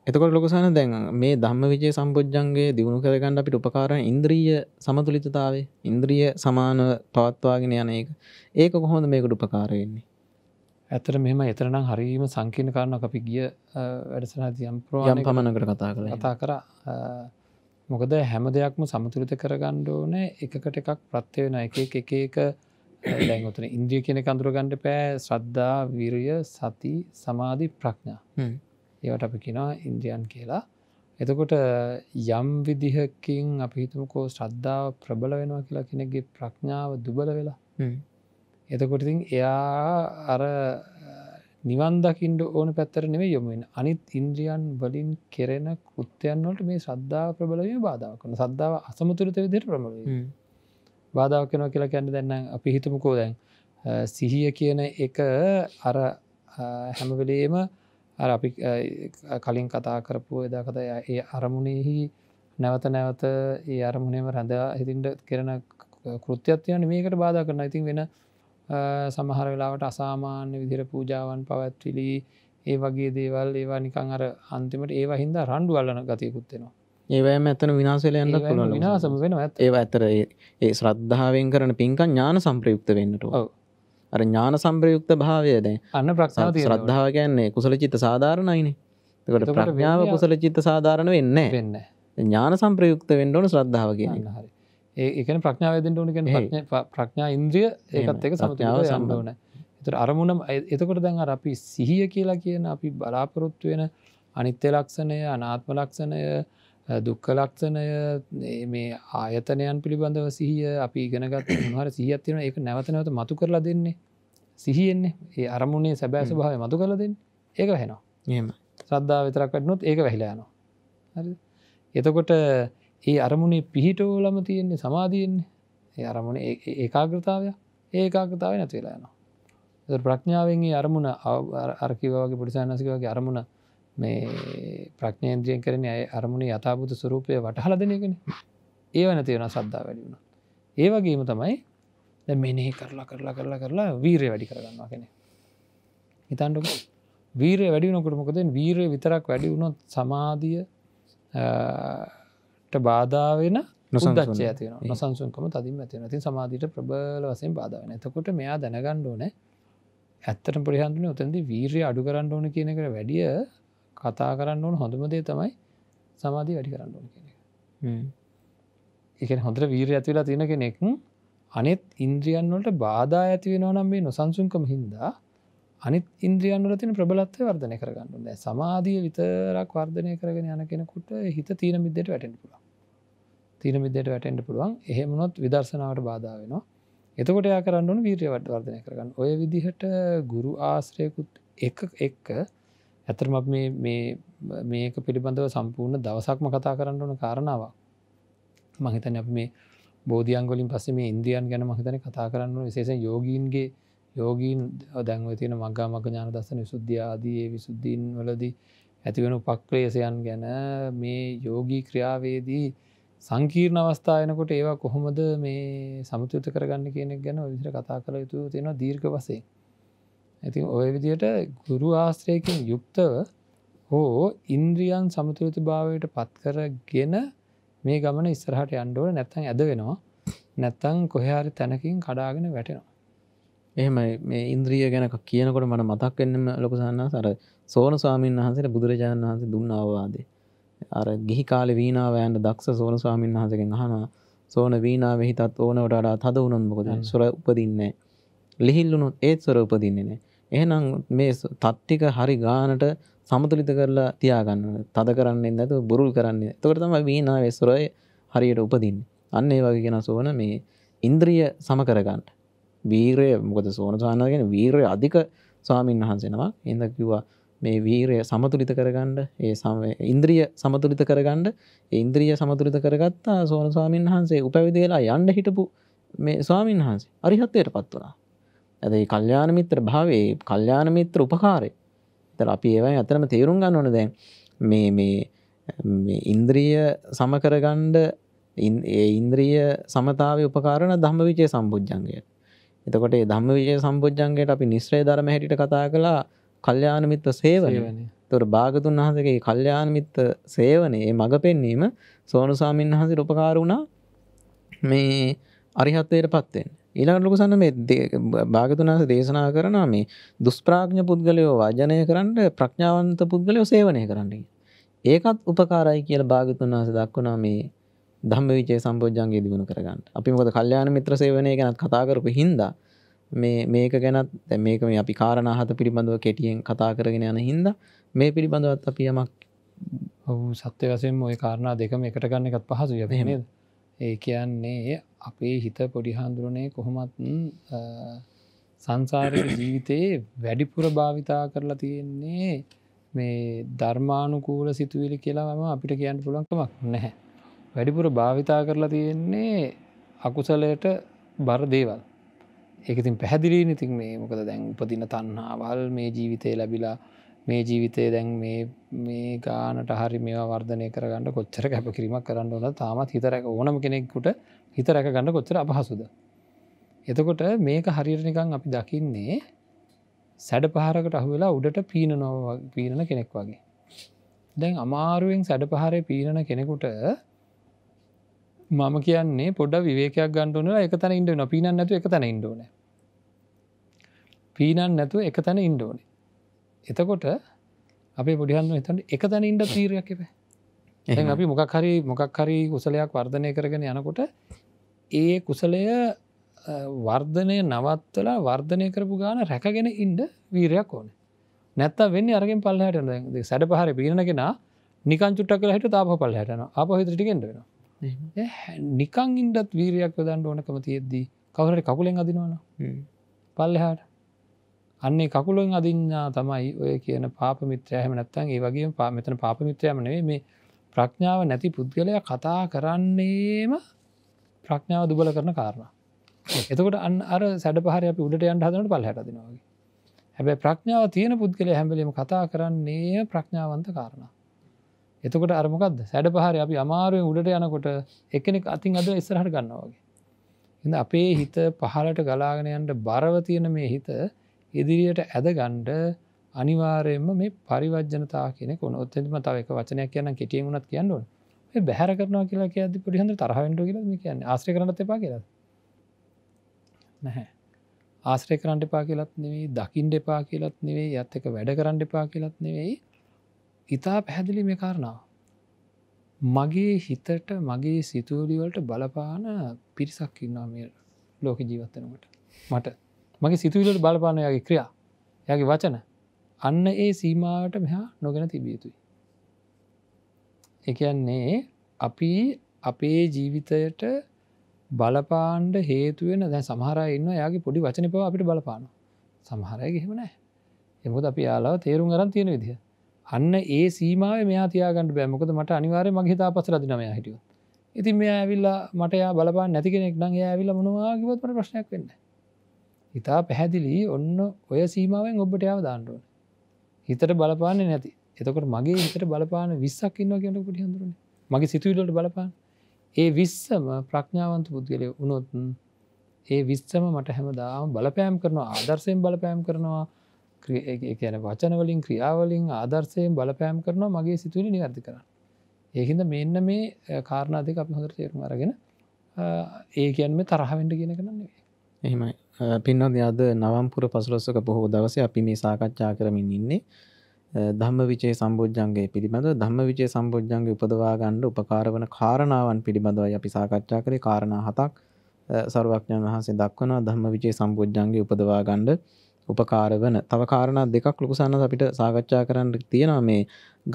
එතකොට ලොකසන දැන් මේ ධම්ම විජය සම්පෝජ්ජන්ගේ දියුණු කරගන්න අපිට උපකාර ඉන්ද්‍රීය සමතුලිතතාවේ ඉන්ද්‍රිය සමාන පවත්වාගෙන යන එක ඒක කොහොඳ මේකට උපකාරවෙන්නේ ඇතර මෙම එතරනම් හරීම සංකීන කරන අපි ගිය වැඩසනාති යම්ප්‍රෝයම් පමණකට කතා කළ කතා කර මොකද හැම දෙයක්ම සමතුරිත කරගණ්ඩ ඕන එකකට එකක් ප්‍රත්්‍යවෙන එක එක එක දැන් උතුන ඉන්ද්‍රිය කියන කඳුරගණ්ඩ පෑ ශ්‍රද්ධා විරිය සති සමාධි ප්‍රඥා ඒවට අපි කෙනා ඉන්ද්‍රියන් කියලා එතකොට යම් විදිහකින් අපිහිතුමකෝ ශ්‍රද්ධාව ප්‍රබල වෙනවා කියලා කෙනෙගේ ප්‍රඥාව දුබල වෙලා එතකොටතින් එයා අර නිවන්දකින්ට ඕන පැත්තර නෙවේ යොමුෙන් අනිත් ඉන්ද්‍රියන් වලින් කෙරෙන කෘත්‍යයන්වලට මේ ශ්‍රද්ධාව ප්‍රබලවය බාධාව කන සද්ධාව අසමුතුරත විදිර ප්‍රමලය බාධාවක් කෙනවා කියලා කැන්න දෙන්න අපි හිතමකෝ දැන් සිහිය කියන එක අර හැමවෙලේම අර අපි කලින් කතා කරපු එදා කතා ඒ අරමුණෙහි නැවත නැවත ඒ අරමුණේම රැඳවා හිතින්ට කරන කෘත්‍යත්වයන මේකට බාධ කරන ඉතින් වෙන සමහර වෙලාවට අසාමාන්‍ය විදිර පූජාවන් පවැත්විලි ඒ වගේ දේවල් ඒවා නිකං අර අන්තිමට ඒවා හින්දා රණ්ඩු අල්ලන ගතයකුත්වෙනවා ඒවෑම ඇතන විනාසල යන්න පුළුවන් විනාසම වෙන ඒ ඇතර ඒ ශ්‍රද්ධාවෙන් කරන පින්කන් ඥාන සම්ප්‍රයුක්ත වෙන්නට අර ඥාන සම්ප්‍රයුක්ත භාවයද අන්න ප්‍රක්ෂාව ශ්‍රද්ධාව ගැන්නේ කුසල චිත සාධාරණයින කට ප්‍රඥාව කුසල චිත සාධාරණ වෙන්න වෙන්න ඥාන සම්ප්‍රයුක්ත වෙන්ඩෝන ශ්‍රද්ධාව කියන්න හරි ඒකන ප්‍රඥාවදෙන්ට ඕනික ප්‍රඥා ඉන්ද්‍රිය ඒකත් එක සමතිාව සම්බවන එතර අරමුණම් එතකොට දැන් අර අපි සිහිය කියලා කියන අපි බලාපොරොත්තු වෙන අනිත්‍ය ලක්ෂණය අනාත්ම ලක්ෂණය දුක්ක ලක්ෂණය මේ ආයතනයන් පිළිබඳව සිහිය අපි ඉගෙනගත් හර සිහිත්තින එක නැවතනවත මතු කරලා දෙන්නේ සිහියෙන්නේ ඒ අරමුණේ සැබෑ ස්භාව මතු කල දෙන්න ඒක හෙනවා නියම ශ්‍රද්ධා විතරක්කටනොත් ඒක වැහිලායනවා එතකොට ඒ අරමුණේ පිහිටෝලම තියෙන්නේ සමාධයෙන්නේ ඒ අරමුණ ඒකාග්‍රතාවය ඒකාග්‍රතාව නැතිවෙලායනවා ප්‍රඥාවෙන්ගේ අරමුණ අරකිවගේ පුඩිසානසිකවගේ අරමුණ මේ ප්‍රඥේන්ද්‍රයෙන් කරන අය අරමුණ යථබුත ස්වරූපය වටහල දෙනයගෙන ඒ වන තියෙන සද්දා වැඩි වුණ. ඒ වගේම තමයි මෙනෙහි කරලා කරලා කරලා කරලා වීරය වැඩි කරගන්නවා කෙනෙ. හිතන්ඩුක වීරය වැඩි නොකට මොකද වීරය විතරක් වැඩි වුණොත් සමාධියට බාධාවෙන නොසදච්චය තින නොසන්සුන්කම තදින් ඇතින ති සමාධීට ප්‍රබල වසෙන් බාධාවන එතකොට මෙයා දැනගණ්ඩෝන ඇත්තට පරිහන්දුන උතන්දි වීරය අඩු කරන්න ඕන කියනකට වැඩිය කතා කරන්න ඕන හොඳමදේ තමයි සමාධී වැඩි කරන්න ඕන කෙන එක හොඳට වීර ඇතිවෙලා තියෙන කෙනෙක් අනෙත් ඉන්ද්‍රියන්වලට බාධා ඇතිවෙන නම් මේ නොසන්සුන්කම හින්දා අනිත් ඉන්ද්‍රියන්වල තින ප්‍රබලත්වය වර්ධනය කරගන්නන්න සමාධිය විතරක් වර්ධනය කරගෙන යන කෙනකුට හිත තීන මිදයට වැටෙන් පුළා තීන මිදයට වැටෙන්ට පුළුවන් එහෙමනොත් විදර්ශනාවට බාධාව වෙනවා එතකොට යා කරන්නවන වීරය වටවර්ධනය කරගන්න ඔය විදිහට ගුරු ආශ්‍රයකුත් එක එක්ක ඇතරම මේක පිළිබඳව සම්පූර්ණ දවසක්ම කතා කරන්න ඕන කාරණාවක් මහිතන මේ බෝධියන්ගොලින් පස්සේ මේ ඉන්දියන් ගැන මහිතන කතා කරන්න විශේෂෙන් යෝගීන්ගේ යෝගීන් දැන්ව තියෙන මගා මග ඥාන දස්සන විසුද්ධියාදයේ විසුද්ධීන් වලදී ඇතිවෙන උපක්ලේසයන් ගැන මේ යෝගී ක්‍රියාවේදී සංකීර්ණ අවස්ථායනකොට ඒවා කොහොමද මේ සමතුත කරගන්න කියනෙක් ගැන විසිර කතා කළ යුතු තියෙනවා දීර්ඝ වසේ ඇති ඔය විදියට ගුරු ආශ්‍රයකින් යුක්තව හෝ ඉන්ද්‍රියන් සමතුයුතු භාවයට පත්කර ගෙන මේ ගමන ඉස්සරහට අන්ඩුවල නැත්තන් ඇද වෙනවා නැත්තං කොහයාරි තැනකින් කඩාගෙන වැටෙනවා. එහෙම මේ ඉන්ද්‍රිය ගැන කියනකොට මට මතක් එන්නම ලොකසන්න සර සෝන ස්වාමීන් වහන්සට බුදුරජාණන් වහන්සේ දුන්න අවවාදේ. අර ගිහි කාල වීනාවෑන්ට දක්ෂ සෝන ස්වාමීන් වහසකෙන් අහන සෝන වීනාව හිතත් ඕනවට අඩා තද වුණොන්මකොද සුර උපදින්නේ ලිහිල්ලුනොත් ඒත් ස්වර උපදින්නේ නෑ. එහෙනම් මේ තත්තික හරි ගානට සමතුලිත කරලා තියාගන්න. තද කරන්නේ නැතුව බුරුල් කරන්නේ. එතකොට තමයි වීණාවේ ස්වරය හරියට උපදින්නේ. අන්න ඒ වගේ කෙනා සෝන මේ ඉන්ද්‍රිය සම කරගන්න. වීරය මොකද සෝන සානවා කියන්නේ වීරය අධික ස්වාමින් වහන්සේනවා. එහෙනම් කිව්වා මේ වීරය සමතුලිත කරගන්න ඒ ඉන්ද්‍රිය සමතුලිත කරගන්න ඉන්ද්‍රිය සමතුලිත කරගත්තා සෝන ස්වාමීන් වහන්සේ උපැවිදි වෙලා යන්න හිටපු මේ ස්වාමීන් වහන්සේ අරිහත්ත්වයට පත් වුණා. ඇද කල්්‍යාන මිත්‍ර භාවේ කල්්‍යාන මිත්‍ර උපකාරය තර අපි ඒවයි අතරම තේරුම් ගන්න ඕන දැන් මේ මේ ඉන්ද්‍රිය සමකරගණ්ඩ ඒ ඉන්ද්‍රිය සමතාව උපකාරණ ධම්ම විජය සම්බුද්ධන්ගය එතකොට ධම්ම විජය සම්බුද්ධන්ගේයට අපි නිශ්‍රය ධරම හැටිට කතා කලා කල්්‍යාන මිත්‍ර සේවන තුර භාගතුන් වහසගේ කල්්‍යාන මිත්ත සේවනයේ මඟ පෙන්වීම සෝනුසාමීන් වහස උපකාර වුණා මේ අරිහත්වයට පත්වෙන් ඊළඟට ලොකුසන්න මේ භාගතුනාස දේශනා කරන මේ දුස්ප්‍රාඥ පුද්ගලයෝ වජනය කරන්න ප්‍රඥාවන්ත පුද්ගලයෝ සේවනය කරන්න. ඒකත් උපකාරයි කියල භාගතුන්වාස දක්වනා මේ දම්ම විචේ සම්බෝජ්ජන්ගේ දියුණු කරගන්න අපි මොකද කල්්‍යාන මිත්‍ර සේවනය ගැනත් කතාකරපු හින්දා මේ මේක ගැනත් මේක මේ අපි කාරණහත පිළිබඳව කෙටියෙන් කතා කරගෙන යන හින්ද මේ පිළිබඳවත් අපි යමක් ඔහු සත්‍ය වසයෙන් ඔය කාරණා දෙකම එකට ගන්න එකත් පහසු යපහනේද ඒ කියන්නේ අපේ හිත පොඩි හාන්දුරනේ කොහොමත් සංසාරය ජීවිතයේ වැඩිපුර භාවිතා කරලා තියෙන්නේ මේ ධර්මානුකූල සිතුවිලි කියලාම අපිට කියන්න පුළන්කමක් නැහැ. වැඩිපුර භාවිතා කරලා තියෙන්නේ අකුසලයට බර දේවල්. ඒකතින් පැහැදිලී නිතින් මේ මොකද දැන් උපදින තන්නාවල් මේ ජීවිතය ලැබිලා මේ ජීවිතය දැන් මේ ගානට හරි මේවා වර්ධනය කරගන්න කොච්චර කැප කිරීමක් කරන්න ඕන තාමත් හිතරැක ඕනම කෙනෙක්කුට හිත රැක ගන්න කොච්චර අපහසුද. එතකොට මේක හරිරනිකං අපි දකින්නේ සැඩ පහරකට අහුවෙලා උඩට පීන නොව පීනන කෙනෙක් වගේ. දැන් අමාරුවෙන් සැඩ පහරය පීනන කෙනෙකුට මම කියන්නේ පොඩ විවේකයක් ගණ්ඩුවන එක තැන ඉන්ඩ නොපීනන් නැතු එක තැන ඉන්ඩෝන. පීනන් නැතු එක තැන ඉන්ඩෝන. එතකොට අපේ පොඩිහන්න එතට එක තැන ඉන්ඩ තීරයක් එපේ. එ අපි මොකක් හරි මොකක් හරි කුසලයක් වර්ධනය කරගෙන යනකොට ඒ කුසලය වර්ධනය නවත්වලා වර්ධනය කරපු ගාන රැකගෙන ඉන්ඩ වීරයක් ඕන නැත්ත වෙන්න අරගෙන් පල්ලහට සැඩ පහර පිරණගෙන නිකංචුට්ට කළ හට තාප පල්ලහටන අප හිතටිකෙන්ට වෙන නිකං ඉන්ඩත් වීරයක් දන්න ඕනකම තියෙද්දී කවරට කකුලෙන් අදිනවන පල්ලෙහාට අන්නේ කකුලෙන් අදින්නා තමයි ඔය කියන පාපමිත්‍රයහම නැත්තන් ඒ වගේ පාමතන පාපමිත්‍රයමනේ මේ ප්‍රඥාව නැති පුද්ගලය කතා කරන්නේම ප්‍රඥාව දුබල කරන කාරණ. එතකොට අන් අර සැඩ පහර අප උඩට යන් හදනට පල් හැටදිනවාගේ හැබැ ප්‍රඥාව තියෙන පුද්ගල හැබලීම කතා කරන්නේ ප්‍රඥාවන්ත කාරණ. එතකොට අරමකක්ද සැඩ පහර අපි අමාරුවෙන් උඩට යනකොට එකනෙක් අතින් අද ඉස්සරහට ගන්නවාගේ. එඳ අපේ හිත පහලට ගලාගෙනයන්ට බරව තියෙන මේ හිත ඉදිරියට ඇදගන්ඩ අනිවාරයෙන්ම මේ පරිවජනතා කියෙනෙ කොන ඔත්තෙම තව එක වචනයක් කියන්න කෙටියීමුණත් කියන්නුවන් බැහර කරනවා කියලා කියද පොඩිහඳ තරහවෙන්ට කියල කියන්න ආශ්‍රය කරනට එපා කියලද නැහැ ආශ්‍රය කරන්ට එපා කියලත් නෙවෙයි දකිින්ට එපා කියලත් නෙවෙයි ඇත් එක වැඩ කරන්න එපා කියලත් නෙවෙයි ඉතා පැහැදිලි මේ කාරණාව මගේ හිතට මගේ සිතුවලිවලට බලපාන පිරිසක් ඉන්නවා මේ ලෝක ජීවත්තනකට මට මගේ සිතුවිලට බලපාන යගේ ක්‍රියා යගේ වචන අන්න ඒ සීමාවට මෙහා නොගෙන තිබියතුයි එකන්නේ අපි අපේ ජීවිතයට බලපාන්ඩ හේතුවෙන දැ සමහරඉන්න යාගේ පොඩි වචන පව අපිට බලපාන සමහරය ගෙහෙමනෑ එමුත් අපි යාලාව තේරුම් ගරන් තියෙන විදිහ අන්න ඒ සීමාව මෙයා තියාගන්නට බෑමකද මට අනිවාරය මහිතා පස රදිනමය හිටියු ඉතින් මෙ ඇවිල්ලා මට යා බලපා නැති කෙනෙක් නං ඇවිල මොනවාගවත්ට ප්‍රශ්නයක් වෙන්න ඉතා පැහැදිලි ඔන්න ඔය සීමාවෙන් ඔබට යාව දාණ්ඩුවන හිතට බලපාන්නේ නැති එතකොට මගේ හිතට බලපාන විස්සක් ඉන්න කියන්න පුටි හඳුරන මගේ සිතුවිලට බලපාන ඒ විස්සම ප්‍රඥාවන්ත පුද්ගලය උනොත්න් ඒ විස්සම මට හැමදාම බලපෑම් කරනවා ආදර්ශයෙන් බලපෑම් කරනවා කියන වචනවලින් ක්‍රියාවලින් ආදර්ශයෙන් බලපෑම් කරනවා මගේ සිතුවිලි නිගර්ධ කරන්න ඒහින්ද මෙන්න මේ කාරණාධක අපි හොඳර තේරුම් අරගෙන ඒ කියන්ම තරහවෙන්ට කියන කරන්නේ එහෙමයි පින්නොත් අද නවම්පුර පසුලොස්සක බොහෝ දවස අපි මේ සාකච්ඡා කරමින් ඉන්නේ ධම්ම විචේ සම්බෝජ්ජන්ගේ පිළිබඳව ධම්ම විචේ සම්බෝජ්ජන්ගේ උපදවාගණ්ඩ උපකාරවන කාරණාවන් පිළිබඳවයි අපි සාකච්ඡා කරේ කාරණා හතක් සර්වඥන් වහන්සේ දක්වනවා ධම්ම විචේ සම්බෝජ්ජන්ගේ උපදවාගණ්ඩ උපකාරවන තව කාරණා දෙකක් ලොකුසන්න අපිට සාකච්ඡා කරන්න තියෙනවා මේ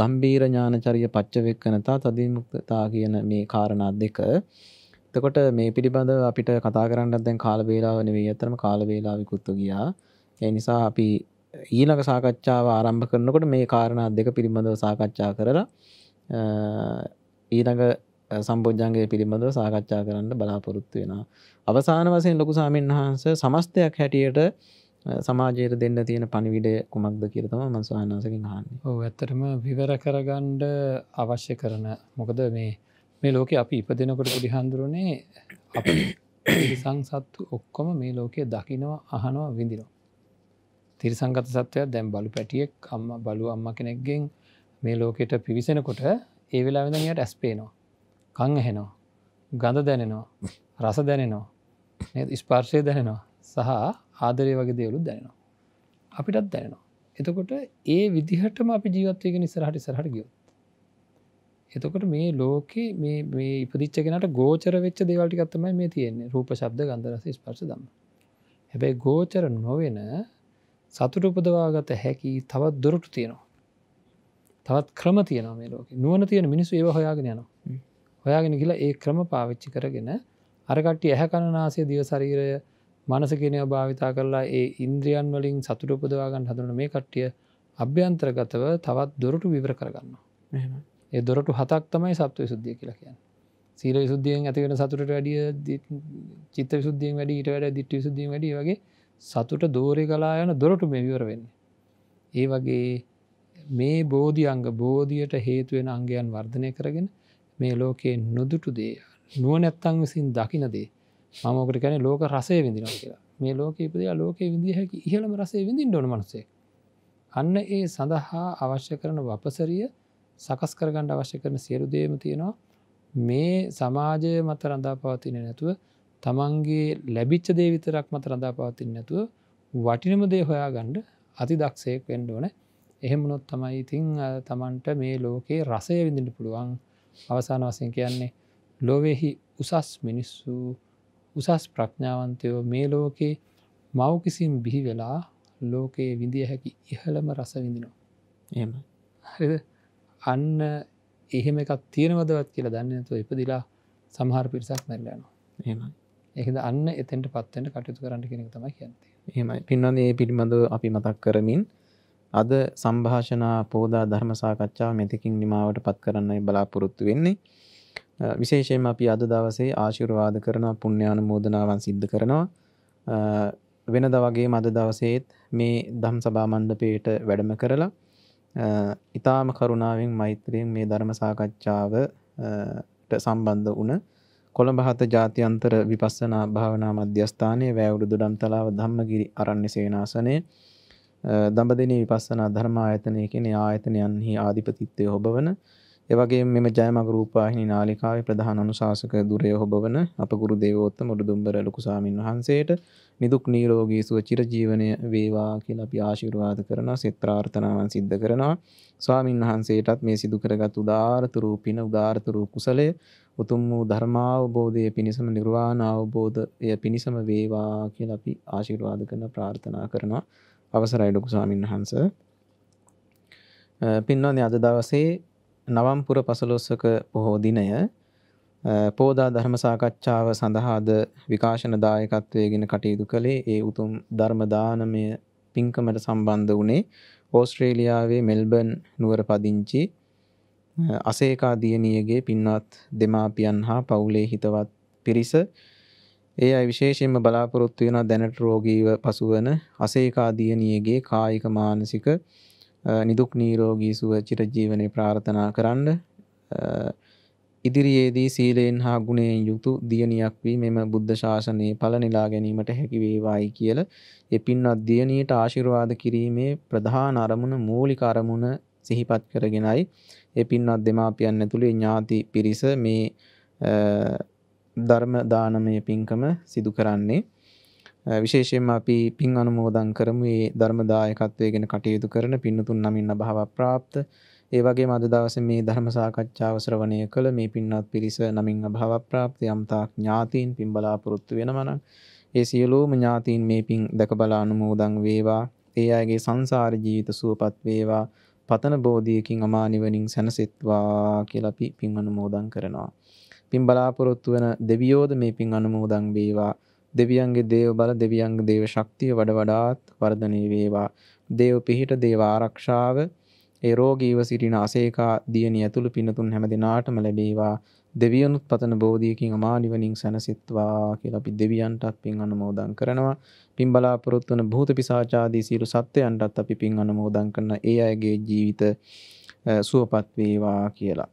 ගම්බීර ඥානචරිය පච්චවෙක්කනතා තදිමුක්තතා කියන මේ කාරණා දෙක එතකොට මේ පිළිබඳව අපිට කතා කරන්නත් දැන් කාලවේලාව නෙවෙයි අතරම කාලවේලාවිකුත්තු ගියා ඒ නිසා අපි ඊලක සාකච්ඡාව ආරම්භ කරනකොට මේ කාරණා දෙක පිළිබඳව සාකච්ඡා කරලා ඊළඟ සම්බෝජ්ජන්ගේ පිළිබඳව සාකච්ඡා කරන්න බලාපොරොත්තු වෙන අවසාන වසයෙන් ලොකු සාමීන් වහන්ස සමස්තයක් හැටියට සමාජයට දෙන්න තියෙන පණිවිඩය කුමක්ද කියරතම මස්වාහනාසකින් හන්න ඕ ඇතරම විවර කරගණ්ඩ අවශ්‍ය කරන මොකද මේ මේ ලෝක අපි ඉපදෙනකොට පුඩිහන්දුරුනේ සංසත්තු ඔක්කොම මේ ලෝකය දකිනවා අහනවා විඳිනවා තිරිසංගත සත්වයක් දැම් බලු පැටියෙක් අම්ම බලු අම්ම කෙනෙක්ගෙන් මේ ලෝකෙට පිවිසෙනකොට ඒ වෙලා වෙනයට ඇස්පේනවා කං හෙනවා ගඳ දැනෙනවා රස දැනෙනවා ස්පර්ශය දැනෙනවා සහ ආදරය වගේ දේවලුත් දැනෙනවා අපිටත් දැනෙනවා එතකොට ඒ විදිහටම අපි ජීවත්වයක නිසරහට සරහට ගියොත් එතකොට මේ ලෝක මේ ඉපදිච්චගෙනට ගෝචර වෙච්ච දේවල්ටිකත්තමයි මේ තියෙන්නේ රූප ශබ්ද ගන්දරස ස්පර්ස දම්ම හැබැයි ගෝචර නොවෙන සතුට උපදවාගත හැකි තවත් දොරටු තියෙනවා. තවත් ක්‍රම තියන මේ ලෝක නුවන තියෙන මිනිස්සු ඒ හොයාගෙන යනවා. හොයාගෙන ගිලා ඒ ක්‍රම පාවිච්චි කරගෙන අරකට්ටි ඇහැකණනාසේ දියසරීරය මනසකෙනය භාවිතා කරලා ඒ ඉන්ද්‍රියන් වලින් සතුට උපදවාගන්න හදන මේ කට්ටිය අභ්‍යන්තරගතව තවත් දොරටු විවර කරගන්න. ඒ දොරටු හතක් තමයි සත්වය සුද්ධිය කියලා කියන්න. සීර සුද්ධියෙන් ඇතිවෙන සතුට වැඩිය චිත්ත සුද්ධියෙන් වැඩිට වැඩ දිට්ටි සුද්ධිය වැඩි වගේ සතුට දෝරය කලා යන දොරට මෙවිවර වෙන්න. ඒ වගේ මේ බෝධි අංග බෝධියට හේතුවෙන අංගයන් වර්ධනය කරගෙන මේ ලෝකයේ නොදුටු දේ නුව නැත්තං විසින් දකිනදේ මමකට කැන ලෝක රසය විඳිනවා කියලා මේ ලෝක ඉපදයා ලෝක විදිහ හැකි ඉහළම රසේ විඳින් ඩොන මනසේ. අන්න ඒ සඳහා අවශ්‍ය කරන වපසරිය සකස් කරගණ්ඩ අවශ්‍ය කරන සියලු දේම තියෙනවා මේ සමාජය මත රඳා පවතින නැතුව තමන්ගේ ලැබිච්ච දේ විතරක් මත රඳා පවතින් නැතුව වටිනම දේ හොයා ගණ්ඩ අති දක්ෂයෙක් වෙන්ඩෝන එහෙමනොත් තමයි ඉතිං තමන්ට මේ ලෝකයේ රසය විඳිට පුළුවන් අවසාන වසයෙන් කියන්නේ ලොවෙහි උසස් මිනිස්සු උසස් ප්‍රඥාවන්තයෝ මේ ලෝකයේ මව්කිසිම් බිහි වෙලා ලෝකයේ විඳිය හැකි ඉහළම රස විඳිනවා. එම හරිද අන්න එහෙම එකක් තියෙනවදවත් කියලා දන්න ඇතු ඉපදිලා සමහර පිරිසක් මැරලනවා. ඒමයි. ඒකද අන්න එතෙන්ට පත්වෙන්ට කටයුතු කරන්න කෙනෙක් තමයි කියන්ති එහමයි පින්වන්නේ ඒ පිළිබඳ අපි මතක් කරමින් අද සම්භාෂනා පෝදා ධර්මසාකච්ඡාව මෙතකින් නිමාවට පත් කරන්නයි බලාපොරොත්තු වෙන්නේ විශේෂයෙන් අපි අද දවසේ ආශිර්වාද කරන පුුණ්‍යාන මෝදනාවන් සිද්ධ කරනවා වෙනද වගේ මද දවසේත් මේ දම් සභා මණ්ඩපයට වැඩම කරලා ඉතාම කරුණාවෙන් මෛත්‍රයෙන් මේ ධර්ම සාකච්ඡාවට සම්බන්ධ වුණ කොළඹ හත ජාත්‍යන්තර විපස්සනා භාවනා මධ්‍යස්ථානයේ වැෑවුරුදු ඩම්තලාව ධම්මගිරි අරණ්‍ය සේනාසනය දඹදෙන විපස්සනා ධර්මායතනය කෙන ආයතනයන්හි ආධිපතිත්වය හොබවන එවගේ මෙම ජයමග රූපාහිනි නාලිකාවේ ප්‍රධාන අනුශාසක දුරය හොබවන අප ගුරු දේවෝත්ත මුඩු දුම්බර ලොකුසාමින් වහන්සේට නිදුක් නීරෝගී සුව චිරජීවනය වේවා කියලා අපි ආශිර්වාද කරන සිත්‍රාර්ථනාවන් සිද්ධ කරනවා ස්වාමින් වහන්සේටත් මේ සිදු කරගත් උදාාරතුරූ පින උදාාරතුරූ කුසලය උතුම් වූ ධර්මාවබෝධය පිණිසම නිර්වාණ අවබෝධය පිණිසම වේවා කියලා අපි ආශිර්වාද කරන ප්‍රාර්ථනා කරනවා අවසරයි ලොකු ස්වාමීන් වහන්ස. පින්වත්නි අද දවසේ නවම්පුර 15ක පොහෝ දිනය පෝදා ධර්ම සාකච්ඡාව සඳහාද විකාශන දායකත්වයේගෙන කටයුතු කළේ ඒ උතුම් ධර්ම දානමය පින්කමට සම්බන්ධ වුණේ ඕස්ට්‍රේලියාවේ මෙල්බර්න් නුවර පදිංචි අසේකා දියණියගේ පින්වත් දෙමාපියන් හා පවුලේ හිතවත් පිරිස ඒ අය විශේෂයෙන්ම බලාපොරොත්තු වෙන දැනට රෝගීව පසුවන අසේකා දියණියගේ කායික මානසික නිදුක් නිරෝගී සුව චිරජීවනයේ ප්‍රාර්ථනා කරන්න ඉදිරියේදී සීලයෙන් හා ගුණයෙන් යුතු දියණියක් වී මෙම බුද්ධ ශාසනයේ පලනිලා ගැනීමට හැකි වේවායි කියලා ඒ පින්වත් දියණියට ආශිර්වාද කිරීමේ ප්‍රධාන අරමුණ මූලික අරමුණ සිහිපත් කරගෙනයි ඒ පින්වත් දෙමාපියන් ඇතුළේ ඥාති පිරිස මේ ධර්ම දානමය පින්කම සිදු කරන්නේ. විශේෂයෙන්ම අපි පින් අනුමෝදන් කරමු මේ ධර්ම දායකත්වයේ ගැන කටයුතු කරන පින්නතුන් නමින් අභාව ප්‍රාප්ත ඒ වගේම අද දවසේ මේ ධර්ම සාකච්ඡාව ශ්‍රවණය කළ මේ පින්වත් පිරිස නමින් අභාව ප්‍රාප්ත යම්තාක් ඥාතීන් පින් බලාපොරොත්තු වෙනවා නම් ඒ සියලුම ඥාතීන් මේ පින් දැක බලා අනුමෝදන් වේවා ඒ අයගේ සංසාර ජීවිත සුවපත් වේවා පතන බෝධියකින් අමා නිවනින් සැනසෙත්වා කියලා අපි පින් අනුමෝදන් කරනවා. පින් බලාපොරොත්තු වෙන දෙවියෝද මේ පින් අනුමෝදන් වේවා. දෙවියන්ගේ දේව බල දෙවියන්ගේ දේව ශක්තිය වඩ වඩාත් වර්ධනය වේවා. දේව පිහිට දේව ආරක්ෂාව ඒ රෝගීව සිටින අසේකා දියණිය ඇතුළු පින්නතුන් හැම දිනාටම ලැබේවා. දෙවියනුත් පතන බෝධියකින් අමා නිවනින් සැනසෙත්වා කියලා අපි දෙවියන්ටත් පින් අනුමෝදන් කරනවා. පින් බලාපොරොත්තු වන භූත පිසාචාදී සියලු සත්වයන්ටත් අපි පින් අනුමෝදන් කරන ඒ අයගේ ජීවිත සුවපත් වේවා කියලා.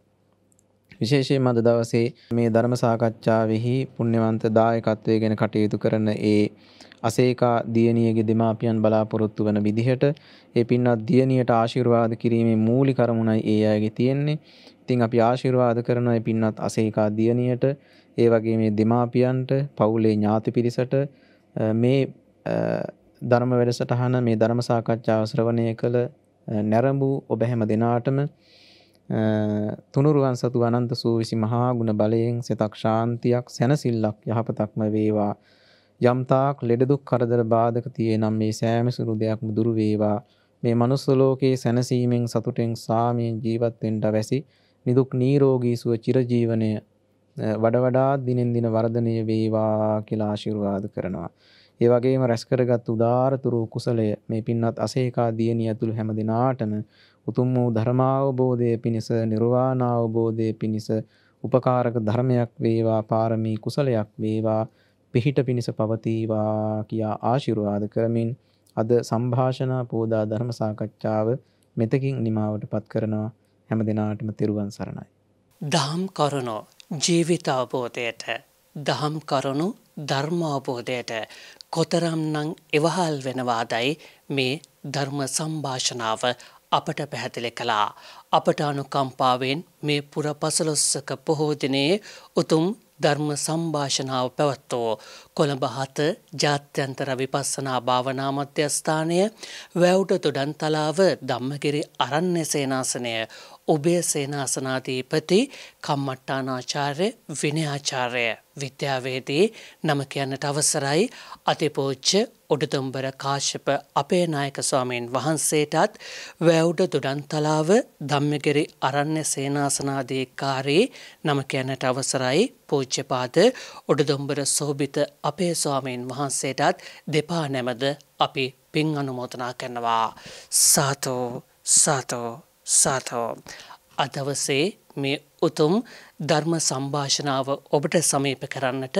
විශේෂයෙන්ම අද දවසේ මේ ධර්ම සාකච්ඡාවෙහි පුණ්‍යවන්ත දායකත්වයේ ගැන කටයුතු කරන ඒ අසේකා දියණියගේ දෙමාපියන් බලාපොරොත්තු වන විදිහට ඒ පින්වත් දියණියට ආශිර්වාද කිරීමේ මූලික කරුණයි ඒ අයගේ තියෙන්නේ. ඉතින් අපි ආශිර්වාද කරන ඒ පින්වත් අසේකා දියණියට ඒ වගේ මේ දෙමාපියන්ට පවුලේ ඥාති පිරිසට මේ ධර්ම වැඩසටහන මේ ධර්ම සාකච්ඡා ශ්‍රවණය කළ නැරඹූ ඔබ හැම දෙනාටම තුනුරුවන් සතු අනන්ත සූවිසි මහා ගුණ බලයෙන් සිතක් ශාන්තියක් සැනසිල්ලක් යහපතක්ම වේවා යම්තාක් ලෙඩදුක් කරදර බාධක තියේ නම් මේ සෑම සුරු දෙයක්ම දුරු වේවා මේ මනුස්ස ලෝකයේ සැනසීමෙන් සතුටෙන් සාමයෙන් ජීවත් වෙන්න වැසි නිදුක් නිරෝගී සුව චිරජීවනය වඩ වඩා දිනෙන් දින වර්ධනය වේවා කියලා ආශිර්වාද කරනවා ඒ වගේම රැස්කරගත් උදාාරතුරු කුසලය මේ පින්වත් අසේකා දියණිය ඇතුළු හැම දිනාටම උතුම් වූ ධර්මාවබෝධය පිණිස නිර්වාණ අවබෝධය පිණිස උපකාරක ධර්මයක් වේවා පාරමී කුසලයක් වේවා පිහිට පිණිස පවතිවා කියා ආශිර්වාද කරමින් අද සංභාෂණා පෝදා ධර්ම සාකච්ඡාව මෙතකින් නිමාවටපත් කරනවා හැම දිනාටම තෙරුවන් සරණයි. දහම් කරුණු ජීවිත අවබෝධයට දහම් කරුණු ධර්ම අවබෝධයට කොතරම්නං එවහල් වෙනවාදයි මේ ධර්ම සම්භාෂණාව අපට පැහැදිලි කළා. අපට අනුකම්පාවෙන් මේ පුර පසලොස්සක පොහෝදිනයේ උතුම් ධර්ම සම්භාෂණාව පැවත්වෝ කොළඹ හත ජාත්‍යන්තර විපස්සනා භාවනා මධ්‍යස්ථානය වැව්ඩ තොඩන් තලාව ධම්මකිරි අරන්නේ සේනාසනය ඔබේ සේනාසනාධීපති කම්මට්ටානාචාර්ය විනයාචාර්ය විද්‍යාවේදී නම කියන්නට අවසරයි අතිපෝච්ච උඩුතුම්බර කාශ්‍යප අපේ නායක ස්වාමීන් වහන්සේටත් වැව්ඩ දුඩන්තලාව ධම්මගිරි අරණ්‍ය සේනාසනාධීකාරී නම කියන්නට අවසරයි පූජ්‍යපාද උඩුදුම්බර සෝභිත අපේ ස්වාමීන් වහන්සේටත් දෙපා නැමද අපි පින් අනුමෝදනා කරනවා සාතෝ සාතෝ සාතෝ. අදවසේ මේ උතුම් ධර්ම සම්භාෂණාව ඔබට සමීප කරන්නට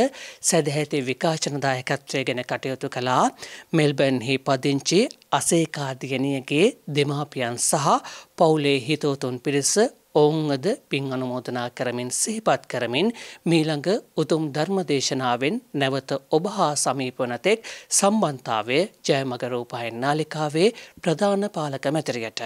සැදැහැති විකාශනදායකත්වය ගැන කටයුතු කළා මෙල්බන්හි පදිංචි අසේකාදිගනියගේ දෙමාපියන් සහ පවුලේ හිතෝතුන් පිරිස ඔවුන්ද පින් අනුමෝදනා කරමින් සිහිපත් කරමින් මීළඟ උතුම් ධර්මදේශනාවෙන් නැවත ඔබ හා සමීපනතෙක් සම්බන්තාවේ ජයමගරූපයෙන් නාලිකාවේ ප්‍රධාන පාලක මැතිරියට.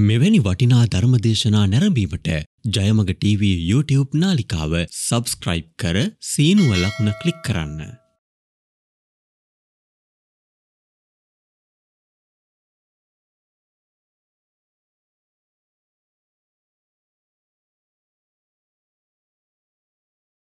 මෙවැනි වටිනා ධර්මදේශනා නැරඹීමට ජයමග TV YouTube නාලිකාව සබස්ක්‍රයිබ් කර සීනුව ලකුණ ක්ලික් කරන්න.